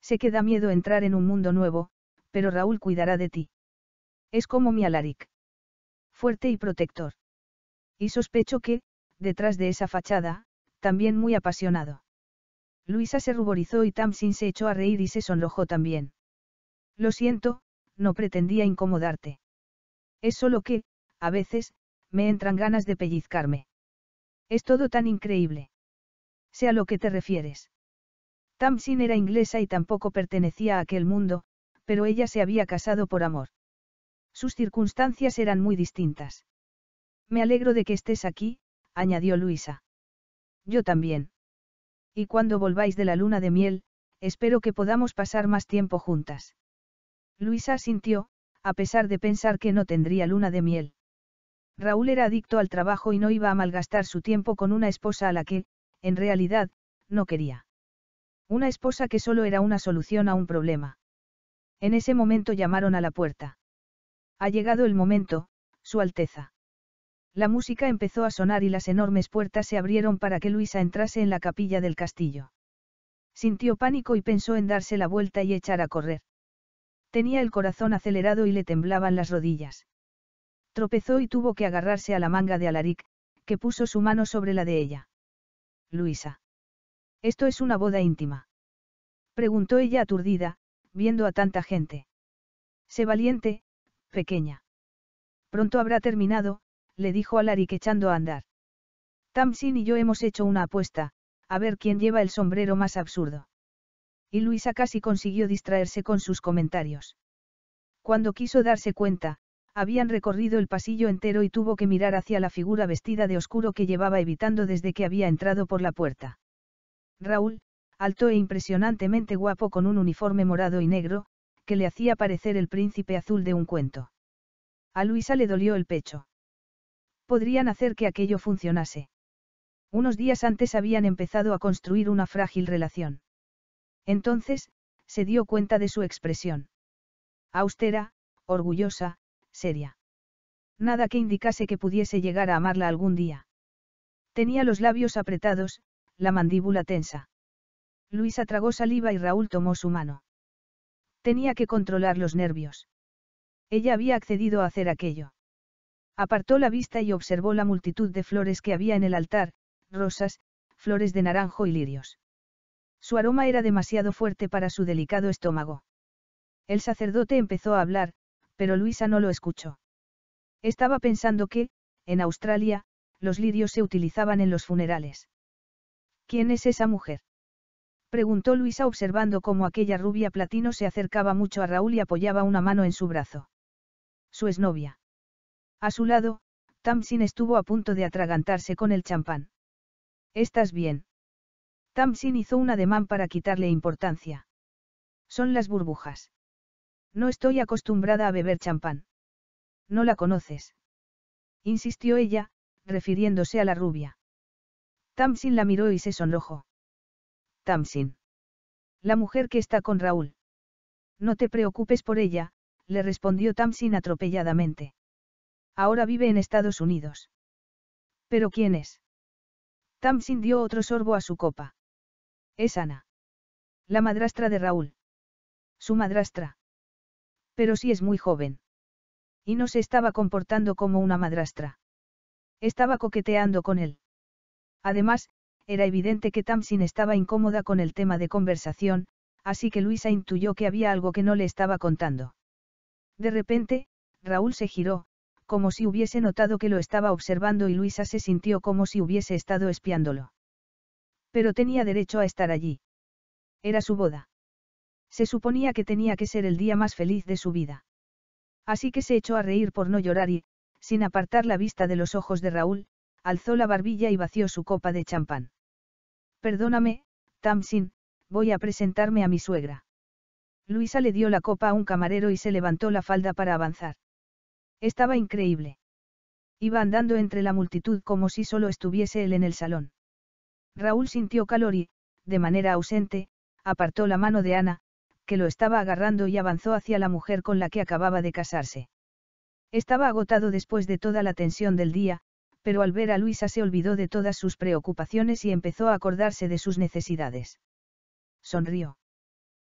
Sé que da miedo entrar en un mundo nuevo, pero Raúl cuidará de ti. Es como mi Alaric. Fuerte y protector. Y sospecho que, detrás de esa fachada, también muy apasionado. Luisa se ruborizó y Tamsin se echó a reír y se sonrojó también. Lo siento, no pretendía incomodarte. Es solo que, a veces, me entran ganas de pellizcarme. Es todo tan increíble. Sea lo que te refieres. Tamsin era inglesa y tampoco pertenecía a aquel mundo, pero ella se había casado por amor. Sus circunstancias eran muy distintas. Me alegro de que estés aquí, añadió Luisa. Yo también. Y cuando volváis de la luna de miel, espero que podamos pasar más tiempo juntas. Luisa sintió, a pesar de pensar que no tendría luna de miel. Raúl era adicto al trabajo y no iba a malgastar su tiempo con una esposa a la que, en realidad, no quería. Una esposa que solo era una solución a un problema. En ese momento llamaron a la puerta. Ha llegado el momento, Su Alteza. La música empezó a sonar y las enormes puertas se abrieron para que Luisa entrase en la capilla del castillo. Sintió pánico y pensó en darse la vuelta y echar a correr. Tenía el corazón acelerado y le temblaban las rodillas. Tropezó y tuvo que agarrarse a la manga de Alaric, que puso su mano sobre la de ella. Luisa. Esto es una boda íntima. Preguntó ella aturdida, viendo a tanta gente. Sé valiente, pequeña. Pronto habrá terminado, le dijo a que echando a andar. Tamsin y yo hemos hecho una apuesta, a ver quién lleva el sombrero más absurdo. Y Luisa casi consiguió distraerse con sus comentarios. Cuando quiso darse cuenta, habían recorrido el pasillo entero y tuvo que mirar hacia la figura vestida de oscuro que llevaba evitando desde que había entrado por la puerta. Raúl, alto e impresionantemente guapo con un uniforme morado y negro, que le hacía parecer el príncipe azul de un cuento. A Luisa le dolió el pecho podrían hacer que aquello funcionase. Unos días antes habían empezado a construir una frágil relación. Entonces, se dio cuenta de su expresión. Austera, orgullosa, seria. Nada que indicase que pudiese llegar a amarla algún día. Tenía los labios apretados, la mandíbula tensa. Luisa tragó saliva y Raúl tomó su mano. Tenía que controlar los nervios. Ella había accedido a hacer aquello. Apartó la vista y observó la multitud de flores que había en el altar, rosas, flores de naranjo y lirios. Su aroma era demasiado fuerte para su delicado estómago. El sacerdote empezó a hablar, pero Luisa no lo escuchó. Estaba pensando que, en Australia, los lirios se utilizaban en los funerales. ¿Quién es esa mujer? preguntó Luisa observando cómo aquella rubia platino se acercaba mucho a Raúl y apoyaba una mano en su brazo. Su exnovia. A su lado, Tamsin estuvo a punto de atragantarse con el champán. ¿Estás bien? Tamsin hizo un ademán para quitarle importancia. Son las burbujas. No estoy acostumbrada a beber champán. No la conoces. Insistió ella, refiriéndose a la rubia. Tamsin la miró y se sonrojó. Tamsin. La mujer que está con Raúl. No te preocupes por ella, le respondió Tamsin atropelladamente. Ahora vive en Estados Unidos. ¿Pero quién es? Tamsin dio otro sorbo a su copa. Es Ana. La madrastra de Raúl. Su madrastra. Pero sí es muy joven. Y no se estaba comportando como una madrastra. Estaba coqueteando con él. Además, era evidente que Tamsin estaba incómoda con el tema de conversación, así que Luisa intuyó que había algo que no le estaba contando. De repente, Raúl se giró, como si hubiese notado que lo estaba observando y Luisa se sintió como si hubiese estado espiándolo. Pero tenía derecho a estar allí. Era su boda. Se suponía que tenía que ser el día más feliz de su vida. Así que se echó a reír por no llorar y, sin apartar la vista de los ojos de Raúl, alzó la barbilla y vació su copa de champán. Perdóname, Tamsin, voy a presentarme a mi suegra. Luisa le dio la copa a un camarero y se levantó la falda para avanzar. Estaba increíble. Iba andando entre la multitud como si solo estuviese él en el salón. Raúl sintió calor y, de manera ausente, apartó la mano de Ana, que lo estaba agarrando y avanzó hacia la mujer con la que acababa de casarse. Estaba agotado después de toda la tensión del día, pero al ver a Luisa se olvidó de todas sus preocupaciones y empezó a acordarse de sus necesidades. Sonrió.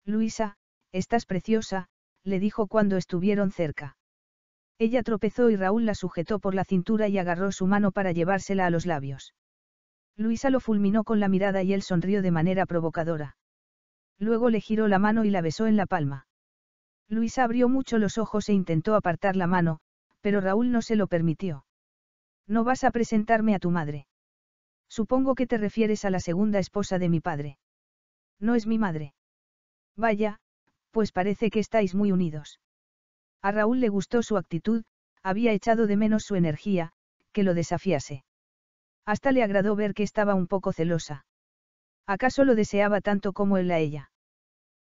Luisa, estás preciosa, le dijo cuando estuvieron cerca. Ella tropezó y Raúl la sujetó por la cintura y agarró su mano para llevársela a los labios. Luisa lo fulminó con la mirada y él sonrió de manera provocadora. Luego le giró la mano y la besó en la palma. Luisa abrió mucho los ojos e intentó apartar la mano, pero Raúl no se lo permitió. No vas a presentarme a tu madre. Supongo que te refieres a la segunda esposa de mi padre. No es mi madre. Vaya, pues parece que estáis muy unidos. A Raúl le gustó su actitud, había echado de menos su energía, que lo desafiase. Hasta le agradó ver que estaba un poco celosa. ¿Acaso lo deseaba tanto como él a ella?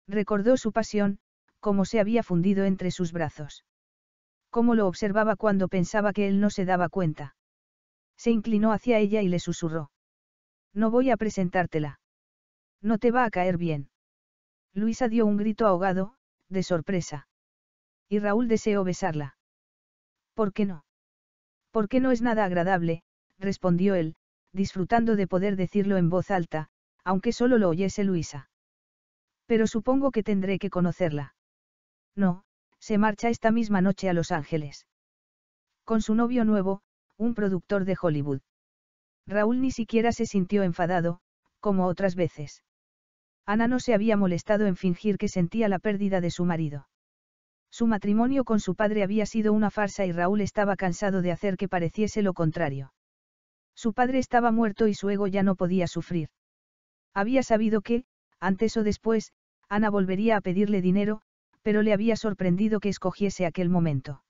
Recordó su pasión, cómo se había fundido entre sus brazos. Cómo lo observaba cuando pensaba que él no se daba cuenta. Se inclinó hacia ella y le susurró. No voy a presentártela. No te va a caer bien. Luisa dio un grito ahogado, de sorpresa y Raúl deseó besarla. ¿Por qué no? —Porque no es nada agradable? respondió él, disfrutando de poder decirlo en voz alta, aunque solo lo oyese Luisa. Pero supongo que tendré que conocerla. No, se marcha esta misma noche a Los Ángeles. Con su novio nuevo, un productor de Hollywood. Raúl ni siquiera se sintió enfadado, como otras veces. Ana no se había molestado en fingir que sentía la pérdida de su marido. Su matrimonio con su padre había sido una farsa y Raúl estaba cansado de hacer que pareciese lo contrario. Su padre estaba muerto y su ego ya no podía sufrir. Había sabido que, antes o después, Ana volvería a pedirle dinero, pero le había sorprendido que escogiese aquel momento.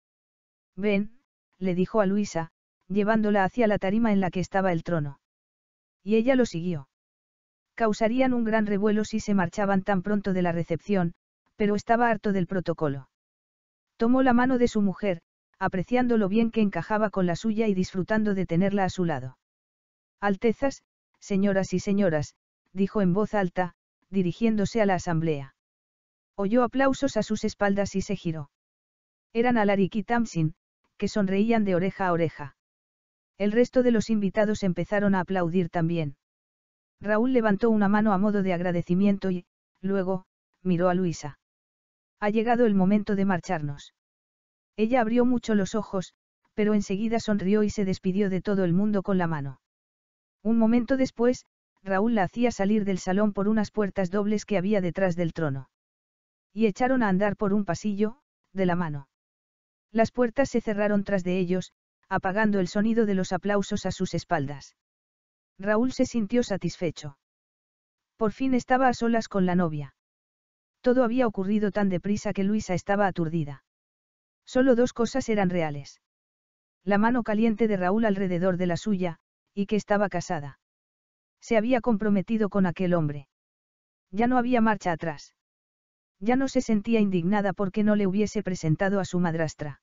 Ven, le dijo a Luisa, llevándola hacia la tarima en la que estaba el trono. Y ella lo siguió. Causarían un gran revuelo si se marchaban tan pronto de la recepción, pero estaba harto del protocolo. Tomó la mano de su mujer, apreciando lo bien que encajaba con la suya y disfrutando de tenerla a su lado. Altezas, señoras y señoras, dijo en voz alta, dirigiéndose a la asamblea. Oyó aplausos a sus espaldas y se giró. Eran Alarik y Tamsin, que sonreían de oreja a oreja. El resto de los invitados empezaron a aplaudir también. Raúl levantó una mano a modo de agradecimiento y, luego, miró a Luisa. Ha llegado el momento de marcharnos. Ella abrió mucho los ojos, pero enseguida sonrió y se despidió de todo el mundo con la mano. Un momento después, Raúl la hacía salir del salón por unas puertas dobles que había detrás del trono. Y echaron a andar por un pasillo, de la mano. Las puertas se cerraron tras de ellos, apagando el sonido de los aplausos a sus espaldas. Raúl se sintió satisfecho. Por fin estaba a solas con la novia. Todo había ocurrido tan deprisa que Luisa estaba aturdida. Solo dos cosas eran reales. La mano caliente de Raúl alrededor de la suya, y que estaba casada. Se había comprometido con aquel hombre. Ya no había marcha atrás. Ya no se sentía indignada porque no le hubiese presentado a su madrastra.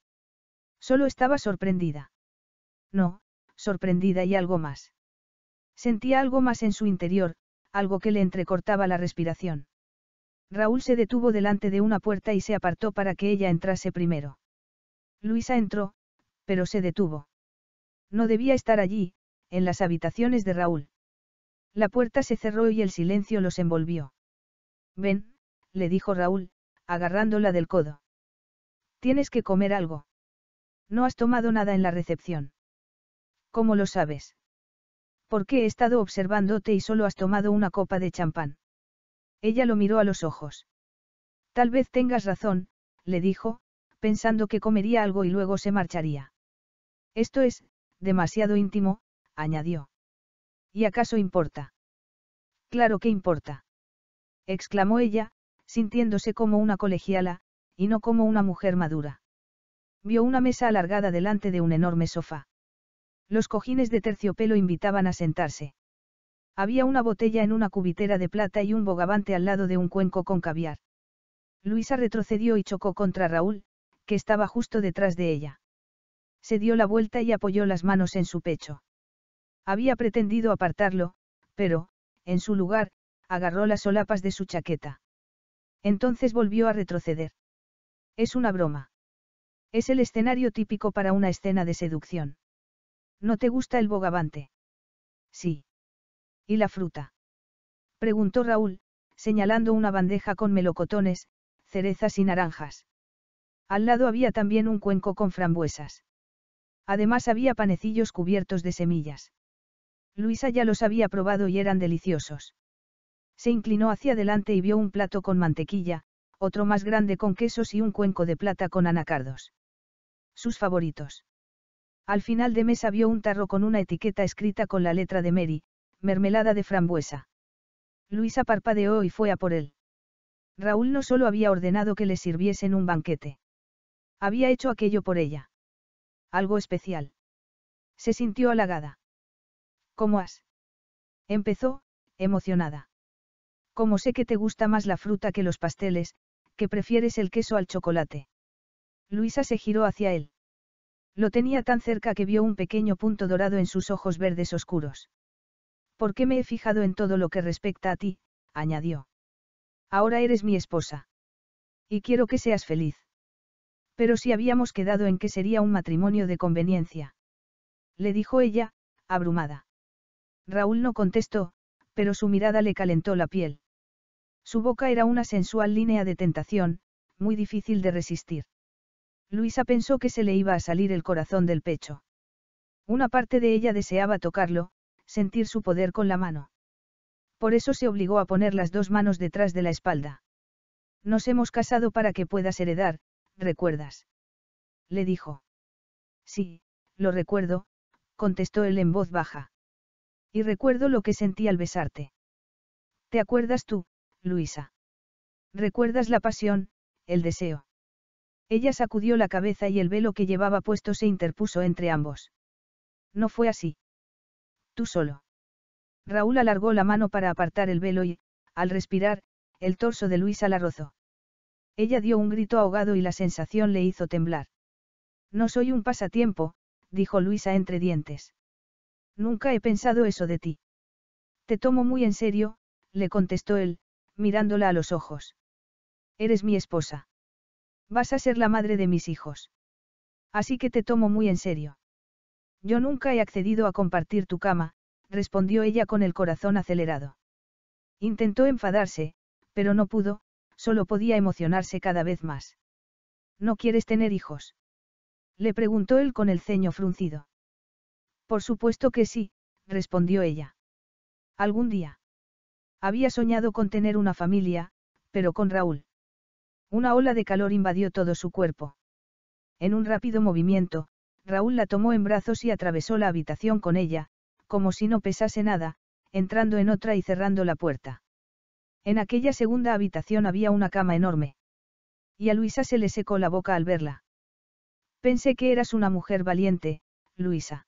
Solo estaba sorprendida. No, sorprendida y algo más. Sentía algo más en su interior, algo que le entrecortaba la respiración. Raúl se detuvo delante de una puerta y se apartó para que ella entrase primero. Luisa entró, pero se detuvo. No debía estar allí, en las habitaciones de Raúl. La puerta se cerró y el silencio los envolvió. Ven, le dijo Raúl, agarrándola del codo. Tienes que comer algo. No has tomado nada en la recepción. ¿Cómo lo sabes? Porque he estado observándote y solo has tomado una copa de champán? Ella lo miró a los ojos. Tal vez tengas razón, le dijo, pensando que comería algo y luego se marcharía. Esto es, demasiado íntimo, añadió. ¿Y acaso importa? Claro que importa. exclamó ella, sintiéndose como una colegiala, y no como una mujer madura. Vio una mesa alargada delante de un enorme sofá. Los cojines de terciopelo invitaban a sentarse. Había una botella en una cubitera de plata y un bogavante al lado de un cuenco con caviar. Luisa retrocedió y chocó contra Raúl, que estaba justo detrás de ella. Se dio la vuelta y apoyó las manos en su pecho. Había pretendido apartarlo, pero, en su lugar, agarró las solapas de su chaqueta. Entonces volvió a retroceder. Es una broma. Es el escenario típico para una escena de seducción. ¿No te gusta el bogavante? Sí. ¿Y la fruta? Preguntó Raúl, señalando una bandeja con melocotones, cerezas y naranjas. Al lado había también un cuenco con frambuesas. Además había panecillos cubiertos de semillas. Luisa ya los había probado y eran deliciosos. Se inclinó hacia adelante y vio un plato con mantequilla, otro más grande con quesos y un cuenco de plata con anacardos. Sus favoritos. Al final de mesa vio un tarro con una etiqueta escrita con la letra de Mary, mermelada de frambuesa. Luisa parpadeó y fue a por él. Raúl no solo había ordenado que le sirviesen un banquete. Había hecho aquello por ella. Algo especial. Se sintió halagada. ¿Cómo has? Empezó, emocionada. Como sé que te gusta más la fruta que los pasteles, que prefieres el queso al chocolate. Luisa se giró hacia él. Lo tenía tan cerca que vio un pequeño punto dorado en sus ojos verdes oscuros. ¿Por qué me he fijado en todo lo que respecta a ti? añadió. Ahora eres mi esposa. Y quiero que seas feliz. Pero si habíamos quedado en que sería un matrimonio de conveniencia. Le dijo ella, abrumada. Raúl no contestó, pero su mirada le calentó la piel. Su boca era una sensual línea de tentación, muy difícil de resistir. Luisa pensó que se le iba a salir el corazón del pecho. Una parte de ella deseaba tocarlo, sentir su poder con la mano. Por eso se obligó a poner las dos manos detrás de la espalda. Nos hemos casado para que puedas heredar, ¿recuerdas? Le dijo. Sí, lo recuerdo, contestó él en voz baja. Y recuerdo lo que sentí al besarte. ¿Te acuerdas tú, Luisa? ¿Recuerdas la pasión, el deseo? Ella sacudió la cabeza y el velo que llevaba puesto se interpuso entre ambos. No fue así. Tú solo. Raúl alargó la mano para apartar el velo y, al respirar, el torso de Luisa la rozó. Ella dio un grito ahogado y la sensación le hizo temblar. No soy un pasatiempo, dijo Luisa entre dientes. Nunca he pensado eso de ti. Te tomo muy en serio, le contestó él, mirándola a los ojos. Eres mi esposa. Vas a ser la madre de mis hijos. Así que te tomo muy en serio. Yo nunca he accedido a compartir tu cama, respondió ella con el corazón acelerado. Intentó enfadarse, pero no pudo, solo podía emocionarse cada vez más. ¿No quieres tener hijos? Le preguntó él con el ceño fruncido. Por supuesto que sí, respondió ella. Algún día. Había soñado con tener una familia, pero con Raúl. Una ola de calor invadió todo su cuerpo. En un rápido movimiento, Raúl la tomó en brazos y atravesó la habitación con ella, como si no pesase nada, entrando en otra y cerrando la puerta. En aquella segunda habitación había una cama enorme. Y a Luisa se le secó la boca al verla. Pensé que eras una mujer valiente, Luisa.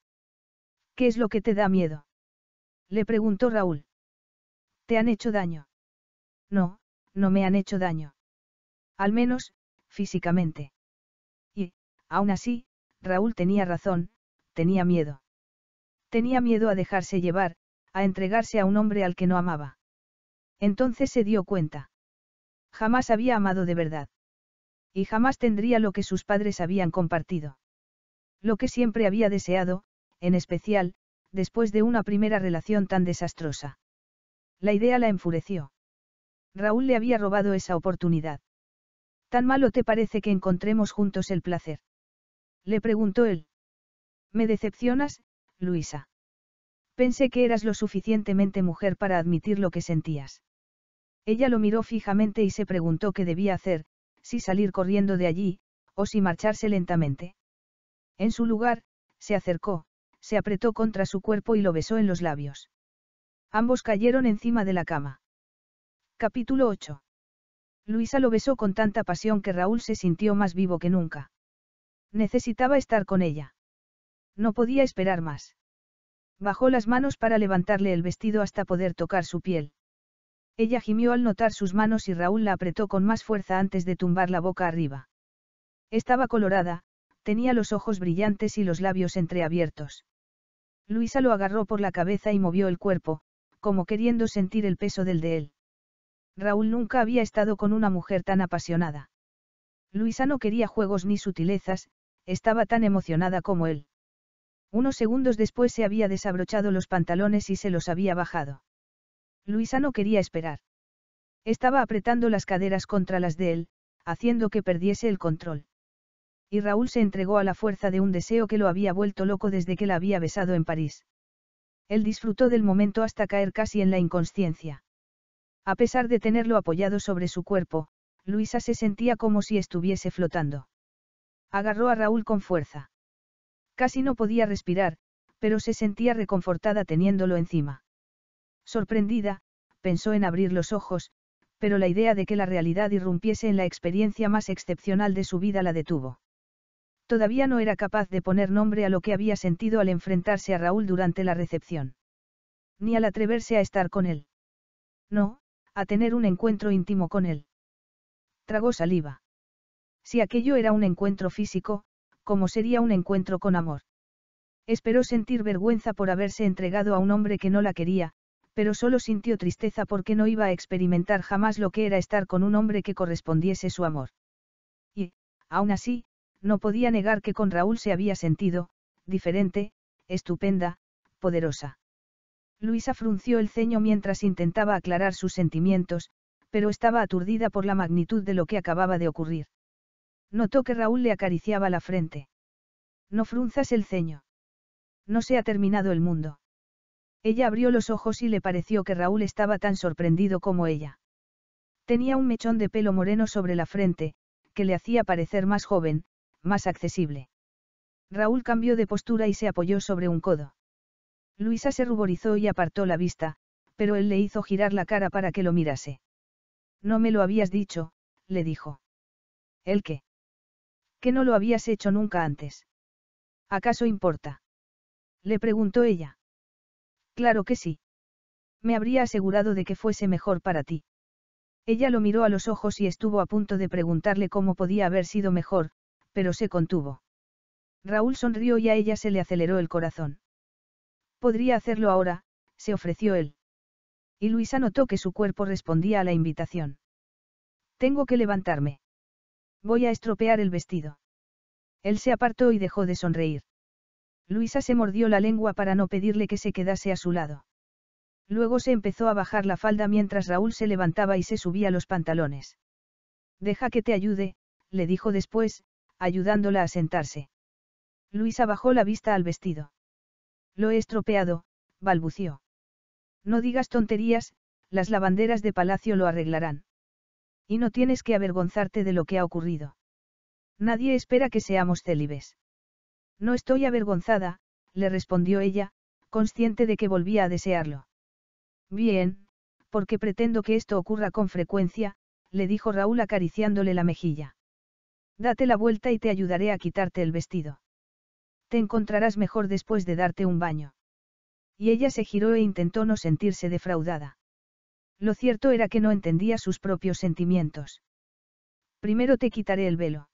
¿Qué es lo que te da miedo? Le preguntó Raúl. ¿Te han hecho daño? No, no me han hecho daño. Al menos, físicamente. Y, aún así, Raúl tenía razón, tenía miedo. Tenía miedo a dejarse llevar, a entregarse a un hombre al que no amaba. Entonces se dio cuenta. Jamás había amado de verdad. Y jamás tendría lo que sus padres habían compartido. Lo que siempre había deseado, en especial, después de una primera relación tan desastrosa. La idea la enfureció. Raúl le había robado esa oportunidad. ¿Tan malo te parece que encontremos juntos el placer? Le preguntó él. Me decepcionas, Luisa. Pensé que eras lo suficientemente mujer para admitir lo que sentías. Ella lo miró fijamente y se preguntó qué debía hacer, si salir corriendo de allí, o si marcharse lentamente. En su lugar, se acercó, se apretó contra su cuerpo y lo besó en los labios. Ambos cayeron encima de la cama. Capítulo 8. Luisa lo besó con tanta pasión que Raúl se sintió más vivo que nunca. Necesitaba estar con ella. No podía esperar más. Bajó las manos para levantarle el vestido hasta poder tocar su piel. Ella gimió al notar sus manos y Raúl la apretó con más fuerza antes de tumbar la boca arriba. Estaba colorada, tenía los ojos brillantes y los labios entreabiertos. Luisa lo agarró por la cabeza y movió el cuerpo, como queriendo sentir el peso del de él. Raúl nunca había estado con una mujer tan apasionada. Luisa no quería juegos ni sutilezas, estaba tan emocionada como él. Unos segundos después se había desabrochado los pantalones y se los había bajado. Luisa no quería esperar. Estaba apretando las caderas contra las de él, haciendo que perdiese el control. Y Raúl se entregó a la fuerza de un deseo que lo había vuelto loco desde que la había besado en París. Él disfrutó del momento hasta caer casi en la inconsciencia. A pesar de tenerlo apoyado sobre su cuerpo, Luisa se sentía como si estuviese flotando. Agarró a Raúl con fuerza. Casi no podía respirar, pero se sentía reconfortada teniéndolo encima. Sorprendida, pensó en abrir los ojos, pero la idea de que la realidad irrumpiese en la experiencia más excepcional de su vida la detuvo. Todavía no era capaz de poner nombre a lo que había sentido al enfrentarse a Raúl durante la recepción. Ni al atreverse a estar con él. No, a tener un encuentro íntimo con él. Tragó saliva. Si aquello era un encuentro físico, ¿cómo sería un encuentro con amor? Esperó sentir vergüenza por haberse entregado a un hombre que no la quería, pero solo sintió tristeza porque no iba a experimentar jamás lo que era estar con un hombre que correspondiese su amor. Y, aún así, no podía negar que con Raúl se había sentido, diferente, estupenda, poderosa. Luisa frunció el ceño mientras intentaba aclarar sus sentimientos, pero estaba aturdida por la magnitud de lo que acababa de ocurrir. Notó que Raúl le acariciaba la frente. No frunzas el ceño. No se ha terminado el mundo. Ella abrió los ojos y le pareció que Raúl estaba tan sorprendido como ella. Tenía un mechón de pelo moreno sobre la frente, que le hacía parecer más joven, más accesible. Raúl cambió de postura y se apoyó sobre un codo. Luisa se ruborizó y apartó la vista, pero él le hizo girar la cara para que lo mirase. No me lo habías dicho, le dijo. ¿El qué? que no lo habías hecho nunca antes. ¿Acaso importa? Le preguntó ella. Claro que sí. Me habría asegurado de que fuese mejor para ti. Ella lo miró a los ojos y estuvo a punto de preguntarle cómo podía haber sido mejor, pero se contuvo. Raúl sonrió y a ella se le aceleró el corazón. Podría hacerlo ahora, se ofreció él. Y Luisa notó que su cuerpo respondía a la invitación. Tengo que levantarme. Voy a estropear el vestido. Él se apartó y dejó de sonreír. Luisa se mordió la lengua para no pedirle que se quedase a su lado. Luego se empezó a bajar la falda mientras Raúl se levantaba y se subía los pantalones. Deja que te ayude, le dijo después, ayudándola a sentarse. Luisa bajó la vista al vestido. Lo he estropeado, balbució. No digas tonterías, las lavanderas de palacio lo arreglarán. Y no tienes que avergonzarte de lo que ha ocurrido. Nadie espera que seamos célibes. No estoy avergonzada, le respondió ella, consciente de que volvía a desearlo. Bien, porque pretendo que esto ocurra con frecuencia, le dijo Raúl acariciándole la mejilla. Date la vuelta y te ayudaré a quitarte el vestido. Te encontrarás mejor después de darte un baño. Y ella se giró e intentó no sentirse defraudada. Lo cierto era que no entendía sus propios sentimientos. Primero te quitaré el velo.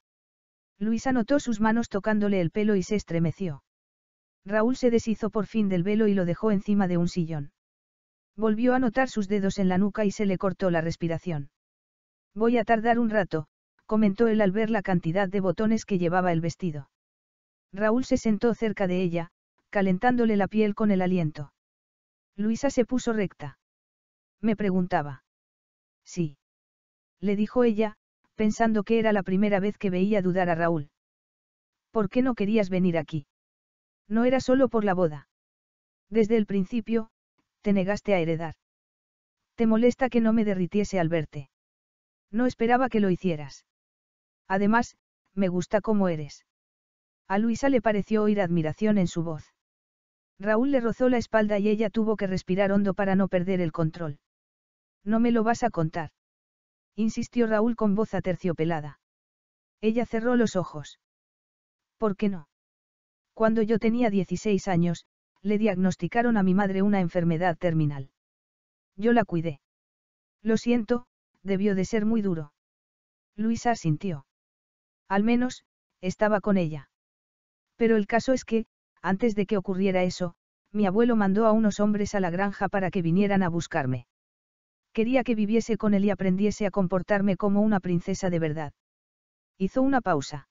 Luisa notó sus manos tocándole el pelo y se estremeció. Raúl se deshizo por fin del velo y lo dejó encima de un sillón. Volvió a notar sus dedos en la nuca y se le cortó la respiración. Voy a tardar un rato, comentó él al ver la cantidad de botones que llevaba el vestido. Raúl se sentó cerca de ella, calentándole la piel con el aliento. Luisa se puso recta. Me preguntaba. Sí. Le dijo ella, pensando que era la primera vez que veía dudar a Raúl. ¿Por qué no querías venir aquí? No era solo por la boda. Desde el principio, te negaste a heredar. Te molesta que no me derritiese al verte. No esperaba que lo hicieras. Además, me gusta cómo eres. A Luisa le pareció oír admiración en su voz. Raúl le rozó la espalda y ella tuvo que respirar hondo para no perder el control. No me lo vas a contar. Insistió Raúl con voz aterciopelada. Ella cerró los ojos. ¿Por qué no? Cuando yo tenía 16 años, le diagnosticaron a mi madre una enfermedad terminal. Yo la cuidé. Lo siento, debió de ser muy duro. Luisa asintió. Al menos, estaba con ella. Pero el caso es que, antes de que ocurriera eso, mi abuelo mandó a unos hombres a la granja para que vinieran a buscarme. Quería que viviese con él y aprendiese a comportarme como una princesa de verdad. Hizo una pausa.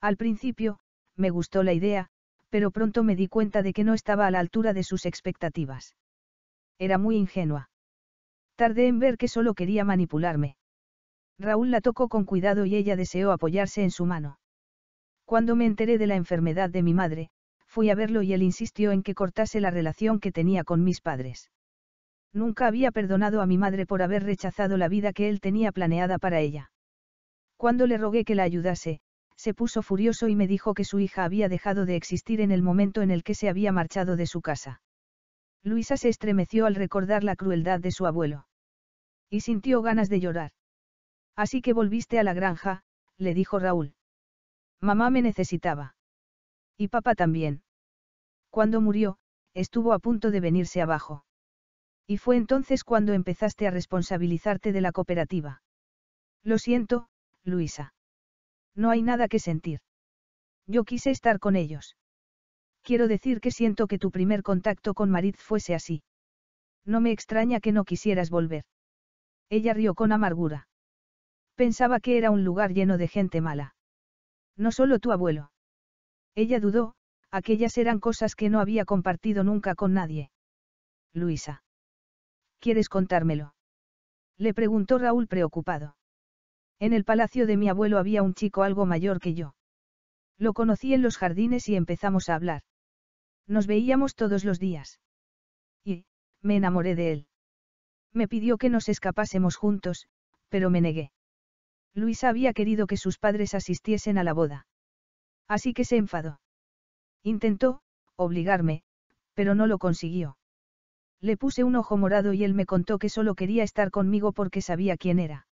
Al principio, me gustó la idea, pero pronto me di cuenta de que no estaba a la altura de sus expectativas. Era muy ingenua. Tardé en ver que solo quería manipularme. Raúl la tocó con cuidado y ella deseó apoyarse en su mano. Cuando me enteré de la enfermedad de mi madre, fui a verlo y él insistió en que cortase la relación que tenía con mis padres. Nunca había perdonado a mi madre por haber rechazado la vida que él tenía planeada para ella. Cuando le rogué que la ayudase, se puso furioso y me dijo que su hija había dejado de existir en el momento en el que se había marchado de su casa. Luisa se estremeció al recordar la crueldad de su abuelo. Y sintió ganas de llorar. Así que volviste a la granja, le dijo Raúl. Mamá me necesitaba. Y papá también. Cuando murió, estuvo a punto de venirse abajo. Y fue entonces cuando empezaste a responsabilizarte de la cooperativa. Lo siento, Luisa. No hay nada que sentir. Yo quise estar con ellos. Quiero decir que siento que tu primer contacto con Marit fuese así. No me extraña que no quisieras volver. Ella rió con amargura. Pensaba que era un lugar lleno de gente mala. No solo tu abuelo. Ella dudó, aquellas eran cosas que no había compartido nunca con nadie. Luisa. ¿Quieres contármelo? Le preguntó Raúl preocupado. En el palacio de mi abuelo había un chico algo mayor que yo. Lo conocí en los jardines y empezamos a hablar. Nos veíamos todos los días. Y, me enamoré de él. Me pidió que nos escapásemos juntos, pero me negué. Luisa había querido que sus padres asistiesen a la boda. Así que se enfadó. Intentó, obligarme, pero no lo consiguió. Le puse un ojo morado y él me contó que solo quería estar conmigo porque sabía quién era.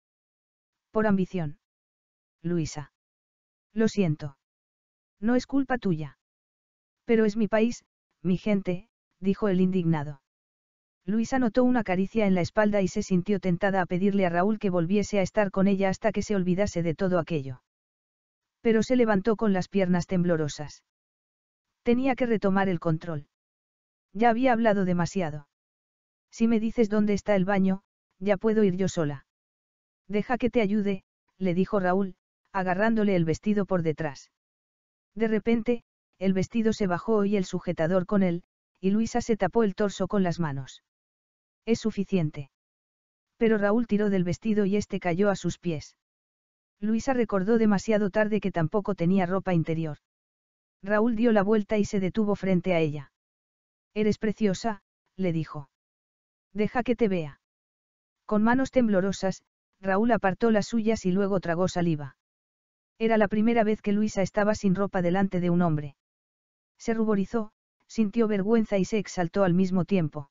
Por ambición. Luisa. Lo siento. No es culpa tuya. Pero es mi país, mi gente, dijo el indignado. Luisa notó una caricia en la espalda y se sintió tentada a pedirle a Raúl que volviese a estar con ella hasta que se olvidase de todo aquello. Pero se levantó con las piernas temblorosas. Tenía que retomar el control. Ya había hablado demasiado. Si me dices dónde está el baño, ya puedo ir yo sola. Deja que te ayude, le dijo Raúl, agarrándole el vestido por detrás. De repente, el vestido se bajó y el sujetador con él, y Luisa se tapó el torso con las manos. Es suficiente. Pero Raúl tiró del vestido y este cayó a sus pies. Luisa recordó demasiado tarde que tampoco tenía ropa interior. Raúl dio la vuelta y se detuvo frente a ella. Eres preciosa, le dijo. Deja que te vea. Con manos temblorosas, Raúl apartó las suyas y luego tragó saliva. Era la primera vez que Luisa estaba sin ropa delante de un hombre. Se ruborizó, sintió vergüenza y se exaltó al mismo tiempo.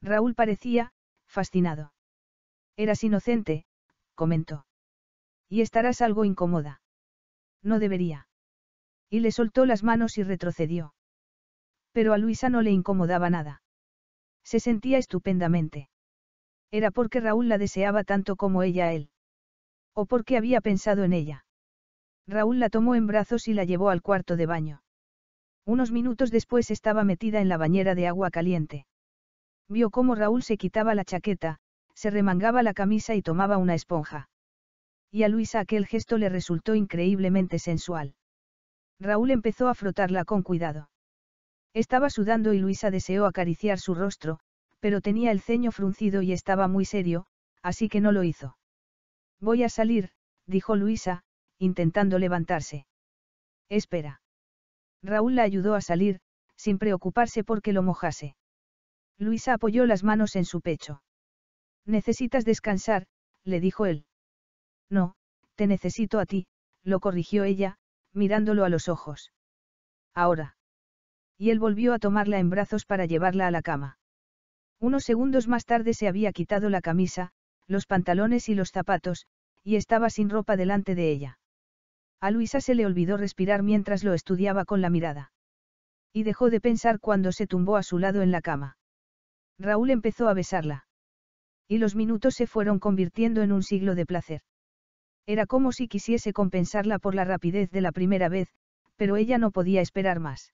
Raúl parecía, fascinado. Eras inocente, comentó. Y estarás algo incómoda. No debería. Y le soltó las manos y retrocedió. Pero a Luisa no le incomodaba nada. Se sentía estupendamente. Era porque Raúl la deseaba tanto como ella a él. O porque había pensado en ella. Raúl la tomó en brazos y la llevó al cuarto de baño. Unos minutos después estaba metida en la bañera de agua caliente. Vio cómo Raúl se quitaba la chaqueta, se remangaba la camisa y tomaba una esponja. Y a Luisa aquel gesto le resultó increíblemente sensual. Raúl empezó a frotarla con cuidado. Estaba sudando y Luisa deseó acariciar su rostro, pero tenía el ceño fruncido y estaba muy serio, así que no lo hizo. Voy a salir, dijo Luisa, intentando levantarse. Espera. Raúl la ayudó a salir, sin preocuparse porque lo mojase. Luisa apoyó las manos en su pecho. Necesitas descansar, le dijo él. No, te necesito a ti, lo corrigió ella, mirándolo a los ojos. Ahora. Y él volvió a tomarla en brazos para llevarla a la cama. Unos segundos más tarde se había quitado la camisa, los pantalones y los zapatos, y estaba sin ropa delante de ella. A Luisa se le olvidó respirar mientras lo estudiaba con la mirada. Y dejó de pensar cuando se tumbó a su lado en la cama. Raúl empezó a besarla. Y los minutos se fueron convirtiendo en un siglo de placer. Era como si quisiese compensarla por la rapidez de la primera vez, pero ella no podía esperar más.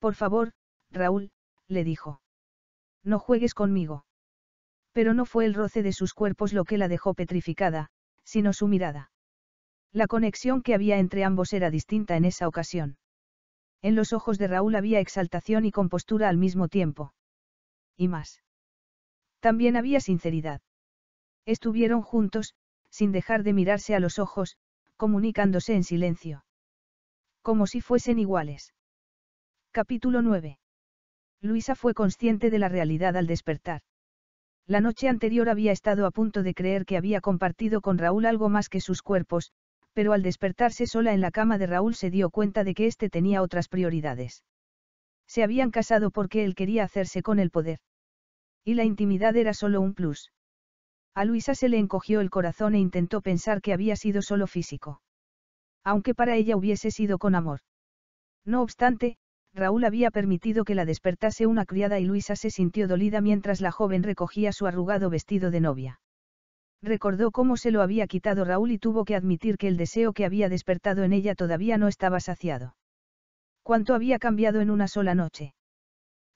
Por favor, Raúl, le dijo. No juegues conmigo. Pero no fue el roce de sus cuerpos lo que la dejó petrificada, sino su mirada. La conexión que había entre ambos era distinta en esa ocasión. En los ojos de Raúl había exaltación y compostura al mismo tiempo. Y más. También había sinceridad. Estuvieron juntos, sin dejar de mirarse a los ojos, comunicándose en silencio. Como si fuesen iguales. Capítulo 9. Luisa fue consciente de la realidad al despertar. La noche anterior había estado a punto de creer que había compartido con Raúl algo más que sus cuerpos, pero al despertarse sola en la cama de Raúl se dio cuenta de que éste tenía otras prioridades. Se habían casado porque él quería hacerse con el poder. Y la intimidad era solo un plus. A Luisa se le encogió el corazón e intentó pensar que había sido solo físico. Aunque para ella hubiese sido con amor. No obstante, Raúl había permitido que la despertase una criada y Luisa se sintió dolida mientras la joven recogía su arrugado vestido de novia. Recordó cómo se lo había quitado Raúl y tuvo que admitir que el deseo que había despertado en ella todavía no estaba saciado. ¿Cuánto había cambiado en una sola noche?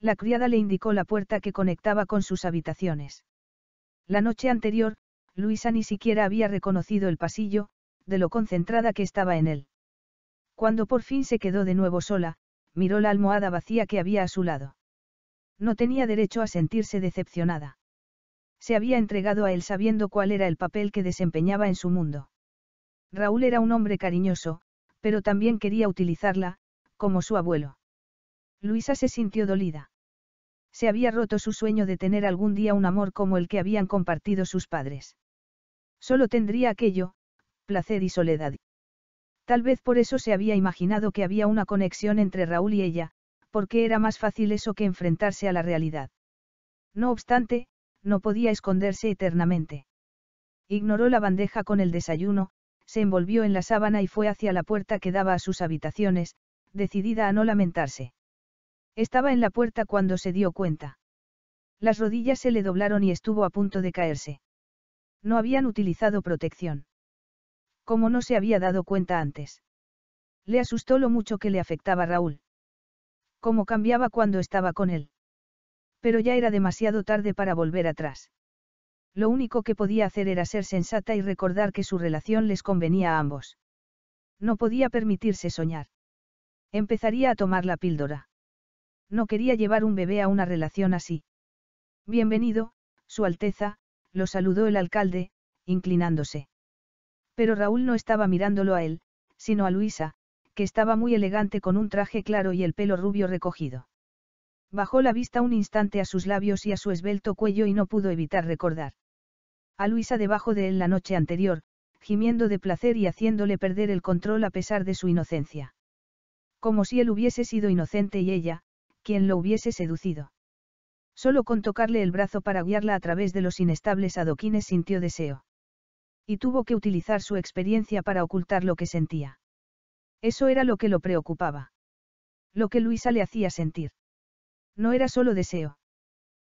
La criada le indicó la puerta que conectaba con sus habitaciones. La noche anterior, Luisa ni siquiera había reconocido el pasillo, de lo concentrada que estaba en él. Cuando por fin se quedó de nuevo sola, miró la almohada vacía que había a su lado. No tenía derecho a sentirse decepcionada. Se había entregado a él sabiendo cuál era el papel que desempeñaba en su mundo. Raúl era un hombre cariñoso, pero también quería utilizarla, como su abuelo. Luisa se sintió dolida. Se había roto su sueño de tener algún día un amor como el que habían compartido sus padres. Solo tendría aquello, placer y soledad. Tal vez por eso se había imaginado que había una conexión entre Raúl y ella, porque era más fácil eso que enfrentarse a la realidad. No obstante, no podía esconderse eternamente. Ignoró la bandeja con el desayuno, se envolvió en la sábana y fue hacia la puerta que daba a sus habitaciones, decidida a no lamentarse. Estaba en la puerta cuando se dio cuenta. Las rodillas se le doblaron y estuvo a punto de caerse. No habían utilizado protección como no se había dado cuenta antes. Le asustó lo mucho que le afectaba Raúl. Cómo cambiaba cuando estaba con él. Pero ya era demasiado tarde para volver atrás. Lo único que podía hacer era ser sensata y recordar que su relación les convenía a ambos. No podía permitirse soñar. Empezaría a tomar la píldora. No quería llevar un bebé a una relación así. Bienvenido, Su Alteza, lo saludó el alcalde, inclinándose. Pero Raúl no estaba mirándolo a él, sino a Luisa, que estaba muy elegante con un traje claro y el pelo rubio recogido. Bajó la vista un instante a sus labios y a su esbelto cuello y no pudo evitar recordar. A Luisa debajo de él la noche anterior, gimiendo de placer y haciéndole perder el control a pesar de su inocencia. Como si él hubiese sido inocente y ella, quien lo hubiese seducido. Solo con tocarle el brazo para guiarla a través de los inestables adoquines sintió deseo y tuvo que utilizar su experiencia para ocultar lo que sentía. Eso era lo que lo preocupaba. Lo que Luisa le hacía sentir. No era solo deseo.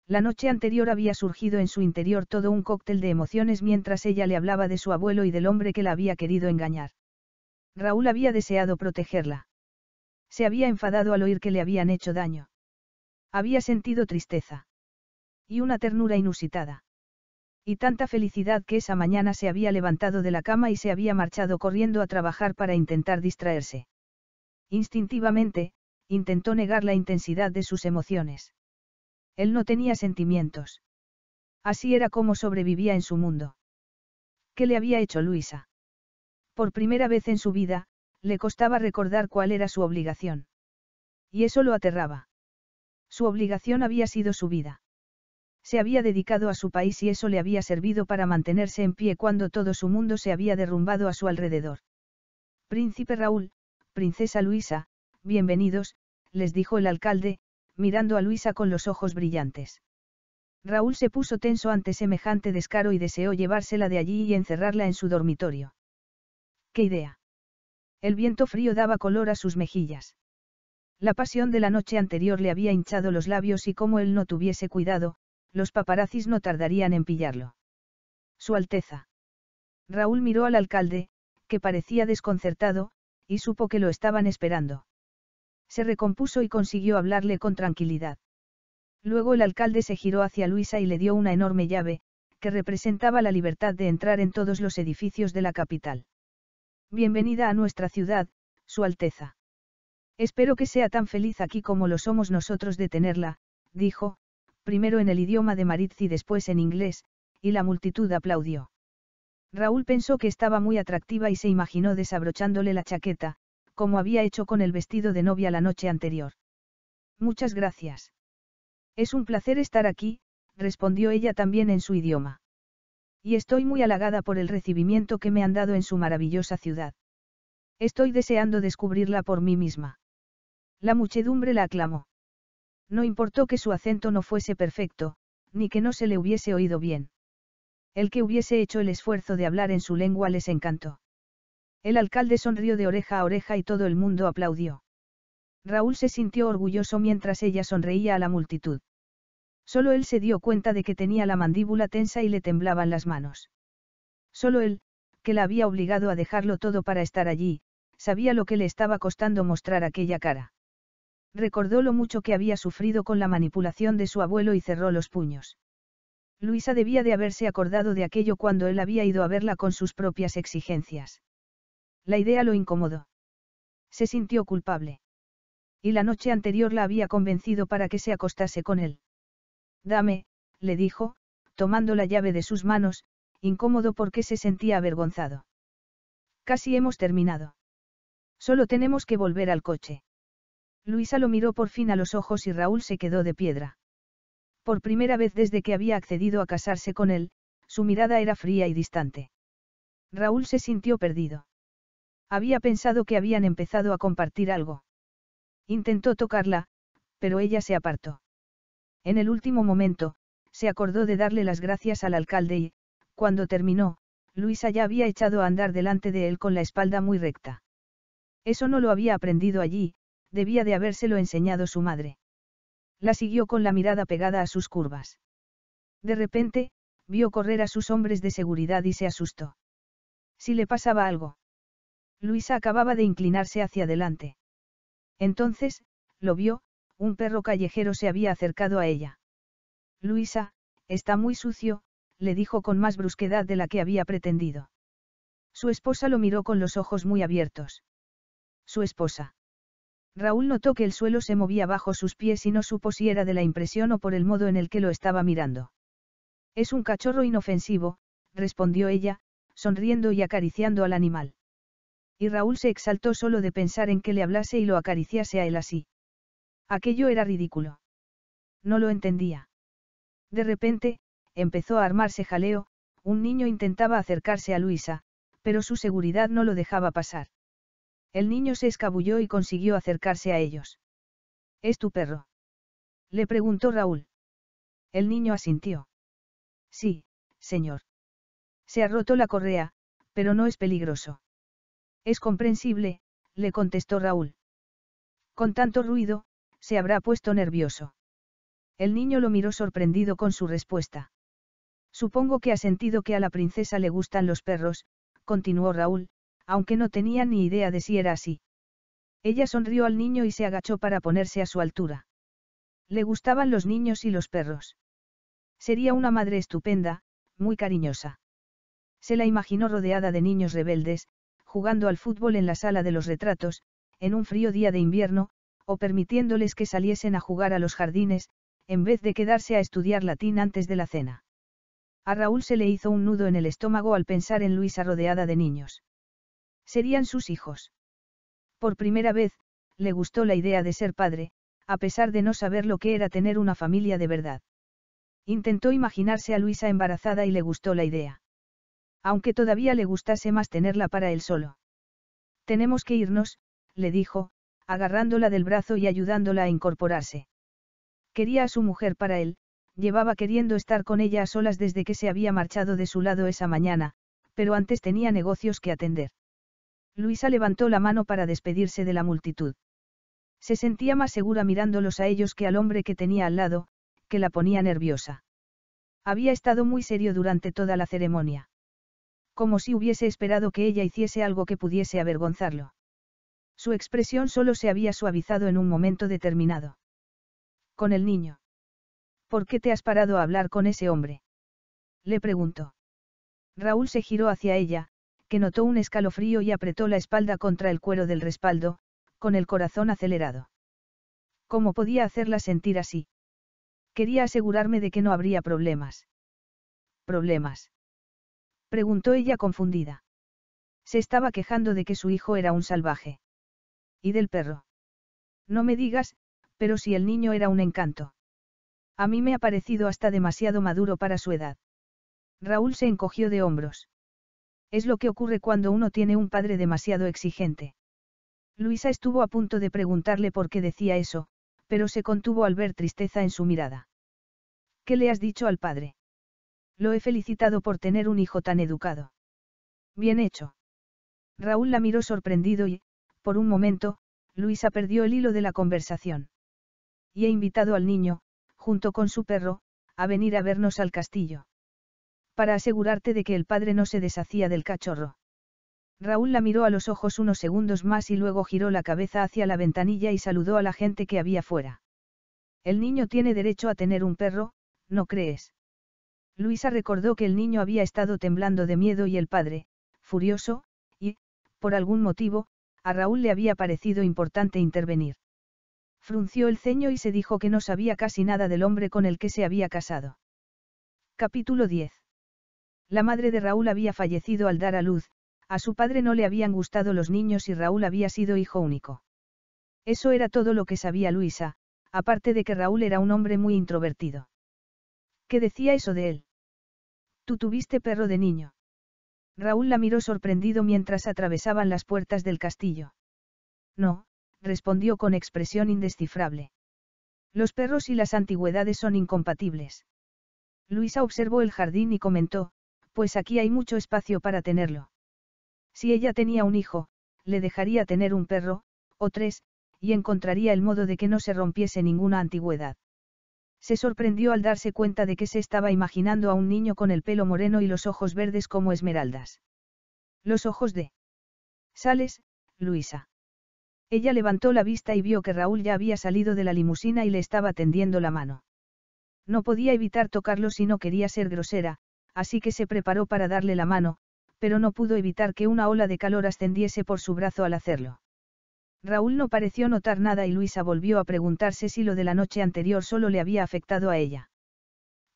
La noche anterior había surgido en su interior todo un cóctel de emociones mientras ella le hablaba de su abuelo y del hombre que la había querido engañar. Raúl había deseado protegerla. Se había enfadado al oír que le habían hecho daño. Había sentido tristeza. Y una ternura inusitada y tanta felicidad que esa mañana se había levantado de la cama y se había marchado corriendo a trabajar para intentar distraerse. Instintivamente, intentó negar la intensidad de sus emociones. Él no tenía sentimientos. Así era como sobrevivía en su mundo. ¿Qué le había hecho Luisa? Por primera vez en su vida, le costaba recordar cuál era su obligación. Y eso lo aterraba. Su obligación había sido su vida. Se había dedicado a su país y eso le había servido para mantenerse en pie cuando todo su mundo se había derrumbado a su alrededor. Príncipe Raúl, princesa Luisa, bienvenidos, les dijo el alcalde, mirando a Luisa con los ojos brillantes. Raúl se puso tenso ante semejante descaro y deseó llevársela de allí y encerrarla en su dormitorio. ¡Qué idea! El viento frío daba color a sus mejillas. La pasión de la noche anterior le había hinchado los labios y como él no tuviese cuidado, los paparazzis no tardarían en pillarlo. Su Alteza. Raúl miró al alcalde, que parecía desconcertado, y supo que lo estaban esperando. Se recompuso y consiguió hablarle con tranquilidad. Luego el alcalde se giró hacia Luisa y le dio una enorme llave, que representaba la libertad de entrar en todos los edificios de la capital. Bienvenida a nuestra ciudad, Su Alteza. Espero que sea tan feliz aquí como lo somos nosotros de tenerla, dijo, primero en el idioma de Maritzi y después en inglés, y la multitud aplaudió. Raúl pensó que estaba muy atractiva y se imaginó desabrochándole la chaqueta, como había hecho con el vestido de novia la noche anterior. Muchas gracias. Es un placer estar aquí, respondió ella también en su idioma. Y estoy muy halagada por el recibimiento que me han dado en su maravillosa ciudad. Estoy deseando descubrirla por mí misma. La muchedumbre la aclamó. No importó que su acento no fuese perfecto, ni que no se le hubiese oído bien. El que hubiese hecho el esfuerzo de hablar en su lengua les encantó. El alcalde sonrió de oreja a oreja y todo el mundo aplaudió. Raúl se sintió orgulloso mientras ella sonreía a la multitud. Solo él se dio cuenta de que tenía la mandíbula tensa y le temblaban las manos. Solo él, que la había obligado a dejarlo todo para estar allí, sabía lo que le estaba costando mostrar aquella cara. Recordó lo mucho que había sufrido con la manipulación de su abuelo y cerró los puños. Luisa debía de haberse acordado de aquello cuando él había ido a verla con sus propias exigencias. La idea lo incomodó. Se sintió culpable. Y la noche anterior la había convencido para que se acostase con él. Dame, le dijo, tomando la llave de sus manos, incómodo porque se sentía avergonzado. Casi hemos terminado. Solo tenemos que volver al coche. Luisa lo miró por fin a los ojos y Raúl se quedó de piedra. Por primera vez desde que había accedido a casarse con él, su mirada era fría y distante. Raúl se sintió perdido. Había pensado que habían empezado a compartir algo. Intentó tocarla, pero ella se apartó. En el último momento, se acordó de darle las gracias al alcalde y, cuando terminó, Luisa ya había echado a andar delante de él con la espalda muy recta. Eso no lo había aprendido allí, debía de habérselo enseñado su madre. La siguió con la mirada pegada a sus curvas. De repente, vio correr a sus hombres de seguridad y se asustó. Si le pasaba algo. Luisa acababa de inclinarse hacia adelante. Entonces, lo vio, un perro callejero se había acercado a ella. Luisa, está muy sucio, le dijo con más brusquedad de la que había pretendido. Su esposa lo miró con los ojos muy abiertos. Su esposa. Raúl notó que el suelo se movía bajo sus pies y no supo si era de la impresión o por el modo en el que lo estaba mirando. Es un cachorro inofensivo, respondió ella, sonriendo y acariciando al animal. Y Raúl se exaltó solo de pensar en que le hablase y lo acariciase a él así. Aquello era ridículo. No lo entendía. De repente, empezó a armarse jaleo, un niño intentaba acercarse a Luisa, pero su seguridad no lo dejaba pasar. El niño se escabulló y consiguió acercarse a ellos. ¿Es tu perro? Le preguntó Raúl. El niño asintió. Sí, señor. Se ha roto la correa, pero no es peligroso. Es comprensible, le contestó Raúl. Con tanto ruido, se habrá puesto nervioso. El niño lo miró sorprendido con su respuesta. Supongo que ha sentido que a la princesa le gustan los perros, continuó Raúl, aunque no tenía ni idea de si era así. Ella sonrió al niño y se agachó para ponerse a su altura. Le gustaban los niños y los perros. Sería una madre estupenda, muy cariñosa. Se la imaginó rodeada de niños rebeldes, jugando al fútbol en la sala de los retratos, en un frío día de invierno, o permitiéndoles que saliesen a jugar a los jardines, en vez de quedarse a estudiar latín antes de la cena. A Raúl se le hizo un nudo en el estómago al pensar en Luisa rodeada de niños. Serían sus hijos. Por primera vez, le gustó la idea de ser padre, a pesar de no saber lo que era tener una familia de verdad. Intentó imaginarse a Luisa embarazada y le gustó la idea. Aunque todavía le gustase más tenerla para él solo. Tenemos que irnos, le dijo, agarrándola del brazo y ayudándola a incorporarse. Quería a su mujer para él, llevaba queriendo estar con ella a solas desde que se había marchado de su lado esa mañana, pero antes tenía negocios que atender. Luisa levantó la mano para despedirse de la multitud. Se sentía más segura mirándolos a ellos que al hombre que tenía al lado, que la ponía nerviosa. Había estado muy serio durante toda la ceremonia. Como si hubiese esperado que ella hiciese algo que pudiese avergonzarlo. Su expresión solo se había suavizado en un momento determinado. Con el niño. ¿Por qué te has parado a hablar con ese hombre? Le preguntó. Raúl se giró hacia ella, que notó un escalofrío y apretó la espalda contra el cuero del respaldo, con el corazón acelerado. ¿Cómo podía hacerla sentir así? Quería asegurarme de que no habría problemas. ¿Problemas? Preguntó ella confundida. Se estaba quejando de que su hijo era un salvaje. ¿Y del perro? No me digas, pero si el niño era un encanto. A mí me ha parecido hasta demasiado maduro para su edad. Raúl se encogió de hombros. Es lo que ocurre cuando uno tiene un padre demasiado exigente. Luisa estuvo a punto de preguntarle por qué decía eso, pero se contuvo al ver tristeza en su mirada. ¿Qué le has dicho al padre? Lo he felicitado por tener un hijo tan educado. Bien hecho. Raúl la miró sorprendido y, por un momento, Luisa perdió el hilo de la conversación. Y he invitado al niño, junto con su perro, a venir a vernos al castillo para asegurarte de que el padre no se deshacía del cachorro. Raúl la miró a los ojos unos segundos más y luego giró la cabeza hacia la ventanilla y saludó a la gente que había fuera. El niño tiene derecho a tener un perro, ¿no crees? Luisa recordó que el niño había estado temblando de miedo y el padre, furioso, y, por algún motivo, a Raúl le había parecido importante intervenir. Frunció el ceño y se dijo que no sabía casi nada del hombre con el que se había casado. Capítulo 10. La madre de Raúl había fallecido al dar a luz, a su padre no le habían gustado los niños y Raúl había sido hijo único. Eso era todo lo que sabía Luisa, aparte de que Raúl era un hombre muy introvertido. ¿Qué decía eso de él? Tú tuviste perro de niño. Raúl la miró sorprendido mientras atravesaban las puertas del castillo. No, respondió con expresión indescifrable. Los perros y las antigüedades son incompatibles. Luisa observó el jardín y comentó, pues aquí hay mucho espacio para tenerlo. Si ella tenía un hijo, le dejaría tener un perro, o tres, y encontraría el modo de que no se rompiese ninguna antigüedad. Se sorprendió al darse cuenta de que se estaba imaginando a un niño con el pelo moreno y los ojos verdes como esmeraldas. Los ojos de... Sales, Luisa. Ella levantó la vista y vio que Raúl ya había salido de la limusina y le estaba tendiendo la mano. No podía evitar tocarlo si no quería ser grosera, así que se preparó para darle la mano, pero no pudo evitar que una ola de calor ascendiese por su brazo al hacerlo. Raúl no pareció notar nada y Luisa volvió a preguntarse si lo de la noche anterior solo le había afectado a ella.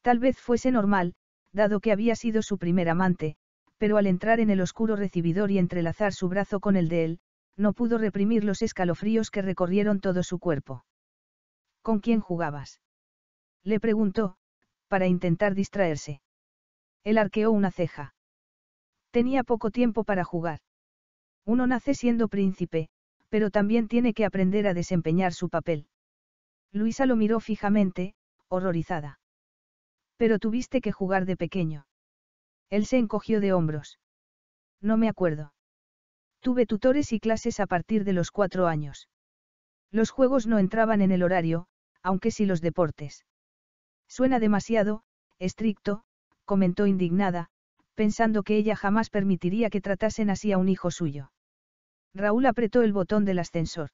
Tal vez fuese normal, dado que había sido su primer amante, pero al entrar en el oscuro recibidor y entrelazar su brazo con el de él, no pudo reprimir los escalofríos que recorrieron todo su cuerpo. ¿Con quién jugabas? Le preguntó, para intentar distraerse. Él arqueó una ceja. Tenía poco tiempo para jugar. Uno nace siendo príncipe, pero también tiene que aprender a desempeñar su papel. Luisa lo miró fijamente, horrorizada. Pero tuviste que jugar de pequeño. Él se encogió de hombros. No me acuerdo. Tuve tutores y clases a partir de los cuatro años. Los juegos no entraban en el horario, aunque sí los deportes. Suena demasiado, estricto, comentó indignada, pensando que ella jamás permitiría que tratasen así a un hijo suyo. Raúl apretó el botón del ascensor.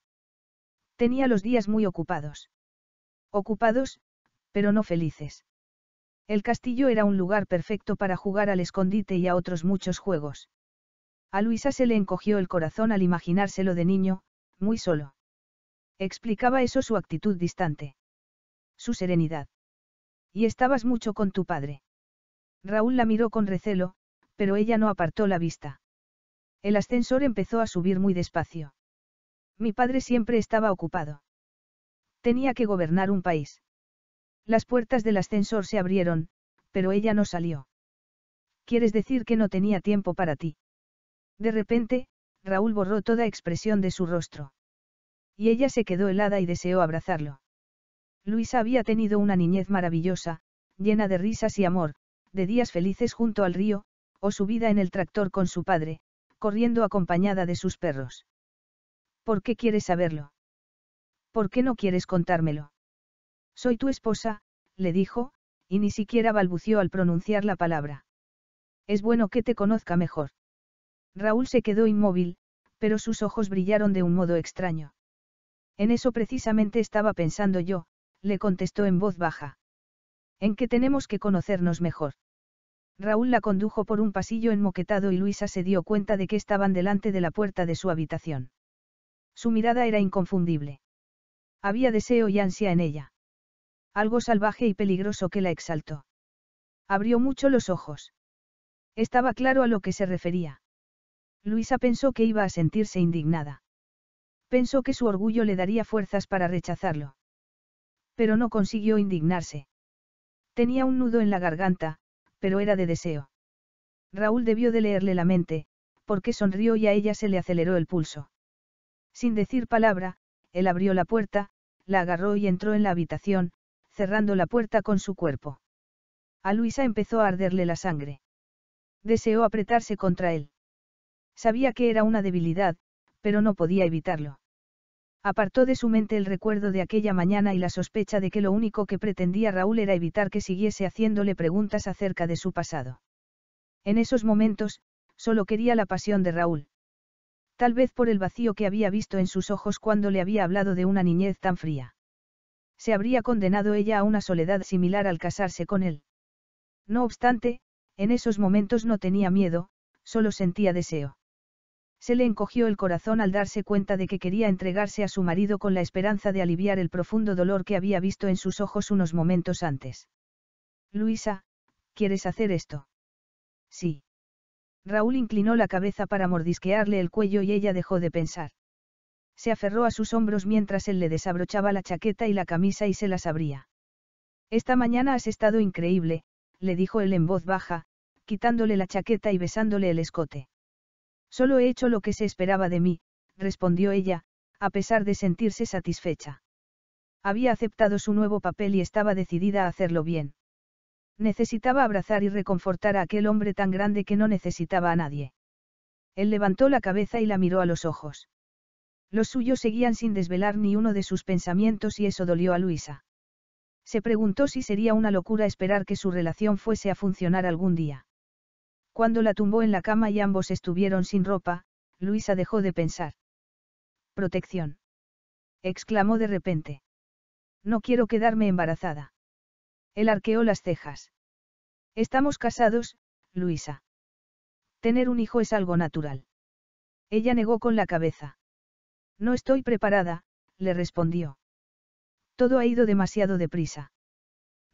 Tenía los días muy ocupados. Ocupados, pero no felices. El castillo era un lugar perfecto para jugar al escondite y a otros muchos juegos. A Luisa se le encogió el corazón al imaginárselo de niño, muy solo. Explicaba eso su actitud distante. Su serenidad. Y estabas mucho con tu padre. Raúl la miró con recelo, pero ella no apartó la vista. El ascensor empezó a subir muy despacio. Mi padre siempre estaba ocupado. Tenía que gobernar un país. Las puertas del ascensor se abrieron, pero ella no salió. ¿Quieres decir que no tenía tiempo para ti? De repente, Raúl borró toda expresión de su rostro. Y ella se quedó helada y deseó abrazarlo. Luisa había tenido una niñez maravillosa, llena de risas y amor, de días felices junto al río, o su vida en el tractor con su padre, corriendo acompañada de sus perros. ¿Por qué quieres saberlo? ¿Por qué no quieres contármelo? Soy tu esposa, le dijo, y ni siquiera balbució al pronunciar la palabra. Es bueno que te conozca mejor. Raúl se quedó inmóvil, pero sus ojos brillaron de un modo extraño. En eso precisamente estaba pensando yo, le contestó en voz baja. En que tenemos que conocernos mejor. Raúl la condujo por un pasillo enmoquetado y Luisa se dio cuenta de que estaban delante de la puerta de su habitación. Su mirada era inconfundible. Había deseo y ansia en ella. Algo salvaje y peligroso que la exaltó. Abrió mucho los ojos. Estaba claro a lo que se refería. Luisa pensó que iba a sentirse indignada. Pensó que su orgullo le daría fuerzas para rechazarlo. Pero no consiguió indignarse. Tenía un nudo en la garganta, pero era de deseo. Raúl debió de leerle la mente, porque sonrió y a ella se le aceleró el pulso. Sin decir palabra, él abrió la puerta, la agarró y entró en la habitación, cerrando la puerta con su cuerpo. A Luisa empezó a arderle la sangre. Deseó apretarse contra él. Sabía que era una debilidad, pero no podía evitarlo. Apartó de su mente el recuerdo de aquella mañana y la sospecha de que lo único que pretendía Raúl era evitar que siguiese haciéndole preguntas acerca de su pasado. En esos momentos, solo quería la pasión de Raúl. Tal vez por el vacío que había visto en sus ojos cuando le había hablado de una niñez tan fría. Se habría condenado ella a una soledad similar al casarse con él. No obstante, en esos momentos no tenía miedo, solo sentía deseo. Se le encogió el corazón al darse cuenta de que quería entregarse a su marido con la esperanza de aliviar el profundo dolor que había visto en sus ojos unos momentos antes. Luisa, ¿quieres hacer esto? Sí. Raúl inclinó la cabeza para mordisquearle el cuello y ella dejó de pensar. Se aferró a sus hombros mientras él le desabrochaba la chaqueta y la camisa y se las abría. Esta mañana has estado increíble, le dijo él en voz baja, quitándole la chaqueta y besándole el escote. Solo he hecho lo que se esperaba de mí, respondió ella, a pesar de sentirse satisfecha. Había aceptado su nuevo papel y estaba decidida a hacerlo bien. Necesitaba abrazar y reconfortar a aquel hombre tan grande que no necesitaba a nadie. Él levantó la cabeza y la miró a los ojos. Los suyos seguían sin desvelar ni uno de sus pensamientos y eso dolió a Luisa. Se preguntó si sería una locura esperar que su relación fuese a funcionar algún día. Cuando la tumbó en la cama y ambos estuvieron sin ropa, Luisa dejó de pensar. Protección. exclamó de repente. No quiero quedarme embarazada. Él arqueó las cejas. Estamos casados, Luisa. Tener un hijo es algo natural. Ella negó con la cabeza. No estoy preparada, le respondió. Todo ha ido demasiado deprisa.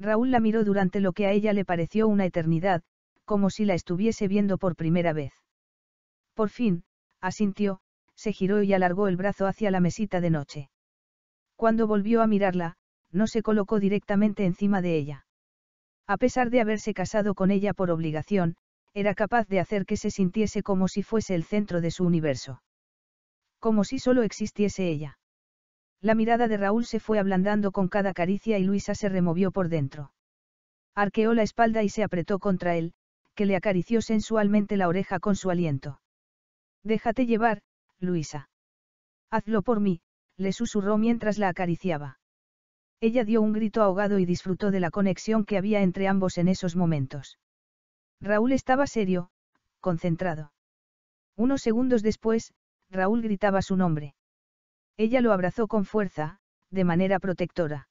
Raúl la miró durante lo que a ella le pareció una eternidad, como si la estuviese viendo por primera vez. Por fin, asintió, se giró y alargó el brazo hacia la mesita de noche. Cuando volvió a mirarla, no se colocó directamente encima de ella. A pesar de haberse casado con ella por obligación, era capaz de hacer que se sintiese como si fuese el centro de su universo. Como si solo existiese ella. La mirada de Raúl se fue ablandando con cada caricia y Luisa se removió por dentro. Arqueó la espalda y se apretó contra él, que le acarició sensualmente la oreja con su aliento. Déjate llevar, Luisa. Hazlo por mí, le susurró mientras la acariciaba. Ella dio un grito ahogado y disfrutó de la conexión que había entre ambos en esos momentos. Raúl estaba serio, concentrado. Unos segundos después, Raúl gritaba su nombre. Ella lo abrazó con fuerza, de manera protectora.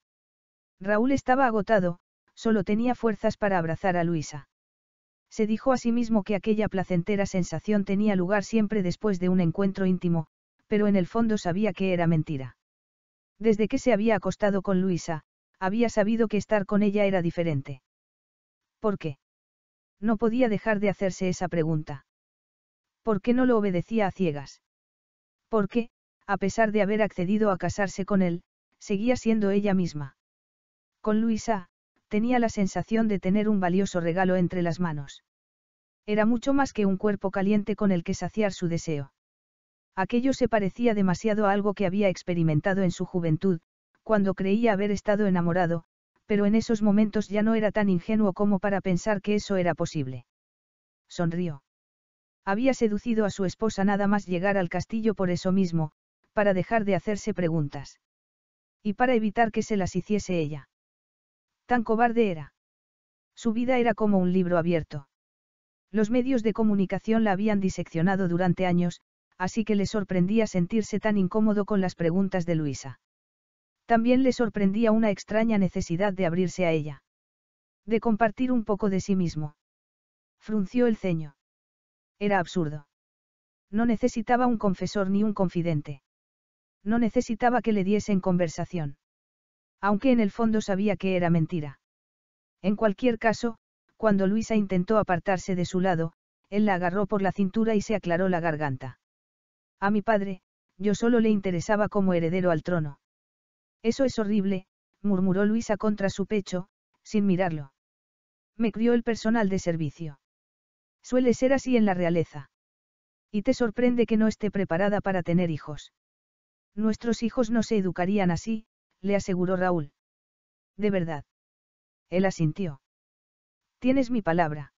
Raúl estaba agotado, solo tenía fuerzas para abrazar a Luisa. Se dijo a sí mismo que aquella placentera sensación tenía lugar siempre después de un encuentro íntimo, pero en el fondo sabía que era mentira. Desde que se había acostado con Luisa, había sabido que estar con ella era diferente. ¿Por qué? No podía dejar de hacerse esa pregunta. ¿Por qué no lo obedecía a ciegas? ¿Por qué, a pesar de haber accedido a casarse con él, seguía siendo ella misma. Con Luisa, tenía la sensación de tener un valioso regalo entre las manos. Era mucho más que un cuerpo caliente con el que saciar su deseo. Aquello se parecía demasiado a algo que había experimentado en su juventud, cuando creía haber estado enamorado, pero en esos momentos ya no era tan ingenuo como para pensar que eso era posible. Sonrió. Había seducido a su esposa nada más llegar al castillo por eso mismo, para dejar de hacerse preguntas. Y para evitar que se las hiciese ella. Tan cobarde era. Su vida era como un libro abierto. Los medios de comunicación la habían diseccionado durante años, así que le sorprendía sentirse tan incómodo con las preguntas de Luisa. También le sorprendía una extraña necesidad de abrirse a ella. De compartir un poco de sí mismo. Frunció el ceño. Era absurdo. No necesitaba un confesor ni un confidente. No necesitaba que le diesen conversación. Aunque en el fondo sabía que era mentira. En cualquier caso, cuando Luisa intentó apartarse de su lado, él la agarró por la cintura y se aclaró la garganta. A mi padre, yo solo le interesaba como heredero al trono. Eso es horrible, murmuró Luisa contra su pecho, sin mirarlo. Me crió el personal de servicio. Suele ser así en la realeza. Y te sorprende que no esté preparada para tener hijos. Nuestros hijos no se educarían así, le aseguró Raúl. De verdad. Él asintió. Tienes mi palabra.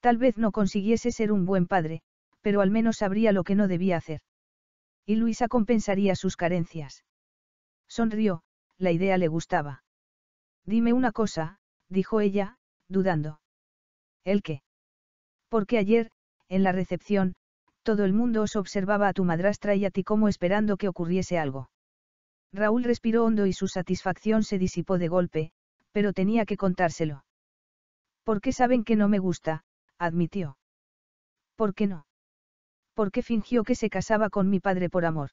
Tal vez no consiguiese ser un buen padre, pero al menos sabría lo que no debía hacer. Y Luisa compensaría sus carencias. Sonrió, la idea le gustaba. Dime una cosa, dijo ella, dudando. ¿El qué? Porque ayer, en la recepción, todo el mundo os observaba a tu madrastra y a ti como esperando que ocurriese algo. Raúl respiró hondo y su satisfacción se disipó de golpe, pero tenía que contárselo. ¿Por qué saben que no me gusta? admitió. ¿Por qué no? ¿Por qué fingió que se casaba con mi padre por amor?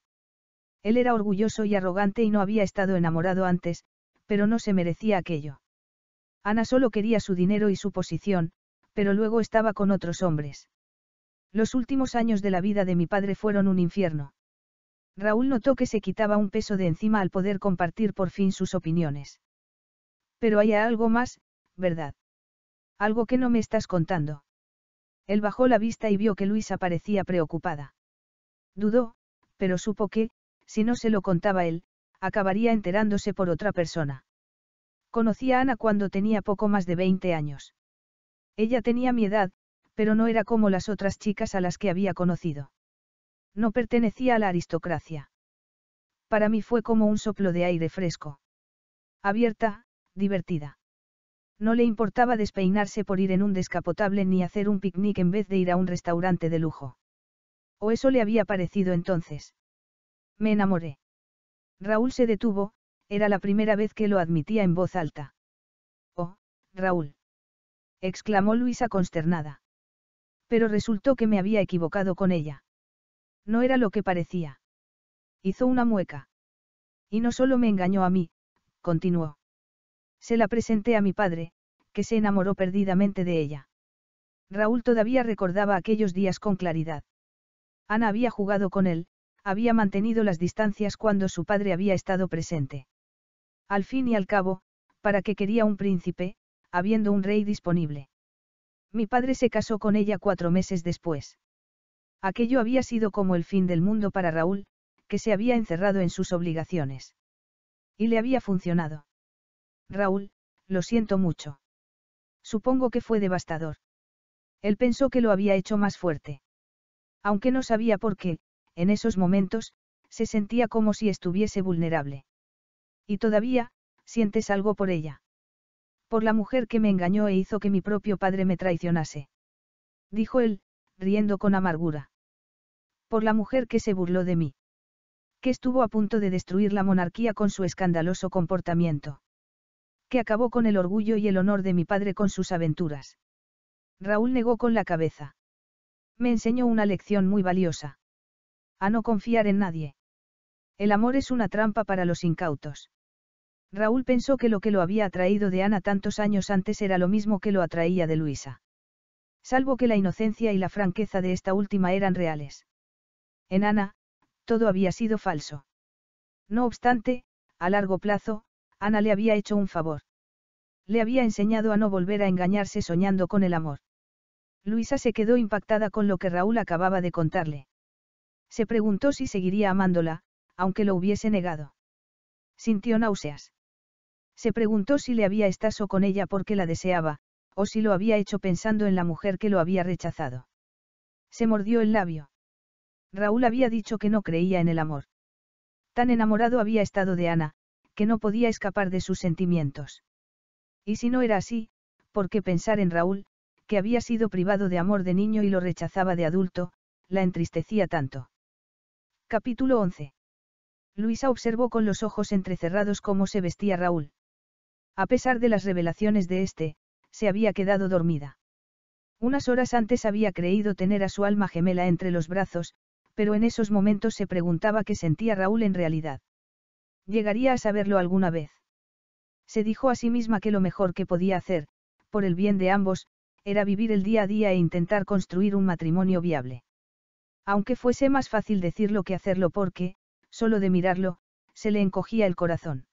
Él era orgulloso y arrogante y no había estado enamorado antes, pero no se merecía aquello. Ana solo quería su dinero y su posición, pero luego estaba con otros hombres. Los últimos años de la vida de mi padre fueron un infierno. Raúl notó que se quitaba un peso de encima al poder compartir por fin sus opiniones. Pero hay algo más, ¿verdad? Algo que no me estás contando. Él bajó la vista y vio que Luisa parecía preocupada. Dudó, pero supo que, si no se lo contaba él, acabaría enterándose por otra persona. Conocí a Ana cuando tenía poco más de 20 años. Ella tenía mi edad, pero no era como las otras chicas a las que había conocido. No pertenecía a la aristocracia. Para mí fue como un soplo de aire fresco. Abierta, divertida. No le importaba despeinarse por ir en un descapotable ni hacer un picnic en vez de ir a un restaurante de lujo. O eso le había parecido entonces. Me enamoré. Raúl se detuvo, era la primera vez que lo admitía en voz alta. Oh, Raúl. exclamó Luisa consternada. Pero resultó que me había equivocado con ella. No era lo que parecía. Hizo una mueca. Y no solo me engañó a mí, continuó. Se la presenté a mi padre, que se enamoró perdidamente de ella. Raúl todavía recordaba aquellos días con claridad. Ana había jugado con él, había mantenido las distancias cuando su padre había estado presente. Al fin y al cabo, ¿para qué quería un príncipe, habiendo un rey disponible? Mi padre se casó con ella cuatro meses después. Aquello había sido como el fin del mundo para Raúl, que se había encerrado en sus obligaciones. Y le había funcionado. Raúl, lo siento mucho. Supongo que fue devastador. Él pensó que lo había hecho más fuerte. Aunque no sabía por qué, en esos momentos, se sentía como si estuviese vulnerable. Y todavía, sientes algo por ella. Por la mujer que me engañó e hizo que mi propio padre me traicionase. Dijo él, riendo con amargura. Por la mujer que se burló de mí. Que estuvo a punto de destruir la monarquía con su escandaloso comportamiento. Que acabó con el orgullo y el honor de mi padre con sus aventuras. Raúl negó con la cabeza. Me enseñó una lección muy valiosa. A no confiar en nadie. El amor es una trampa para los incautos. Raúl pensó que lo que lo había atraído de Ana tantos años antes era lo mismo que lo atraía de Luisa. Salvo que la inocencia y la franqueza de esta última eran reales. En Ana, todo había sido falso. No obstante, a largo plazo, Ana le había hecho un favor. Le había enseñado a no volver a engañarse soñando con el amor. Luisa se quedó impactada con lo que Raúl acababa de contarle. Se preguntó si seguiría amándola, aunque lo hubiese negado. Sintió náuseas. Se preguntó si le había estaso con ella porque la deseaba, o si lo había hecho pensando en la mujer que lo había rechazado. Se mordió el labio. Raúl había dicho que no creía en el amor. Tan enamorado había estado de Ana, que no podía escapar de sus sentimientos. Y si no era así, ¿por qué pensar en Raúl, que había sido privado de amor de niño y lo rechazaba de adulto, la entristecía tanto? Capítulo 11. Luisa observó con los ojos entrecerrados cómo se vestía Raúl. A pesar de las revelaciones de este, se había quedado dormida. Unas horas antes había creído tener a su alma gemela entre los brazos, pero en esos momentos se preguntaba qué sentía Raúl en realidad. Llegaría a saberlo alguna vez. Se dijo a sí misma que lo mejor que podía hacer, por el bien de ambos, era vivir el día a día e intentar construir un matrimonio viable. Aunque fuese más fácil decirlo que hacerlo porque, solo de mirarlo, se le encogía el corazón.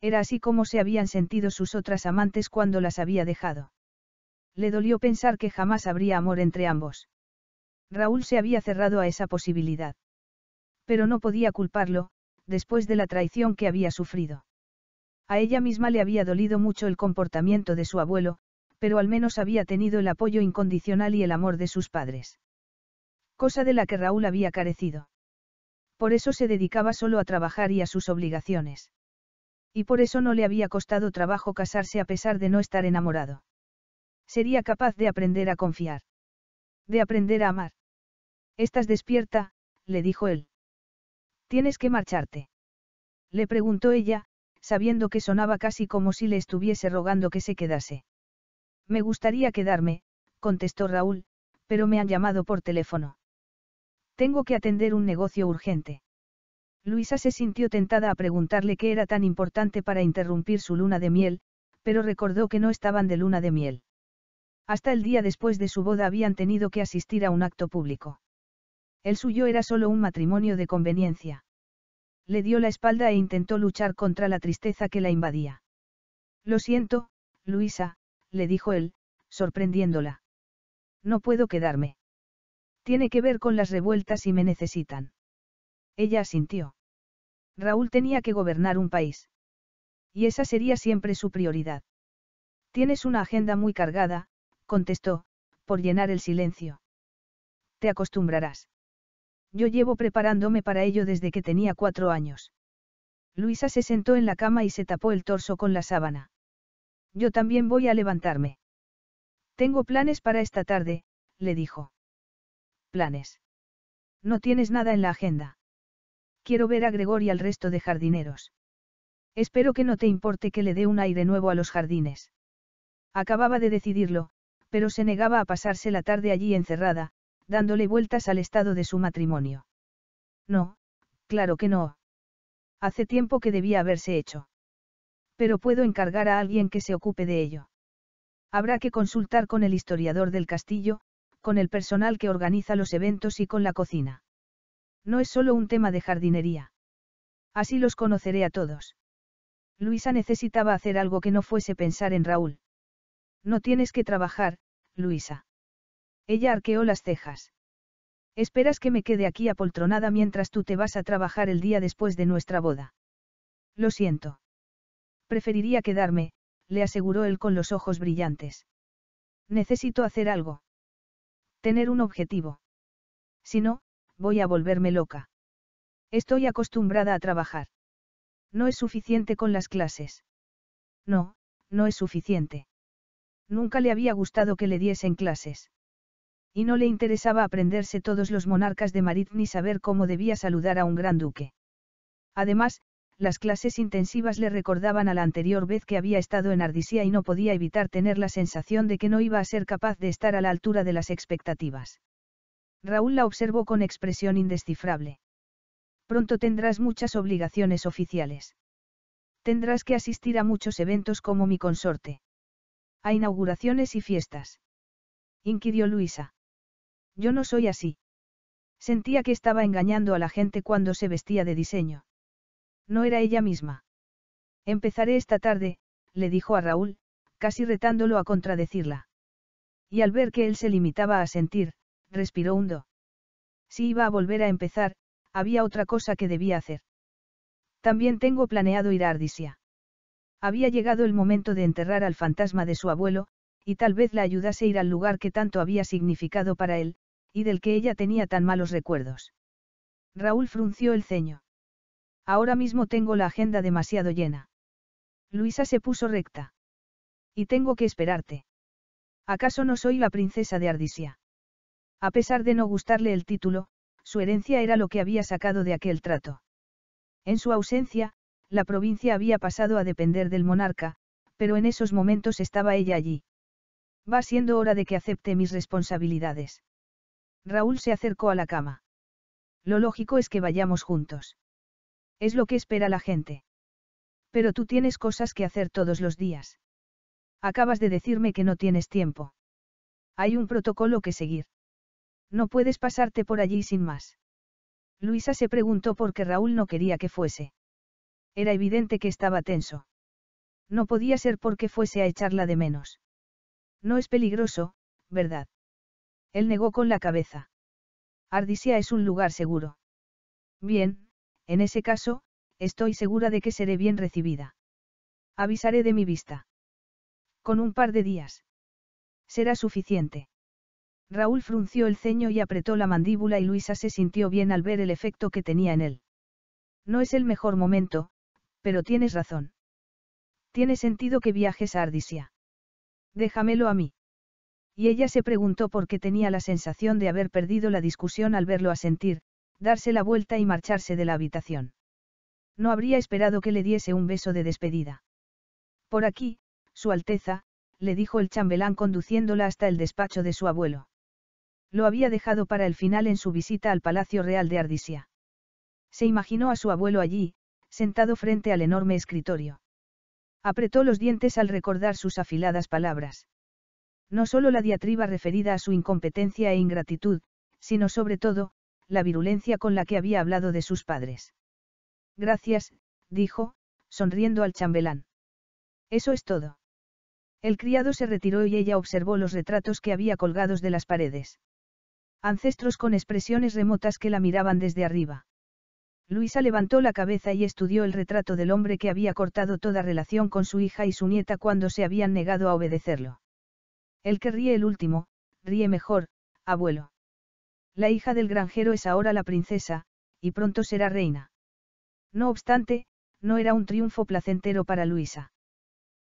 Era así como se habían sentido sus otras amantes cuando las había dejado. Le dolió pensar que jamás habría amor entre ambos. Raúl se había cerrado a esa posibilidad. Pero no podía culparlo, después de la traición que había sufrido. A ella misma le había dolido mucho el comportamiento de su abuelo, pero al menos había tenido el apoyo incondicional y el amor de sus padres. Cosa de la que Raúl había carecido. Por eso se dedicaba solo a trabajar y a sus obligaciones. Y por eso no le había costado trabajo casarse a pesar de no estar enamorado. Sería capaz de aprender a confiar de aprender a amar. Estás despierta, le dijo él. Tienes que marcharte. Le preguntó ella, sabiendo que sonaba casi como si le estuviese rogando que se quedase. Me gustaría quedarme, contestó Raúl, pero me han llamado por teléfono. Tengo que atender un negocio urgente. Luisa se sintió tentada a preguntarle qué era tan importante para interrumpir su luna de miel, pero recordó que no estaban de luna de miel. Hasta el día después de su boda habían tenido que asistir a un acto público. El suyo era solo un matrimonio de conveniencia. Le dio la espalda e intentó luchar contra la tristeza que la invadía. Lo siento, Luisa, le dijo él, sorprendiéndola. No puedo quedarme. Tiene que ver con las revueltas y me necesitan. Ella asintió. Raúl tenía que gobernar un país. Y esa sería siempre su prioridad. Tienes una agenda muy cargada, contestó, por llenar el silencio. Te acostumbrarás. Yo llevo preparándome para ello desde que tenía cuatro años. Luisa se sentó en la cama y se tapó el torso con la sábana. Yo también voy a levantarme. Tengo planes para esta tarde, le dijo. Planes. No tienes nada en la agenda. Quiero ver a Gregor y al resto de jardineros. Espero que no te importe que le dé un aire nuevo a los jardines. Acababa de decidirlo, pero se negaba a pasarse la tarde allí encerrada, dándole vueltas al estado de su matrimonio. No, claro que no. Hace tiempo que debía haberse hecho. Pero puedo encargar a alguien que se ocupe de ello. Habrá que consultar con el historiador del castillo, con el personal que organiza los eventos y con la cocina. No es solo un tema de jardinería. Así los conoceré a todos. Luisa necesitaba hacer algo que no fuese pensar en Raúl. No tienes que trabajar, Luisa. Ella arqueó las cejas. Esperas que me quede aquí apoltronada mientras tú te vas a trabajar el día después de nuestra boda. Lo siento. Preferiría quedarme, le aseguró él con los ojos brillantes. Necesito hacer algo. Tener un objetivo. Si no, voy a volverme loca. Estoy acostumbrada a trabajar. No es suficiente con las clases. No, no es suficiente. Nunca le había gustado que le diesen clases. Y no le interesaba aprenderse todos los monarcas de Marit ni saber cómo debía saludar a un gran duque. Además, las clases intensivas le recordaban a la anterior vez que había estado en Ardisía y no podía evitar tener la sensación de que no iba a ser capaz de estar a la altura de las expectativas. Raúl la observó con expresión indescifrable. Pronto tendrás muchas obligaciones oficiales. Tendrás que asistir a muchos eventos como mi consorte. A inauguraciones y fiestas. Inquirió Luisa. Yo no soy así. Sentía que estaba engañando a la gente cuando se vestía de diseño. No era ella misma. Empezaré esta tarde, le dijo a Raúl, casi retándolo a contradecirla. Y al ver que él se limitaba a sentir, respiró hundo. Si iba a volver a empezar, había otra cosa que debía hacer. También tengo planeado ir a Ardisia. Había llegado el momento de enterrar al fantasma de su abuelo, y tal vez la ayudase a ir al lugar que tanto había significado para él, y del que ella tenía tan malos recuerdos. Raúl frunció el ceño. Ahora mismo tengo la agenda demasiado llena. Luisa se puso recta. Y tengo que esperarte. ¿Acaso no soy la princesa de Ardisia? A pesar de no gustarle el título, su herencia era lo que había sacado de aquel trato. En su ausencia, la provincia había pasado a depender del monarca, pero en esos momentos estaba ella allí. Va siendo hora de que acepte mis responsabilidades. Raúl se acercó a la cama. Lo lógico es que vayamos juntos. Es lo que espera la gente. Pero tú tienes cosas que hacer todos los días. Acabas de decirme que no tienes tiempo. Hay un protocolo que seguir. No puedes pasarte por allí sin más. Luisa se preguntó por qué Raúl no quería que fuese. Era evidente que estaba tenso. No podía ser porque fuese a echarla de menos. No es peligroso, ¿verdad? Él negó con la cabeza. Ardisia es un lugar seguro. Bien, en ese caso, estoy segura de que seré bien recibida. Avisaré de mi vista. Con un par de días. Será suficiente. Raúl frunció el ceño y apretó la mandíbula y Luisa se sintió bien al ver el efecto que tenía en él. No es el mejor momento, pero tienes razón. Tiene sentido que viajes a Ardisia. Déjamelo a mí. Y ella se preguntó por qué tenía la sensación de haber perdido la discusión al verlo asentir, darse la vuelta y marcharse de la habitación. No habría esperado que le diese un beso de despedida. Por aquí, Su Alteza, le dijo el chambelán conduciéndola hasta el despacho de su abuelo. Lo había dejado para el final en su visita al Palacio Real de Ardisia. Se imaginó a su abuelo allí, sentado frente al enorme escritorio. Apretó los dientes al recordar sus afiladas palabras. No solo la diatriba referida a su incompetencia e ingratitud, sino sobre todo, la virulencia con la que había hablado de sus padres. Gracias, dijo, sonriendo al chambelán. Eso es todo. El criado se retiró y ella observó los retratos que había colgados de las paredes. Ancestros con expresiones remotas que la miraban desde arriba. Luisa levantó la cabeza y estudió el retrato del hombre que había cortado toda relación con su hija y su nieta cuando se habían negado a obedecerlo. El que ríe el último, ríe mejor, abuelo. La hija del granjero es ahora la princesa, y pronto será reina. No obstante, no era un triunfo placentero para Luisa.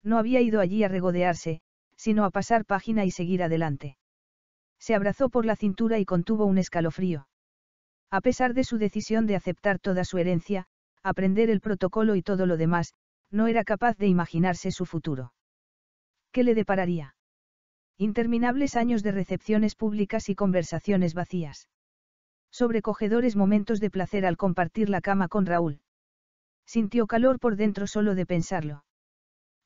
No había ido allí a regodearse, sino a pasar página y seguir adelante. Se abrazó por la cintura y contuvo un escalofrío. A pesar de su decisión de aceptar toda su herencia, aprender el protocolo y todo lo demás, no era capaz de imaginarse su futuro. ¿Qué le depararía? Interminables años de recepciones públicas y conversaciones vacías. Sobrecogedores momentos de placer al compartir la cama con Raúl. Sintió calor por dentro solo de pensarlo.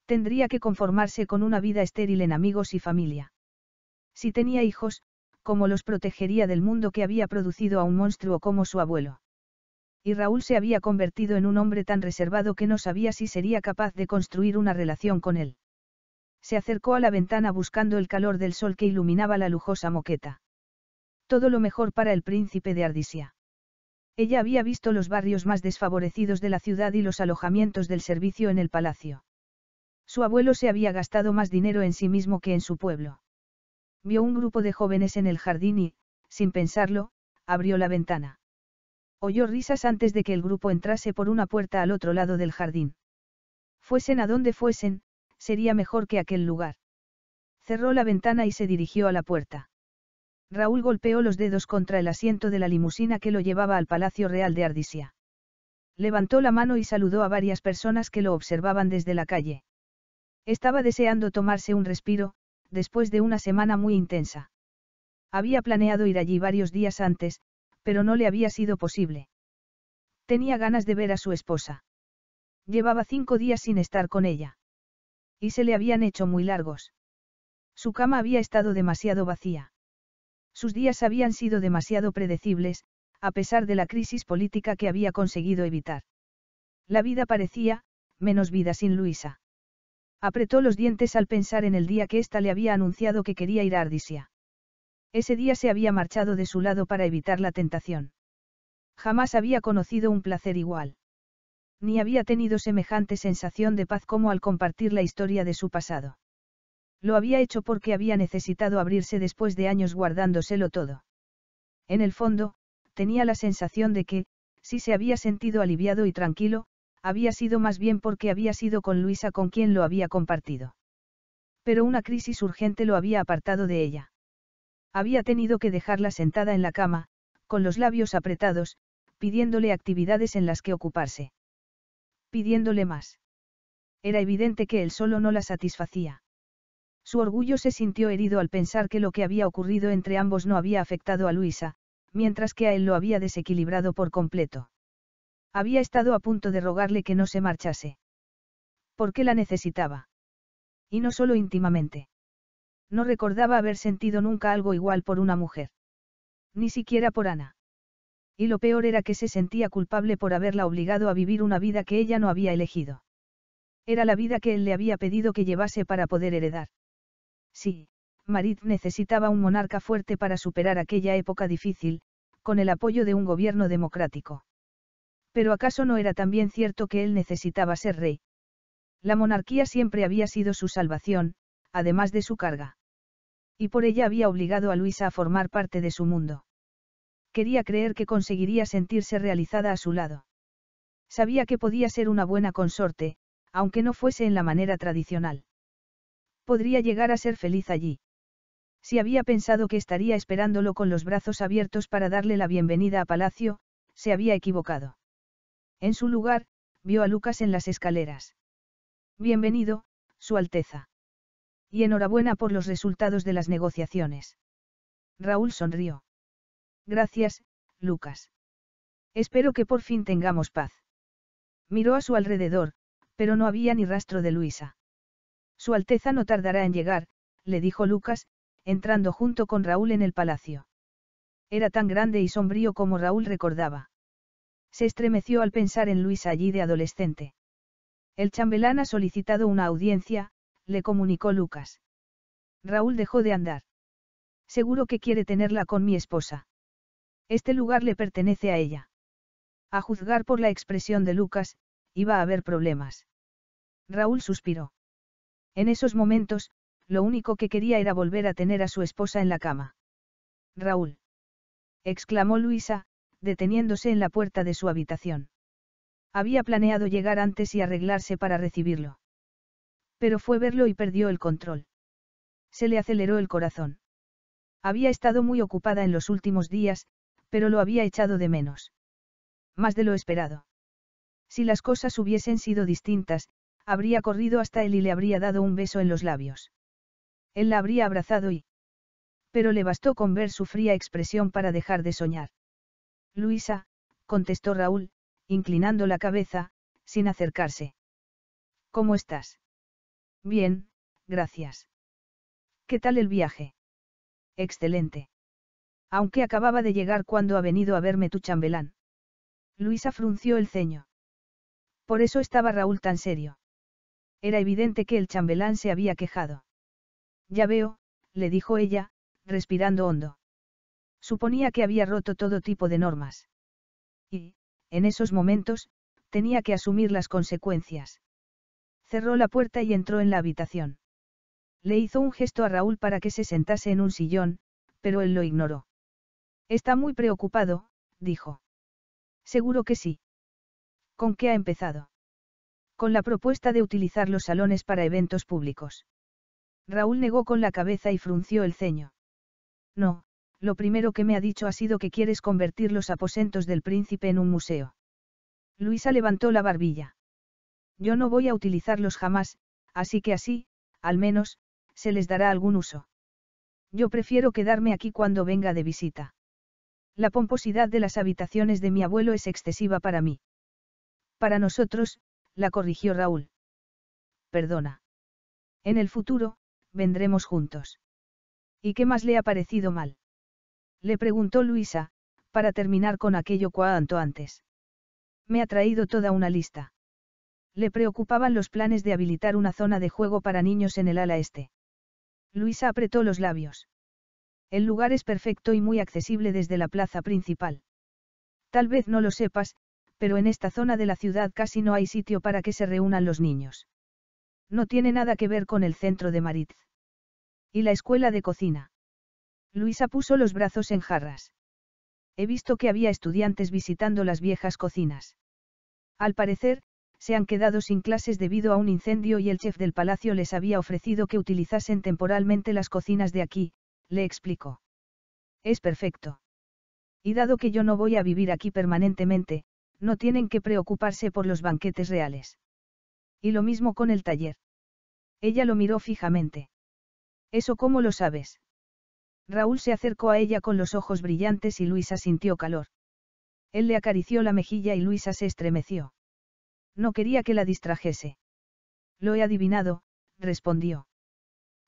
Tendría que conformarse con una vida estéril en amigos y familia. Si tenía hijos, cómo los protegería del mundo que había producido a un monstruo como su abuelo. Y Raúl se había convertido en un hombre tan reservado que no sabía si sería capaz de construir una relación con él. Se acercó a la ventana buscando el calor del sol que iluminaba la lujosa moqueta. Todo lo mejor para el príncipe de Ardisia. Ella había visto los barrios más desfavorecidos de la ciudad y los alojamientos del servicio en el palacio. Su abuelo se había gastado más dinero en sí mismo que en su pueblo. Vio un grupo de jóvenes en el jardín y, sin pensarlo, abrió la ventana. Oyó risas antes de que el grupo entrase por una puerta al otro lado del jardín. Fuesen a donde fuesen, sería mejor que aquel lugar. Cerró la ventana y se dirigió a la puerta. Raúl golpeó los dedos contra el asiento de la limusina que lo llevaba al Palacio Real de Ardisia. Levantó la mano y saludó a varias personas que lo observaban desde la calle. Estaba deseando tomarse un respiro, después de una semana muy intensa. Había planeado ir allí varios días antes, pero no le había sido posible. Tenía ganas de ver a su esposa. Llevaba cinco días sin estar con ella. Y se le habían hecho muy largos. Su cama había estado demasiado vacía. Sus días habían sido demasiado predecibles, a pesar de la crisis política que había conseguido evitar. La vida parecía, menos vida sin Luisa. Apretó los dientes al pensar en el día que ésta le había anunciado que quería ir a Ardisia. Ese día se había marchado de su lado para evitar la tentación. Jamás había conocido un placer igual. Ni había tenido semejante sensación de paz como al compartir la historia de su pasado. Lo había hecho porque había necesitado abrirse después de años guardándoselo todo. En el fondo, tenía la sensación de que, si se había sentido aliviado y tranquilo, había sido más bien porque había sido con Luisa con quien lo había compartido. Pero una crisis urgente lo había apartado de ella. Había tenido que dejarla sentada en la cama, con los labios apretados, pidiéndole actividades en las que ocuparse. Pidiéndole más. Era evidente que él solo no la satisfacía. Su orgullo se sintió herido al pensar que lo que había ocurrido entre ambos no había afectado a Luisa, mientras que a él lo había desequilibrado por completo. Había estado a punto de rogarle que no se marchase. Porque la necesitaba? Y no solo íntimamente. No recordaba haber sentido nunca algo igual por una mujer. Ni siquiera por Ana. Y lo peor era que se sentía culpable por haberla obligado a vivir una vida que ella no había elegido. Era la vida que él le había pedido que llevase para poder heredar. Sí, Marit necesitaba un monarca fuerte para superar aquella época difícil, con el apoyo de un gobierno democrático. Pero acaso no era también cierto que él necesitaba ser rey. La monarquía siempre había sido su salvación, además de su carga. Y por ella había obligado a Luisa a formar parte de su mundo. Quería creer que conseguiría sentirse realizada a su lado. Sabía que podía ser una buena consorte, aunque no fuese en la manera tradicional. Podría llegar a ser feliz allí. Si había pensado que estaría esperándolo con los brazos abiertos para darle la bienvenida a Palacio, se había equivocado. En su lugar, vio a Lucas en las escaleras. Bienvenido, Su Alteza. Y enhorabuena por los resultados de las negociaciones. Raúl sonrió. Gracias, Lucas. Espero que por fin tengamos paz. Miró a su alrededor, pero no había ni rastro de Luisa. Su Alteza no tardará en llegar, le dijo Lucas, entrando junto con Raúl en el palacio. Era tan grande y sombrío como Raúl recordaba. Se estremeció al pensar en Luis allí de adolescente. El chambelán ha solicitado una audiencia, le comunicó Lucas. Raúl dejó de andar. Seguro que quiere tenerla con mi esposa. Este lugar le pertenece a ella. A juzgar por la expresión de Lucas, iba a haber problemas. Raúl suspiró. En esos momentos, lo único que quería era volver a tener a su esposa en la cama. Raúl. exclamó Luisa, deteniéndose en la puerta de su habitación. Había planeado llegar antes y arreglarse para recibirlo. Pero fue verlo y perdió el control. Se le aceleró el corazón. Había estado muy ocupada en los últimos días, pero lo había echado de menos. Más de lo esperado. Si las cosas hubiesen sido distintas, habría corrido hasta él y le habría dado un beso en los labios. Él la habría abrazado y... Pero le bastó con ver su fría expresión para dejar de soñar. Luisa, contestó Raúl, inclinando la cabeza, sin acercarse. ¿Cómo estás? Bien, gracias. ¿Qué tal el viaje? Excelente. Aunque acababa de llegar cuando ha venido a verme tu chambelán. Luisa frunció el ceño. Por eso estaba Raúl tan serio. Era evidente que el chambelán se había quejado. Ya veo, le dijo ella, respirando hondo. Suponía que había roto todo tipo de normas. Y, en esos momentos, tenía que asumir las consecuencias. Cerró la puerta y entró en la habitación. Le hizo un gesto a Raúl para que se sentase en un sillón, pero él lo ignoró. Está muy preocupado, dijo. Seguro que sí. ¿Con qué ha empezado? Con la propuesta de utilizar los salones para eventos públicos. Raúl negó con la cabeza y frunció el ceño. No, lo primero que me ha dicho ha sido que quieres convertir los aposentos del príncipe en un museo. Luisa levantó la barbilla. Yo no voy a utilizarlos jamás, así que así, al menos, se les dará algún uso. Yo prefiero quedarme aquí cuando venga de visita. La pomposidad de las habitaciones de mi abuelo es excesiva para mí. Para nosotros, la corrigió Raúl. Perdona. En el futuro, vendremos juntos. ¿Y qué más le ha parecido mal? Le preguntó Luisa, para terminar con aquello cuanto antes. Me ha traído toda una lista. Le preocupaban los planes de habilitar una zona de juego para niños en el ala este. Luisa apretó los labios. El lugar es perfecto y muy accesible desde la plaza principal. Tal vez no lo sepas, pero en esta zona de la ciudad casi no hay sitio para que se reúnan los niños. No tiene nada que ver con el centro de Maritz. Y la escuela de cocina. Luisa puso los brazos en jarras. He visto que había estudiantes visitando las viejas cocinas. Al parecer, se han quedado sin clases debido a un incendio y el chef del palacio les había ofrecido que utilizasen temporalmente las cocinas de aquí, le explicó. Es perfecto. Y dado que yo no voy a vivir aquí permanentemente, no tienen que preocuparse por los banquetes reales. Y lo mismo con el taller. Ella lo miró fijamente. ¿Eso cómo lo sabes? Raúl se acercó a ella con los ojos brillantes y Luisa sintió calor. Él le acarició la mejilla y Luisa se estremeció. No quería que la distrajese. Lo he adivinado, respondió.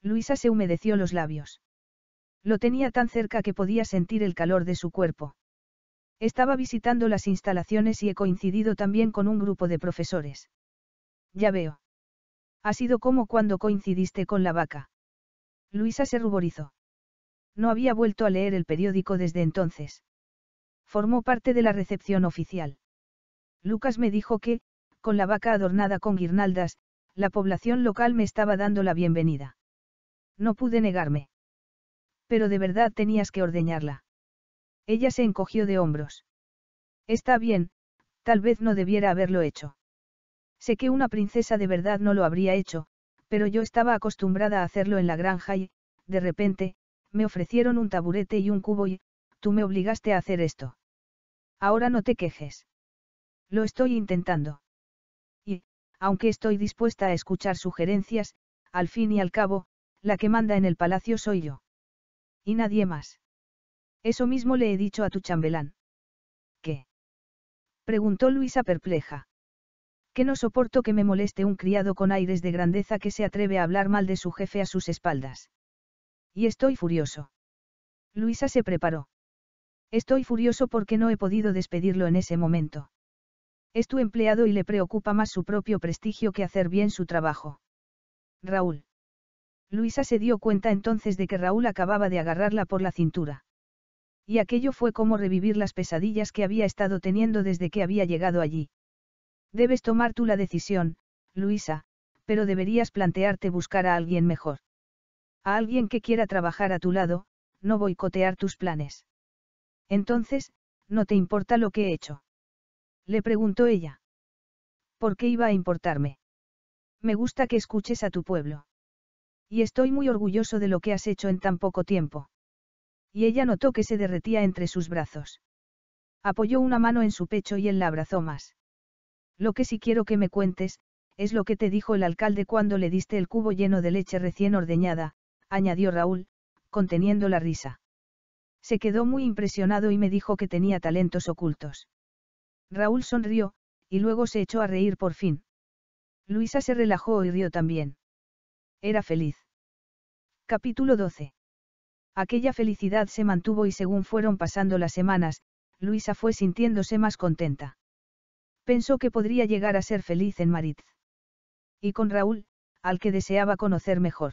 Luisa se humedeció los labios. Lo tenía tan cerca que podía sentir el calor de su cuerpo. Estaba visitando las instalaciones y he coincidido también con un grupo de profesores. Ya veo. Ha sido como cuando coincidiste con la vaca. Luisa se ruborizó. No había vuelto a leer el periódico desde entonces. Formó parte de la recepción oficial. Lucas me dijo que, con la vaca adornada con guirnaldas, la población local me estaba dando la bienvenida. No pude negarme. Pero de verdad tenías que ordeñarla. Ella se encogió de hombros. Está bien, tal vez no debiera haberlo hecho. Sé que una princesa de verdad no lo habría hecho, pero yo estaba acostumbrada a hacerlo en la granja y, de repente, me ofrecieron un taburete y un cubo y, tú me obligaste a hacer esto. Ahora no te quejes. Lo estoy intentando. Y, aunque estoy dispuesta a escuchar sugerencias, al fin y al cabo, la que manda en el palacio soy yo. Y nadie más. Eso mismo le he dicho a tu chambelán. ¿Qué? Preguntó Luisa perpleja. Que no soporto que me moleste un criado con aires de grandeza que se atreve a hablar mal de su jefe a sus espaldas. Y estoy furioso. Luisa se preparó. Estoy furioso porque no he podido despedirlo en ese momento. Es tu empleado y le preocupa más su propio prestigio que hacer bien su trabajo. Raúl. Luisa se dio cuenta entonces de que Raúl acababa de agarrarla por la cintura. Y aquello fue como revivir las pesadillas que había estado teniendo desde que había llegado allí. Debes tomar tú la decisión, Luisa, pero deberías plantearte buscar a alguien mejor. A alguien que quiera trabajar a tu lado, no boicotear tus planes. Entonces, ¿no te importa lo que he hecho? Le preguntó ella. ¿Por qué iba a importarme? Me gusta que escuches a tu pueblo. Y estoy muy orgulloso de lo que has hecho en tan poco tiempo. Y ella notó que se derretía entre sus brazos. Apoyó una mano en su pecho y él la abrazó más. Lo que sí quiero que me cuentes, es lo que te dijo el alcalde cuando le diste el cubo lleno de leche recién ordeñada, añadió Raúl, conteniendo la risa. Se quedó muy impresionado y me dijo que tenía talentos ocultos. Raúl sonrió, y luego se echó a reír por fin. Luisa se relajó y rió también. Era feliz. Capítulo 12. Aquella felicidad se mantuvo y según fueron pasando las semanas, Luisa fue sintiéndose más contenta. Pensó que podría llegar a ser feliz en Maritz. Y con Raúl, al que deseaba conocer mejor.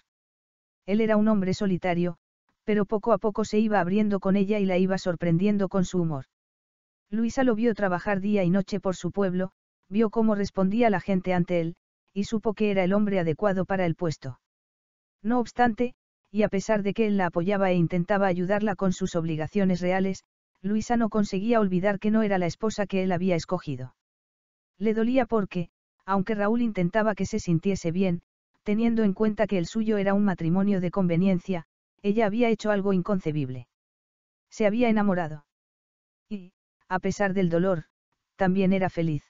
Él era un hombre solitario, pero poco a poco se iba abriendo con ella y la iba sorprendiendo con su humor. Luisa lo vio trabajar día y noche por su pueblo, vio cómo respondía la gente ante él, y supo que era el hombre adecuado para el puesto. No obstante, y a pesar de que él la apoyaba e intentaba ayudarla con sus obligaciones reales, Luisa no conseguía olvidar que no era la esposa que él había escogido. Le dolía porque, aunque Raúl intentaba que se sintiese bien, teniendo en cuenta que el suyo era un matrimonio de conveniencia, ella había hecho algo inconcebible. Se había enamorado. Y, a pesar del dolor, también era feliz.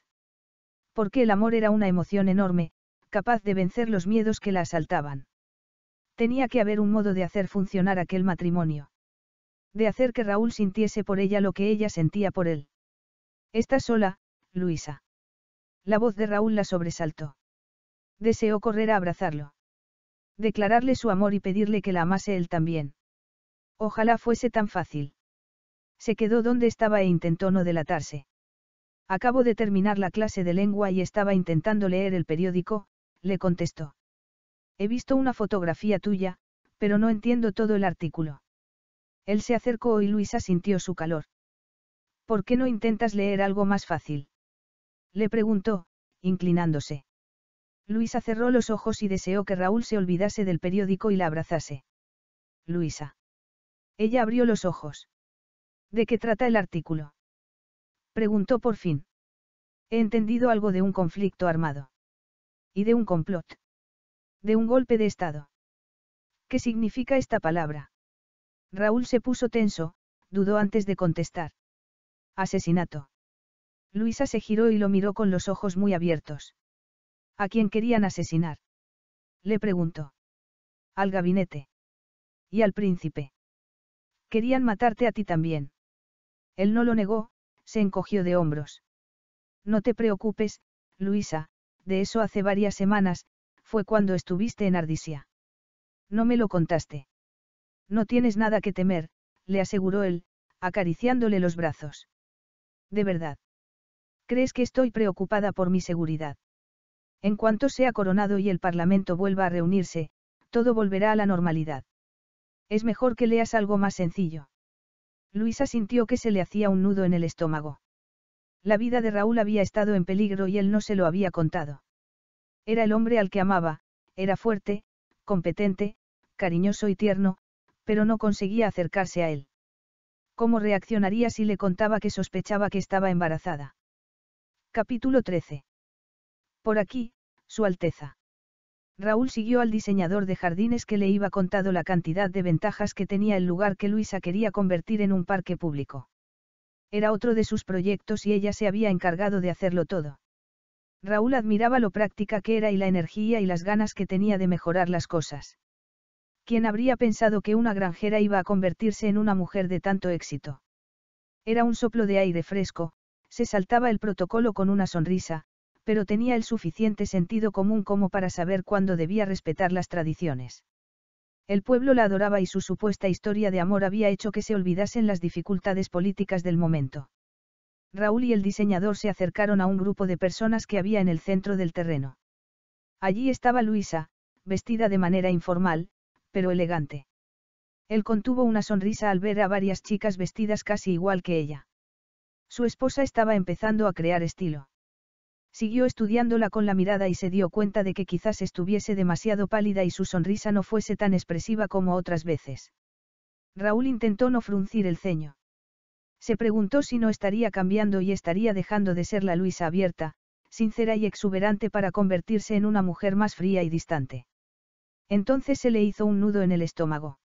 Porque el amor era una emoción enorme, capaz de vencer los miedos que la asaltaban. Tenía que haber un modo de hacer funcionar aquel matrimonio. De hacer que Raúl sintiese por ella lo que ella sentía por él. Está sola, Luisa. La voz de Raúl la sobresaltó deseó correr a abrazarlo. Declararle su amor y pedirle que la amase él también. Ojalá fuese tan fácil. Se quedó donde estaba e intentó no delatarse. Acabo de terminar la clase de lengua y estaba intentando leer el periódico, le contestó. He visto una fotografía tuya, pero no entiendo todo el artículo. Él se acercó y Luisa sintió su calor. ¿Por qué no intentas leer algo más fácil? Le preguntó, inclinándose. Luisa cerró los ojos y deseó que Raúl se olvidase del periódico y la abrazase. Luisa. Ella abrió los ojos. ¿De qué trata el artículo? Preguntó por fin. He entendido algo de un conflicto armado. Y de un complot. De un golpe de Estado. ¿Qué significa esta palabra? Raúl se puso tenso, dudó antes de contestar. Asesinato. Luisa se giró y lo miró con los ojos muy abiertos. ¿A quién querían asesinar? Le preguntó. Al gabinete. Y al príncipe. Querían matarte a ti también. Él no lo negó, se encogió de hombros. No te preocupes, Luisa, de eso hace varias semanas, fue cuando estuviste en Ardisia. No me lo contaste. No tienes nada que temer, le aseguró él, acariciándole los brazos. De verdad. ¿Crees que estoy preocupada por mi seguridad? En cuanto sea coronado y el Parlamento vuelva a reunirse, todo volverá a la normalidad. Es mejor que leas algo más sencillo. Luisa sintió que se le hacía un nudo en el estómago. La vida de Raúl había estado en peligro y él no se lo había contado. Era el hombre al que amaba, era fuerte, competente, cariñoso y tierno, pero no conseguía acercarse a él. ¿Cómo reaccionaría si le contaba que sospechaba que estaba embarazada? Capítulo 13. Por aquí, Su Alteza. Raúl siguió al diseñador de jardines que le iba contando la cantidad de ventajas que tenía el lugar que Luisa quería convertir en un parque público. Era otro de sus proyectos y ella se había encargado de hacerlo todo. Raúl admiraba lo práctica que era y la energía y las ganas que tenía de mejorar las cosas. ¿Quién habría pensado que una granjera iba a convertirse en una mujer de tanto éxito? Era un soplo de aire fresco, se saltaba el protocolo con una sonrisa, pero tenía el suficiente sentido común como para saber cuándo debía respetar las tradiciones. El pueblo la adoraba y su supuesta historia de amor había hecho que se olvidasen las dificultades políticas del momento. Raúl y el diseñador se acercaron a un grupo de personas que había en el centro del terreno. Allí estaba Luisa, vestida de manera informal, pero elegante. Él contuvo una sonrisa al ver a varias chicas vestidas casi igual que ella. Su esposa estaba empezando a crear estilo. Siguió estudiándola con la mirada y se dio cuenta de que quizás estuviese demasiado pálida y su sonrisa no fuese tan expresiva como otras veces. Raúl intentó no fruncir el ceño. Se preguntó si no estaría cambiando y estaría dejando de ser la Luisa abierta, sincera y exuberante para convertirse en una mujer más fría y distante. Entonces se le hizo un nudo en el estómago.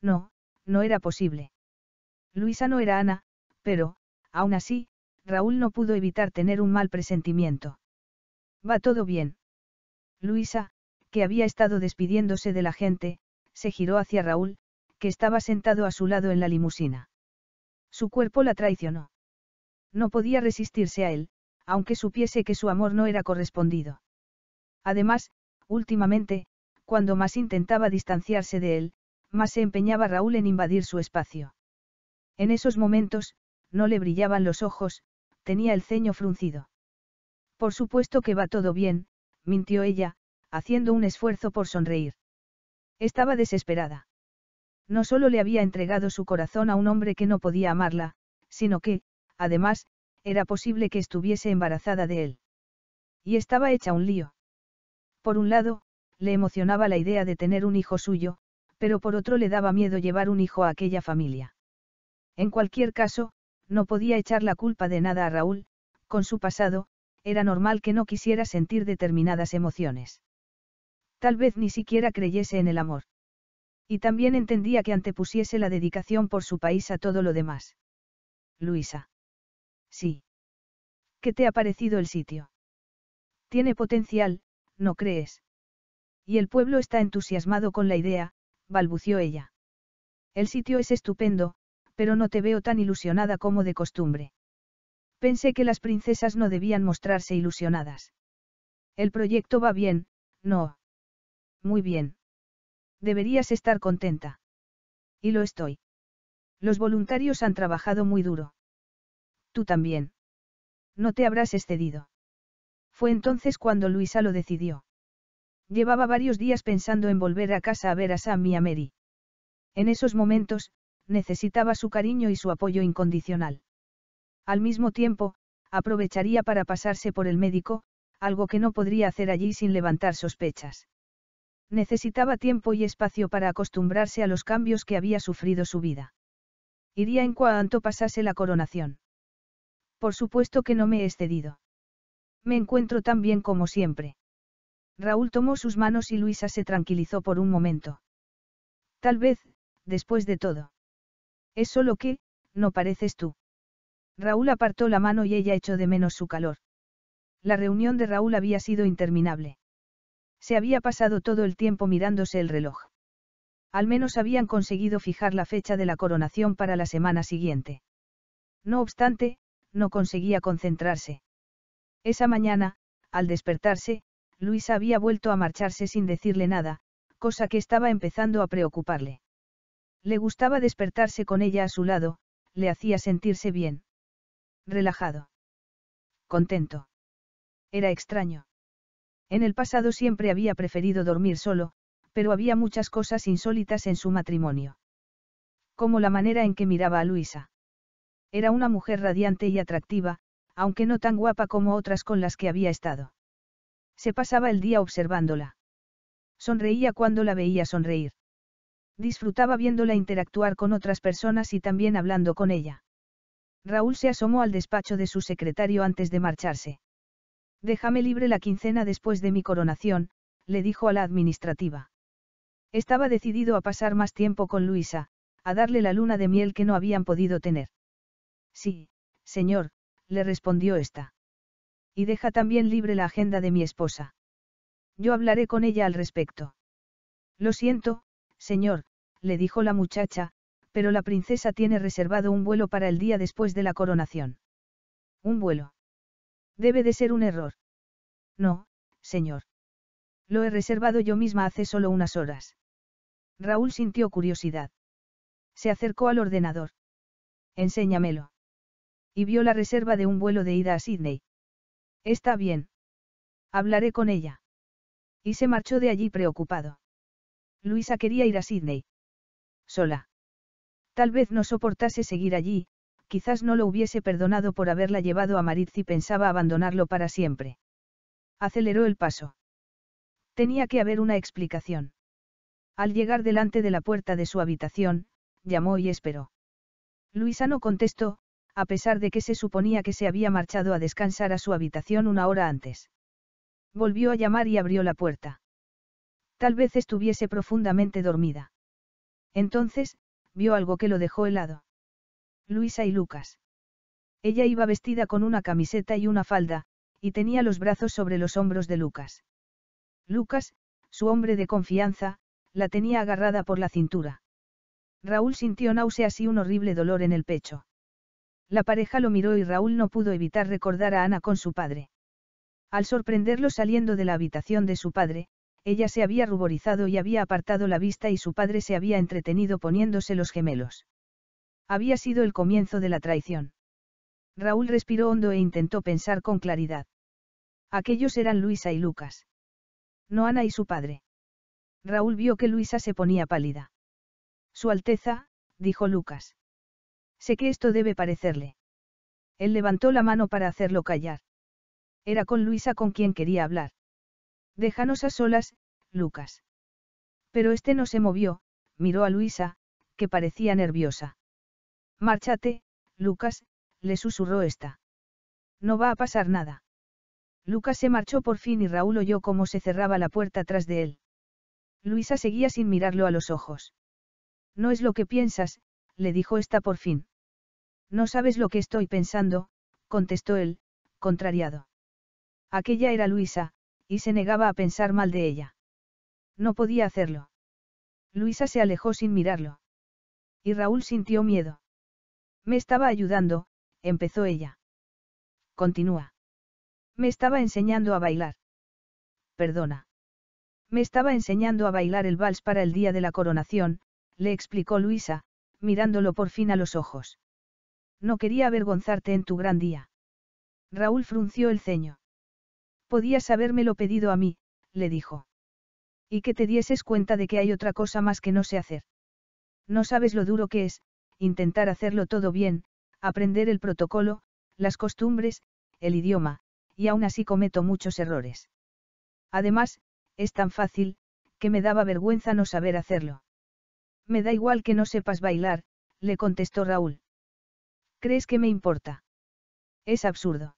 No, no era posible. Luisa no era Ana, pero, aún así, Raúl no pudo evitar tener un mal presentimiento. Va todo bien. Luisa, que había estado despidiéndose de la gente, se giró hacia Raúl, que estaba sentado a su lado en la limusina. Su cuerpo la traicionó. No podía resistirse a él, aunque supiese que su amor no era correspondido. Además, últimamente, cuando más intentaba distanciarse de él, más se empeñaba Raúl en invadir su espacio. En esos momentos, no le brillaban los ojos, tenía el ceño fruncido. Por supuesto que va todo bien, mintió ella, haciendo un esfuerzo por sonreír. Estaba desesperada. No solo le había entregado su corazón a un hombre que no podía amarla, sino que, además, era posible que estuviese embarazada de él. Y estaba hecha un lío. Por un lado, le emocionaba la idea de tener un hijo suyo, pero por otro le daba miedo llevar un hijo a aquella familia. En cualquier caso, no podía echar la culpa de nada a Raúl, con su pasado, era normal que no quisiera sentir determinadas emociones. Tal vez ni siquiera creyese en el amor. Y también entendía que antepusiese la dedicación por su país a todo lo demás. Luisa. Sí. ¿Qué te ha parecido el sitio? Tiene potencial, ¿no crees? Y el pueblo está entusiasmado con la idea, balbució ella. El sitio es estupendo, pero no te veo tan ilusionada como de costumbre. Pensé que las princesas no debían mostrarse ilusionadas. El proyecto va bien, no. Muy bien. Deberías estar contenta. Y lo estoy. Los voluntarios han trabajado muy duro. Tú también. No te habrás excedido. Fue entonces cuando Luisa lo decidió. Llevaba varios días pensando en volver a casa a ver a Sam y a Mary. En esos momentos, necesitaba su cariño y su apoyo incondicional. Al mismo tiempo, aprovecharía para pasarse por el médico, algo que no podría hacer allí sin levantar sospechas. Necesitaba tiempo y espacio para acostumbrarse a los cambios que había sufrido su vida. Iría en cuanto pasase la coronación. Por supuesto que no me he excedido. Me encuentro tan bien como siempre. Raúl tomó sus manos y Luisa se tranquilizó por un momento. Tal vez, después de todo. Es solo que, no pareces tú. Raúl apartó la mano y ella echó de menos su calor. La reunión de Raúl había sido interminable. Se había pasado todo el tiempo mirándose el reloj. Al menos habían conseguido fijar la fecha de la coronación para la semana siguiente. No obstante, no conseguía concentrarse. Esa mañana, al despertarse, Luisa había vuelto a marcharse sin decirle nada, cosa que estaba empezando a preocuparle. Le gustaba despertarse con ella a su lado, le hacía sentirse bien. Relajado. Contento. Era extraño. En el pasado siempre había preferido dormir solo, pero había muchas cosas insólitas en su matrimonio. Como la manera en que miraba a Luisa. Era una mujer radiante y atractiva, aunque no tan guapa como otras con las que había estado. Se pasaba el día observándola. Sonreía cuando la veía sonreír. Disfrutaba viéndola interactuar con otras personas y también hablando con ella. Raúl se asomó al despacho de su secretario antes de marcharse. Déjame libre la quincena después de mi coronación, le dijo a la administrativa. Estaba decidido a pasar más tiempo con Luisa, a darle la luna de miel que no habían podido tener. Sí, señor, le respondió esta. Y deja también libre la agenda de mi esposa. Yo hablaré con ella al respecto. Lo siento, señor, le dijo la muchacha, pero la princesa tiene reservado un vuelo para el día después de la coronación. Un vuelo. Debe de ser un error. No, señor. Lo he reservado yo misma hace solo unas horas. Raúl sintió curiosidad. Se acercó al ordenador. Enséñamelo. Y vio la reserva de un vuelo de ida a Sydney. Está bien. Hablaré con ella. Y se marchó de allí preocupado. Luisa quería ir a Sydney sola. Tal vez no soportase seguir allí, quizás no lo hubiese perdonado por haberla llevado a Maritz y pensaba abandonarlo para siempre. Aceleró el paso. Tenía que haber una explicación. Al llegar delante de la puerta de su habitación, llamó y esperó. Luisa no contestó, a pesar de que se suponía que se había marchado a descansar a su habitación una hora antes. Volvió a llamar y abrió la puerta. Tal vez estuviese profundamente dormida. Entonces, vio algo que lo dejó helado. Luisa y Lucas. Ella iba vestida con una camiseta y una falda, y tenía los brazos sobre los hombros de Lucas. Lucas, su hombre de confianza, la tenía agarrada por la cintura. Raúl sintió náuseas y un horrible dolor en el pecho. La pareja lo miró y Raúl no pudo evitar recordar a Ana con su padre. Al sorprenderlo saliendo de la habitación de su padre, ella se había ruborizado y había apartado la vista y su padre se había entretenido poniéndose los gemelos. Había sido el comienzo de la traición. Raúl respiró hondo e intentó pensar con claridad. Aquellos eran Luisa y Lucas. No Ana y su padre. Raúl vio que Luisa se ponía pálida. Su Alteza, dijo Lucas. Sé que esto debe parecerle. Él levantó la mano para hacerlo callar. Era con Luisa con quien quería hablar. Déjanos a solas, Lucas. Pero este no se movió, miró a Luisa, que parecía nerviosa. Márchate, Lucas, le susurró esta. No va a pasar nada. Lucas se marchó por fin y Raúl oyó cómo se cerraba la puerta tras de él. Luisa seguía sin mirarlo a los ojos. No es lo que piensas, le dijo esta por fin. No sabes lo que estoy pensando, contestó él, contrariado. Aquella era Luisa, y se negaba a pensar mal de ella. No podía hacerlo. Luisa se alejó sin mirarlo. Y Raúl sintió miedo. Me estaba ayudando, empezó ella. Continúa. Me estaba enseñando a bailar. Perdona. Me estaba enseñando a bailar el vals para el día de la coronación, le explicó Luisa, mirándolo por fin a los ojos. No quería avergonzarte en tu gran día. Raúl frunció el ceño. Podías habérmelo pedido a mí, le dijo. Y que te dieses cuenta de que hay otra cosa más que no sé hacer. No sabes lo duro que es, intentar hacerlo todo bien, aprender el protocolo, las costumbres, el idioma, y aún así cometo muchos errores. Además, es tan fácil, que me daba vergüenza no saber hacerlo. Me da igual que no sepas bailar, le contestó Raúl. ¿Crees que me importa? Es absurdo.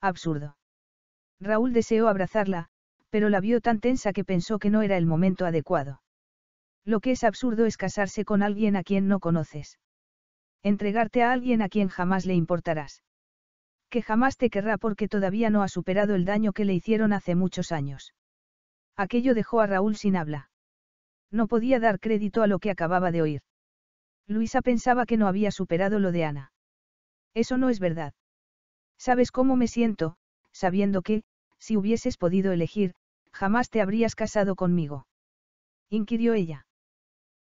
Absurdo. Raúl deseó abrazarla, pero la vio tan tensa que pensó que no era el momento adecuado. Lo que es absurdo es casarse con alguien a quien no conoces. Entregarte a alguien a quien jamás le importarás. Que jamás te querrá porque todavía no ha superado el daño que le hicieron hace muchos años. Aquello dejó a Raúl sin habla. No podía dar crédito a lo que acababa de oír. Luisa pensaba que no había superado lo de Ana. Eso no es verdad. ¿Sabes cómo me siento, sabiendo que, si hubieses podido elegir, jamás te habrías casado conmigo. Inquirió ella.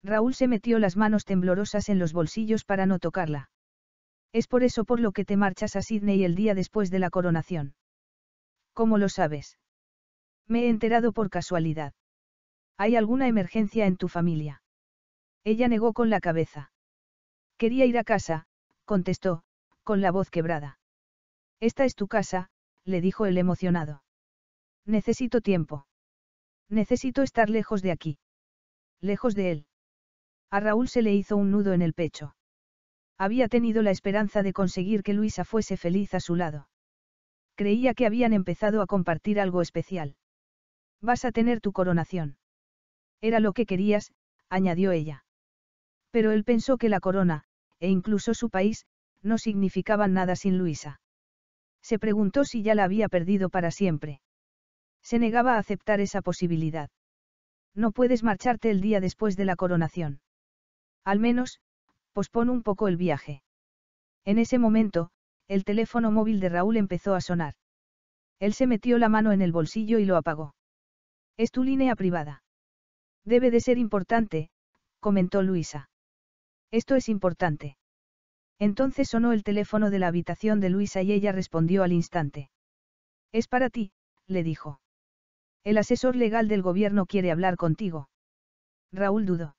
Raúl se metió las manos temblorosas en los bolsillos para no tocarla. Es por eso por lo que te marchas a Sydney el día después de la coronación. ¿Cómo lo sabes? Me he enterado por casualidad. ¿Hay alguna emergencia en tu familia? Ella negó con la cabeza. Quería ir a casa, contestó, con la voz quebrada. Esta es tu casa, le dijo el emocionado. Necesito tiempo. Necesito estar lejos de aquí. Lejos de él. A Raúl se le hizo un nudo en el pecho. Había tenido la esperanza de conseguir que Luisa fuese feliz a su lado. Creía que habían empezado a compartir algo especial. Vas a tener tu coronación. Era lo que querías, añadió ella. Pero él pensó que la corona, e incluso su país, no significaban nada sin Luisa. Se preguntó si ya la había perdido para siempre. Se negaba a aceptar esa posibilidad. No puedes marcharte el día después de la coronación. Al menos, pospon un poco el viaje. En ese momento, el teléfono móvil de Raúl empezó a sonar. Él se metió la mano en el bolsillo y lo apagó. Es tu línea privada. Debe de ser importante, comentó Luisa. Esto es importante. Entonces sonó el teléfono de la habitación de Luisa y ella respondió al instante. Es para ti, le dijo. El asesor legal del gobierno quiere hablar contigo. Raúl dudó.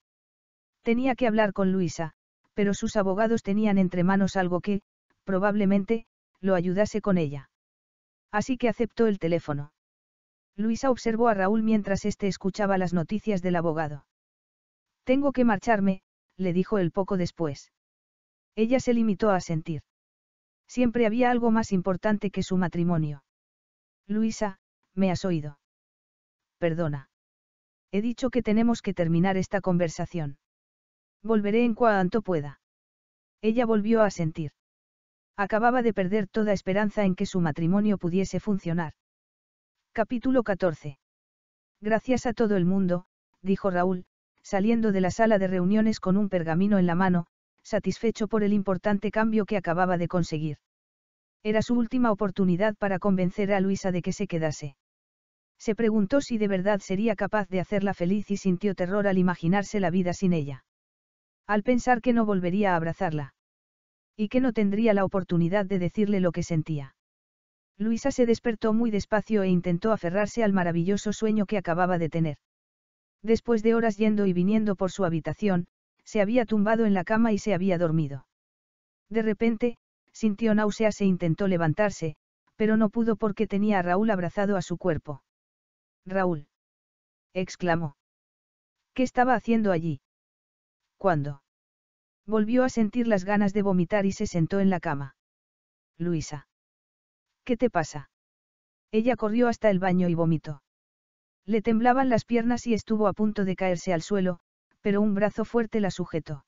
Tenía que hablar con Luisa, pero sus abogados tenían entre manos algo que, probablemente, lo ayudase con ella. Así que aceptó el teléfono. Luisa observó a Raúl mientras éste escuchaba las noticias del abogado. Tengo que marcharme, le dijo él poco después. Ella se limitó a sentir. Siempre había algo más importante que su matrimonio. Luisa, me has oído perdona. He dicho que tenemos que terminar esta conversación. Volveré en cuanto pueda. Ella volvió a sentir. Acababa de perder toda esperanza en que su matrimonio pudiese funcionar. Capítulo 14. Gracias a todo el mundo, dijo Raúl, saliendo de la sala de reuniones con un pergamino en la mano, satisfecho por el importante cambio que acababa de conseguir. Era su última oportunidad para convencer a Luisa de que se quedase. Se preguntó si de verdad sería capaz de hacerla feliz y sintió terror al imaginarse la vida sin ella. Al pensar que no volvería a abrazarla. Y que no tendría la oportunidad de decirle lo que sentía. Luisa se despertó muy despacio e intentó aferrarse al maravilloso sueño que acababa de tener. Después de horas yendo y viniendo por su habitación, se había tumbado en la cama y se había dormido. De repente, sintió náuseas e intentó levantarse, pero no pudo porque tenía a Raúl abrazado a su cuerpo. Raúl. exclamó. ¿Qué estaba haciendo allí? ¿Cuándo? Volvió a sentir las ganas de vomitar y se sentó en la cama. Luisa. ¿Qué te pasa? Ella corrió hasta el baño y vomitó. Le temblaban las piernas y estuvo a punto de caerse al suelo, pero un brazo fuerte la sujetó.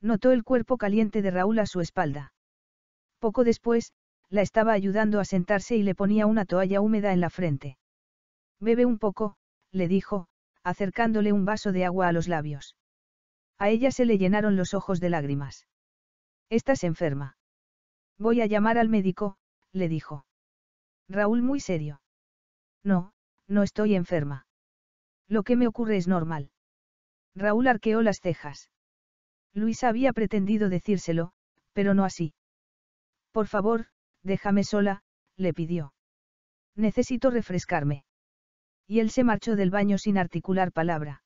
Notó el cuerpo caliente de Raúl a su espalda. Poco después, la estaba ayudando a sentarse y le ponía una toalla húmeda en la frente. Bebe un poco, le dijo, acercándole un vaso de agua a los labios. A ella se le llenaron los ojos de lágrimas. Estás enferma. Voy a llamar al médico, le dijo. Raúl muy serio. No, no estoy enferma. Lo que me ocurre es normal. Raúl arqueó las cejas. Luisa había pretendido decírselo, pero no así. Por favor, déjame sola, le pidió. Necesito refrescarme y él se marchó del baño sin articular palabra.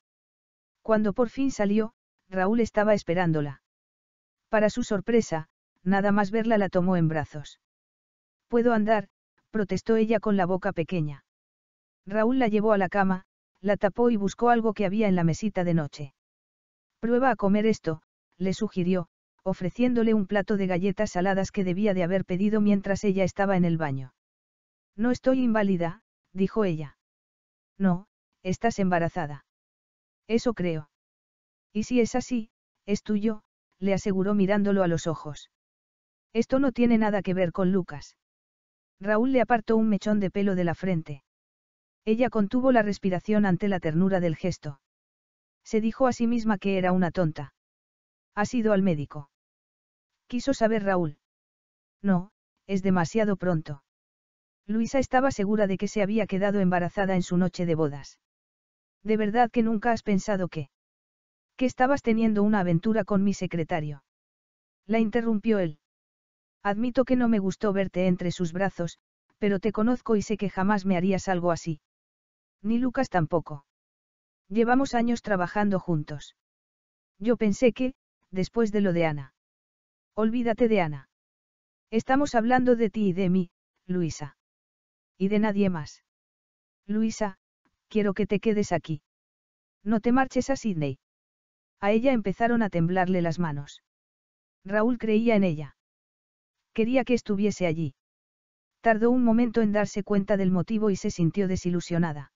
Cuando por fin salió, Raúl estaba esperándola. Para su sorpresa, nada más verla la tomó en brazos. Puedo andar, protestó ella con la boca pequeña. Raúl la llevó a la cama, la tapó y buscó algo que había en la mesita de noche. Prueba a comer esto, le sugirió, ofreciéndole un plato de galletas saladas que debía de haber pedido mientras ella estaba en el baño. No estoy inválida, dijo ella. No, estás embarazada. Eso creo. Y si es así, es tuyo, le aseguró mirándolo a los ojos. Esto no tiene nada que ver con Lucas. Raúl le apartó un mechón de pelo de la frente. Ella contuvo la respiración ante la ternura del gesto. Se dijo a sí misma que era una tonta. ¿Has ido al médico? Quiso saber Raúl. No, es demasiado pronto. Luisa estaba segura de que se había quedado embarazada en su noche de bodas. ¿De verdad que nunca has pensado que... que estabas teniendo una aventura con mi secretario? La interrumpió él. Admito que no me gustó verte entre sus brazos, pero te conozco y sé que jamás me harías algo así. Ni Lucas tampoco. Llevamos años trabajando juntos. Yo pensé que, después de lo de Ana. Olvídate de Ana. Estamos hablando de ti y de mí, Luisa y de nadie más. Luisa, quiero que te quedes aquí. No te marches a Sydney. A ella empezaron a temblarle las manos. Raúl creía en ella. Quería que estuviese allí. Tardó un momento en darse cuenta del motivo y se sintió desilusionada.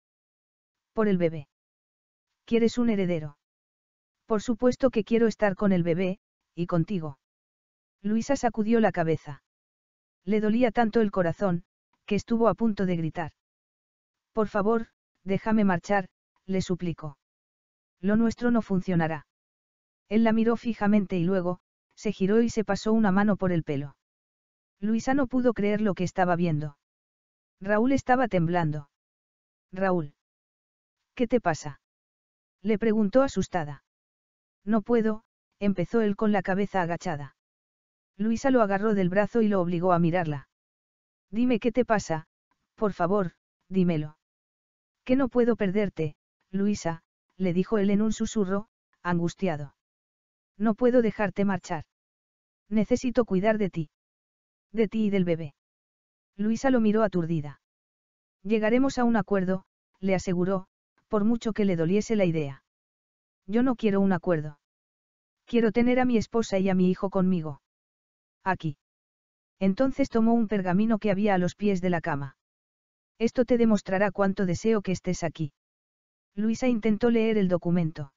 Por el bebé. ¿Quieres un heredero? Por supuesto que quiero estar con el bebé, y contigo. Luisa sacudió la cabeza. Le dolía tanto el corazón, que estuvo a punto de gritar. Por favor, déjame marchar, le suplicó. Lo nuestro no funcionará. Él la miró fijamente y luego, se giró y se pasó una mano por el pelo. Luisa no pudo creer lo que estaba viendo. Raúl estaba temblando. Raúl. ¿Qué te pasa? Le preguntó asustada. No puedo, empezó él con la cabeza agachada. Luisa lo agarró del brazo y lo obligó a mirarla. Dime qué te pasa, por favor, dímelo. Que no puedo perderte, Luisa, le dijo él en un susurro, angustiado. No puedo dejarte marchar. Necesito cuidar de ti. De ti y del bebé. Luisa lo miró aturdida. Llegaremos a un acuerdo, le aseguró, por mucho que le doliese la idea. Yo no quiero un acuerdo. Quiero tener a mi esposa y a mi hijo conmigo. Aquí. Entonces tomó un pergamino que había a los pies de la cama. Esto te demostrará cuánto deseo que estés aquí. Luisa intentó leer el documento.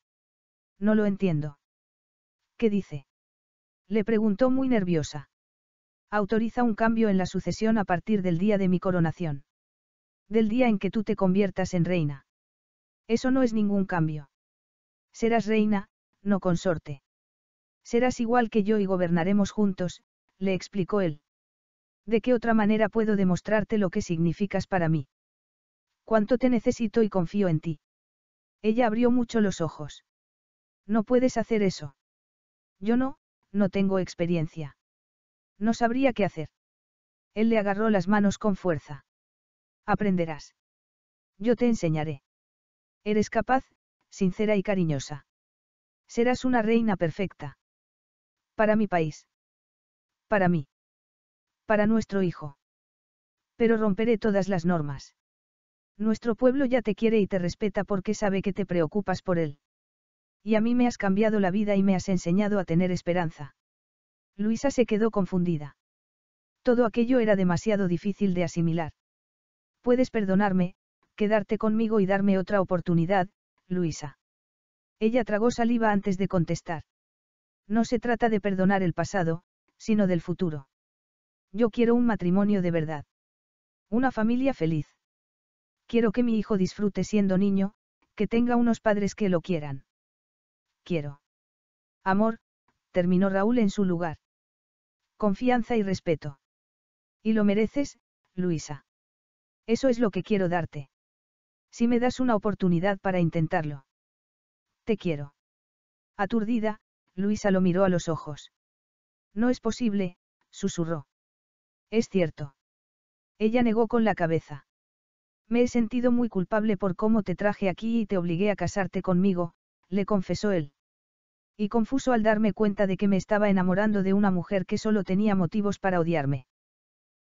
No lo entiendo. ¿Qué dice? Le preguntó muy nerviosa. Autoriza un cambio en la sucesión a partir del día de mi coronación. Del día en que tú te conviertas en reina. Eso no es ningún cambio. Serás reina, no consorte. Serás igual que yo y gobernaremos juntos, le explicó él. ¿De qué otra manera puedo demostrarte lo que significas para mí? Cuánto te necesito y confío en ti. Ella abrió mucho los ojos. No puedes hacer eso. Yo no, no tengo experiencia. No sabría qué hacer. Él le agarró las manos con fuerza. Aprenderás. Yo te enseñaré. Eres capaz, sincera y cariñosa. Serás una reina perfecta. Para mi país. Para mí para nuestro hijo. Pero romperé todas las normas. Nuestro pueblo ya te quiere y te respeta porque sabe que te preocupas por él. Y a mí me has cambiado la vida y me has enseñado a tener esperanza. Luisa se quedó confundida. Todo aquello era demasiado difícil de asimilar. Puedes perdonarme, quedarte conmigo y darme otra oportunidad, Luisa. Ella tragó saliva antes de contestar. No se trata de perdonar el pasado, sino del futuro. Yo quiero un matrimonio de verdad. Una familia feliz. Quiero que mi hijo disfrute siendo niño, que tenga unos padres que lo quieran. Quiero. Amor, terminó Raúl en su lugar. Confianza y respeto. Y lo mereces, Luisa. Eso es lo que quiero darte. Si me das una oportunidad para intentarlo. Te quiero. Aturdida, Luisa lo miró a los ojos. No es posible, susurró. Es cierto. Ella negó con la cabeza. Me he sentido muy culpable por cómo te traje aquí y te obligué a casarte conmigo, le confesó él. Y confuso al darme cuenta de que me estaba enamorando de una mujer que solo tenía motivos para odiarme.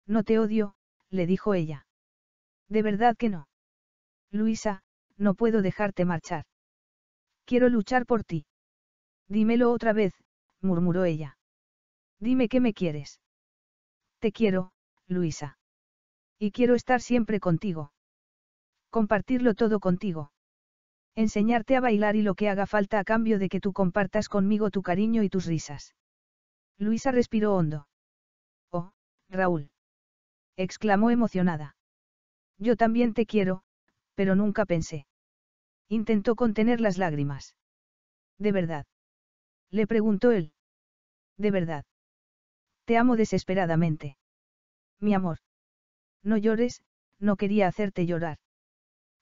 No te odio, le dijo ella. De verdad que no. Luisa, no puedo dejarte marchar. Quiero luchar por ti. Dímelo otra vez, murmuró ella. Dime qué me quieres. Te quiero, Luisa. Y quiero estar siempre contigo. Compartirlo todo contigo. Enseñarte a bailar y lo que haga falta a cambio de que tú compartas conmigo tu cariño y tus risas. Luisa respiró hondo. Oh, Raúl. exclamó emocionada. Yo también te quiero, pero nunca pensé. Intentó contener las lágrimas. ¿De verdad? Le preguntó él. ¿De verdad? Te amo desesperadamente. Mi amor. No llores, no quería hacerte llorar.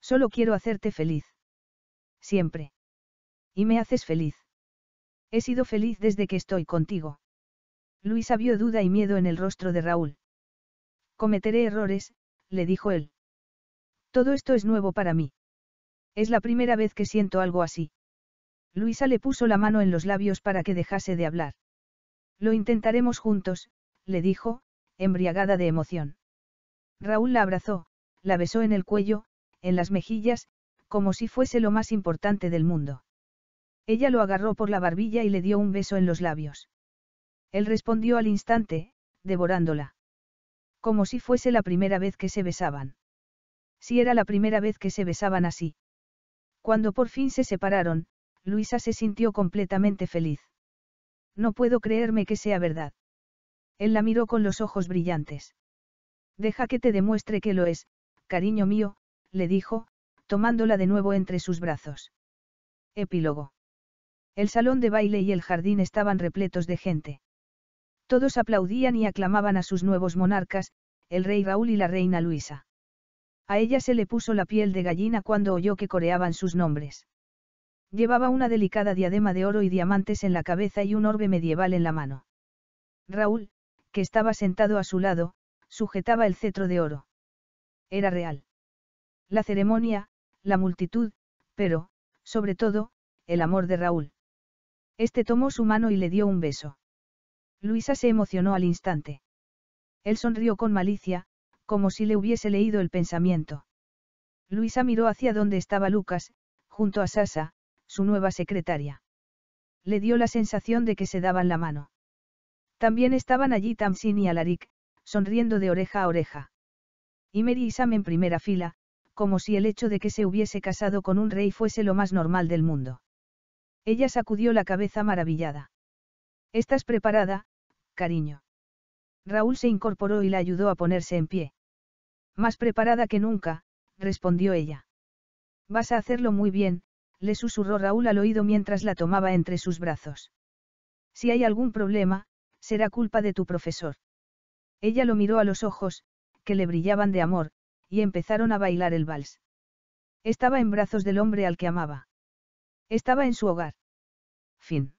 Solo quiero hacerte feliz. Siempre. Y me haces feliz. He sido feliz desde que estoy contigo. Luisa vio duda y miedo en el rostro de Raúl. Cometeré errores, le dijo él. Todo esto es nuevo para mí. Es la primera vez que siento algo así. Luisa le puso la mano en los labios para que dejase de hablar. Lo intentaremos juntos, le dijo, embriagada de emoción. Raúl la abrazó, la besó en el cuello, en las mejillas, como si fuese lo más importante del mundo. Ella lo agarró por la barbilla y le dio un beso en los labios. Él respondió al instante, devorándola. Como si fuese la primera vez que se besaban. Si era la primera vez que se besaban así. Cuando por fin se separaron, Luisa se sintió completamente feliz. No puedo creerme que sea verdad. Él la miró con los ojos brillantes. Deja que te demuestre que lo es, cariño mío, le dijo, tomándola de nuevo entre sus brazos. Epílogo. El salón de baile y el jardín estaban repletos de gente. Todos aplaudían y aclamaban a sus nuevos monarcas, el rey Raúl y la reina Luisa. A ella se le puso la piel de gallina cuando oyó que coreaban sus nombres. Llevaba una delicada diadema de oro y diamantes en la cabeza y un orbe medieval en la mano. Raúl, que estaba sentado a su lado, sujetaba el cetro de oro. Era real. La ceremonia, la multitud, pero, sobre todo, el amor de Raúl. Este tomó su mano y le dio un beso. Luisa se emocionó al instante. Él sonrió con malicia, como si le hubiese leído el pensamiento. Luisa miró hacia donde estaba Lucas, junto a Sasa, su nueva secretaria. Le dio la sensación de que se daban la mano. También estaban allí Tamsin y Alaric, sonriendo de oreja a oreja. Y Mary y Sam en primera fila, como si el hecho de que se hubiese casado con un rey fuese lo más normal del mundo. Ella sacudió la cabeza maravillada. ¿Estás preparada, cariño? Raúl se incorporó y la ayudó a ponerse en pie. Más preparada que nunca, respondió ella. Vas a hacerlo muy bien, le susurró Raúl al oído mientras la tomaba entre sus brazos. Si hay algún problema, será culpa de tu profesor. Ella lo miró a los ojos, que le brillaban de amor, y empezaron a bailar el vals. Estaba en brazos del hombre al que amaba. Estaba en su hogar. Fin.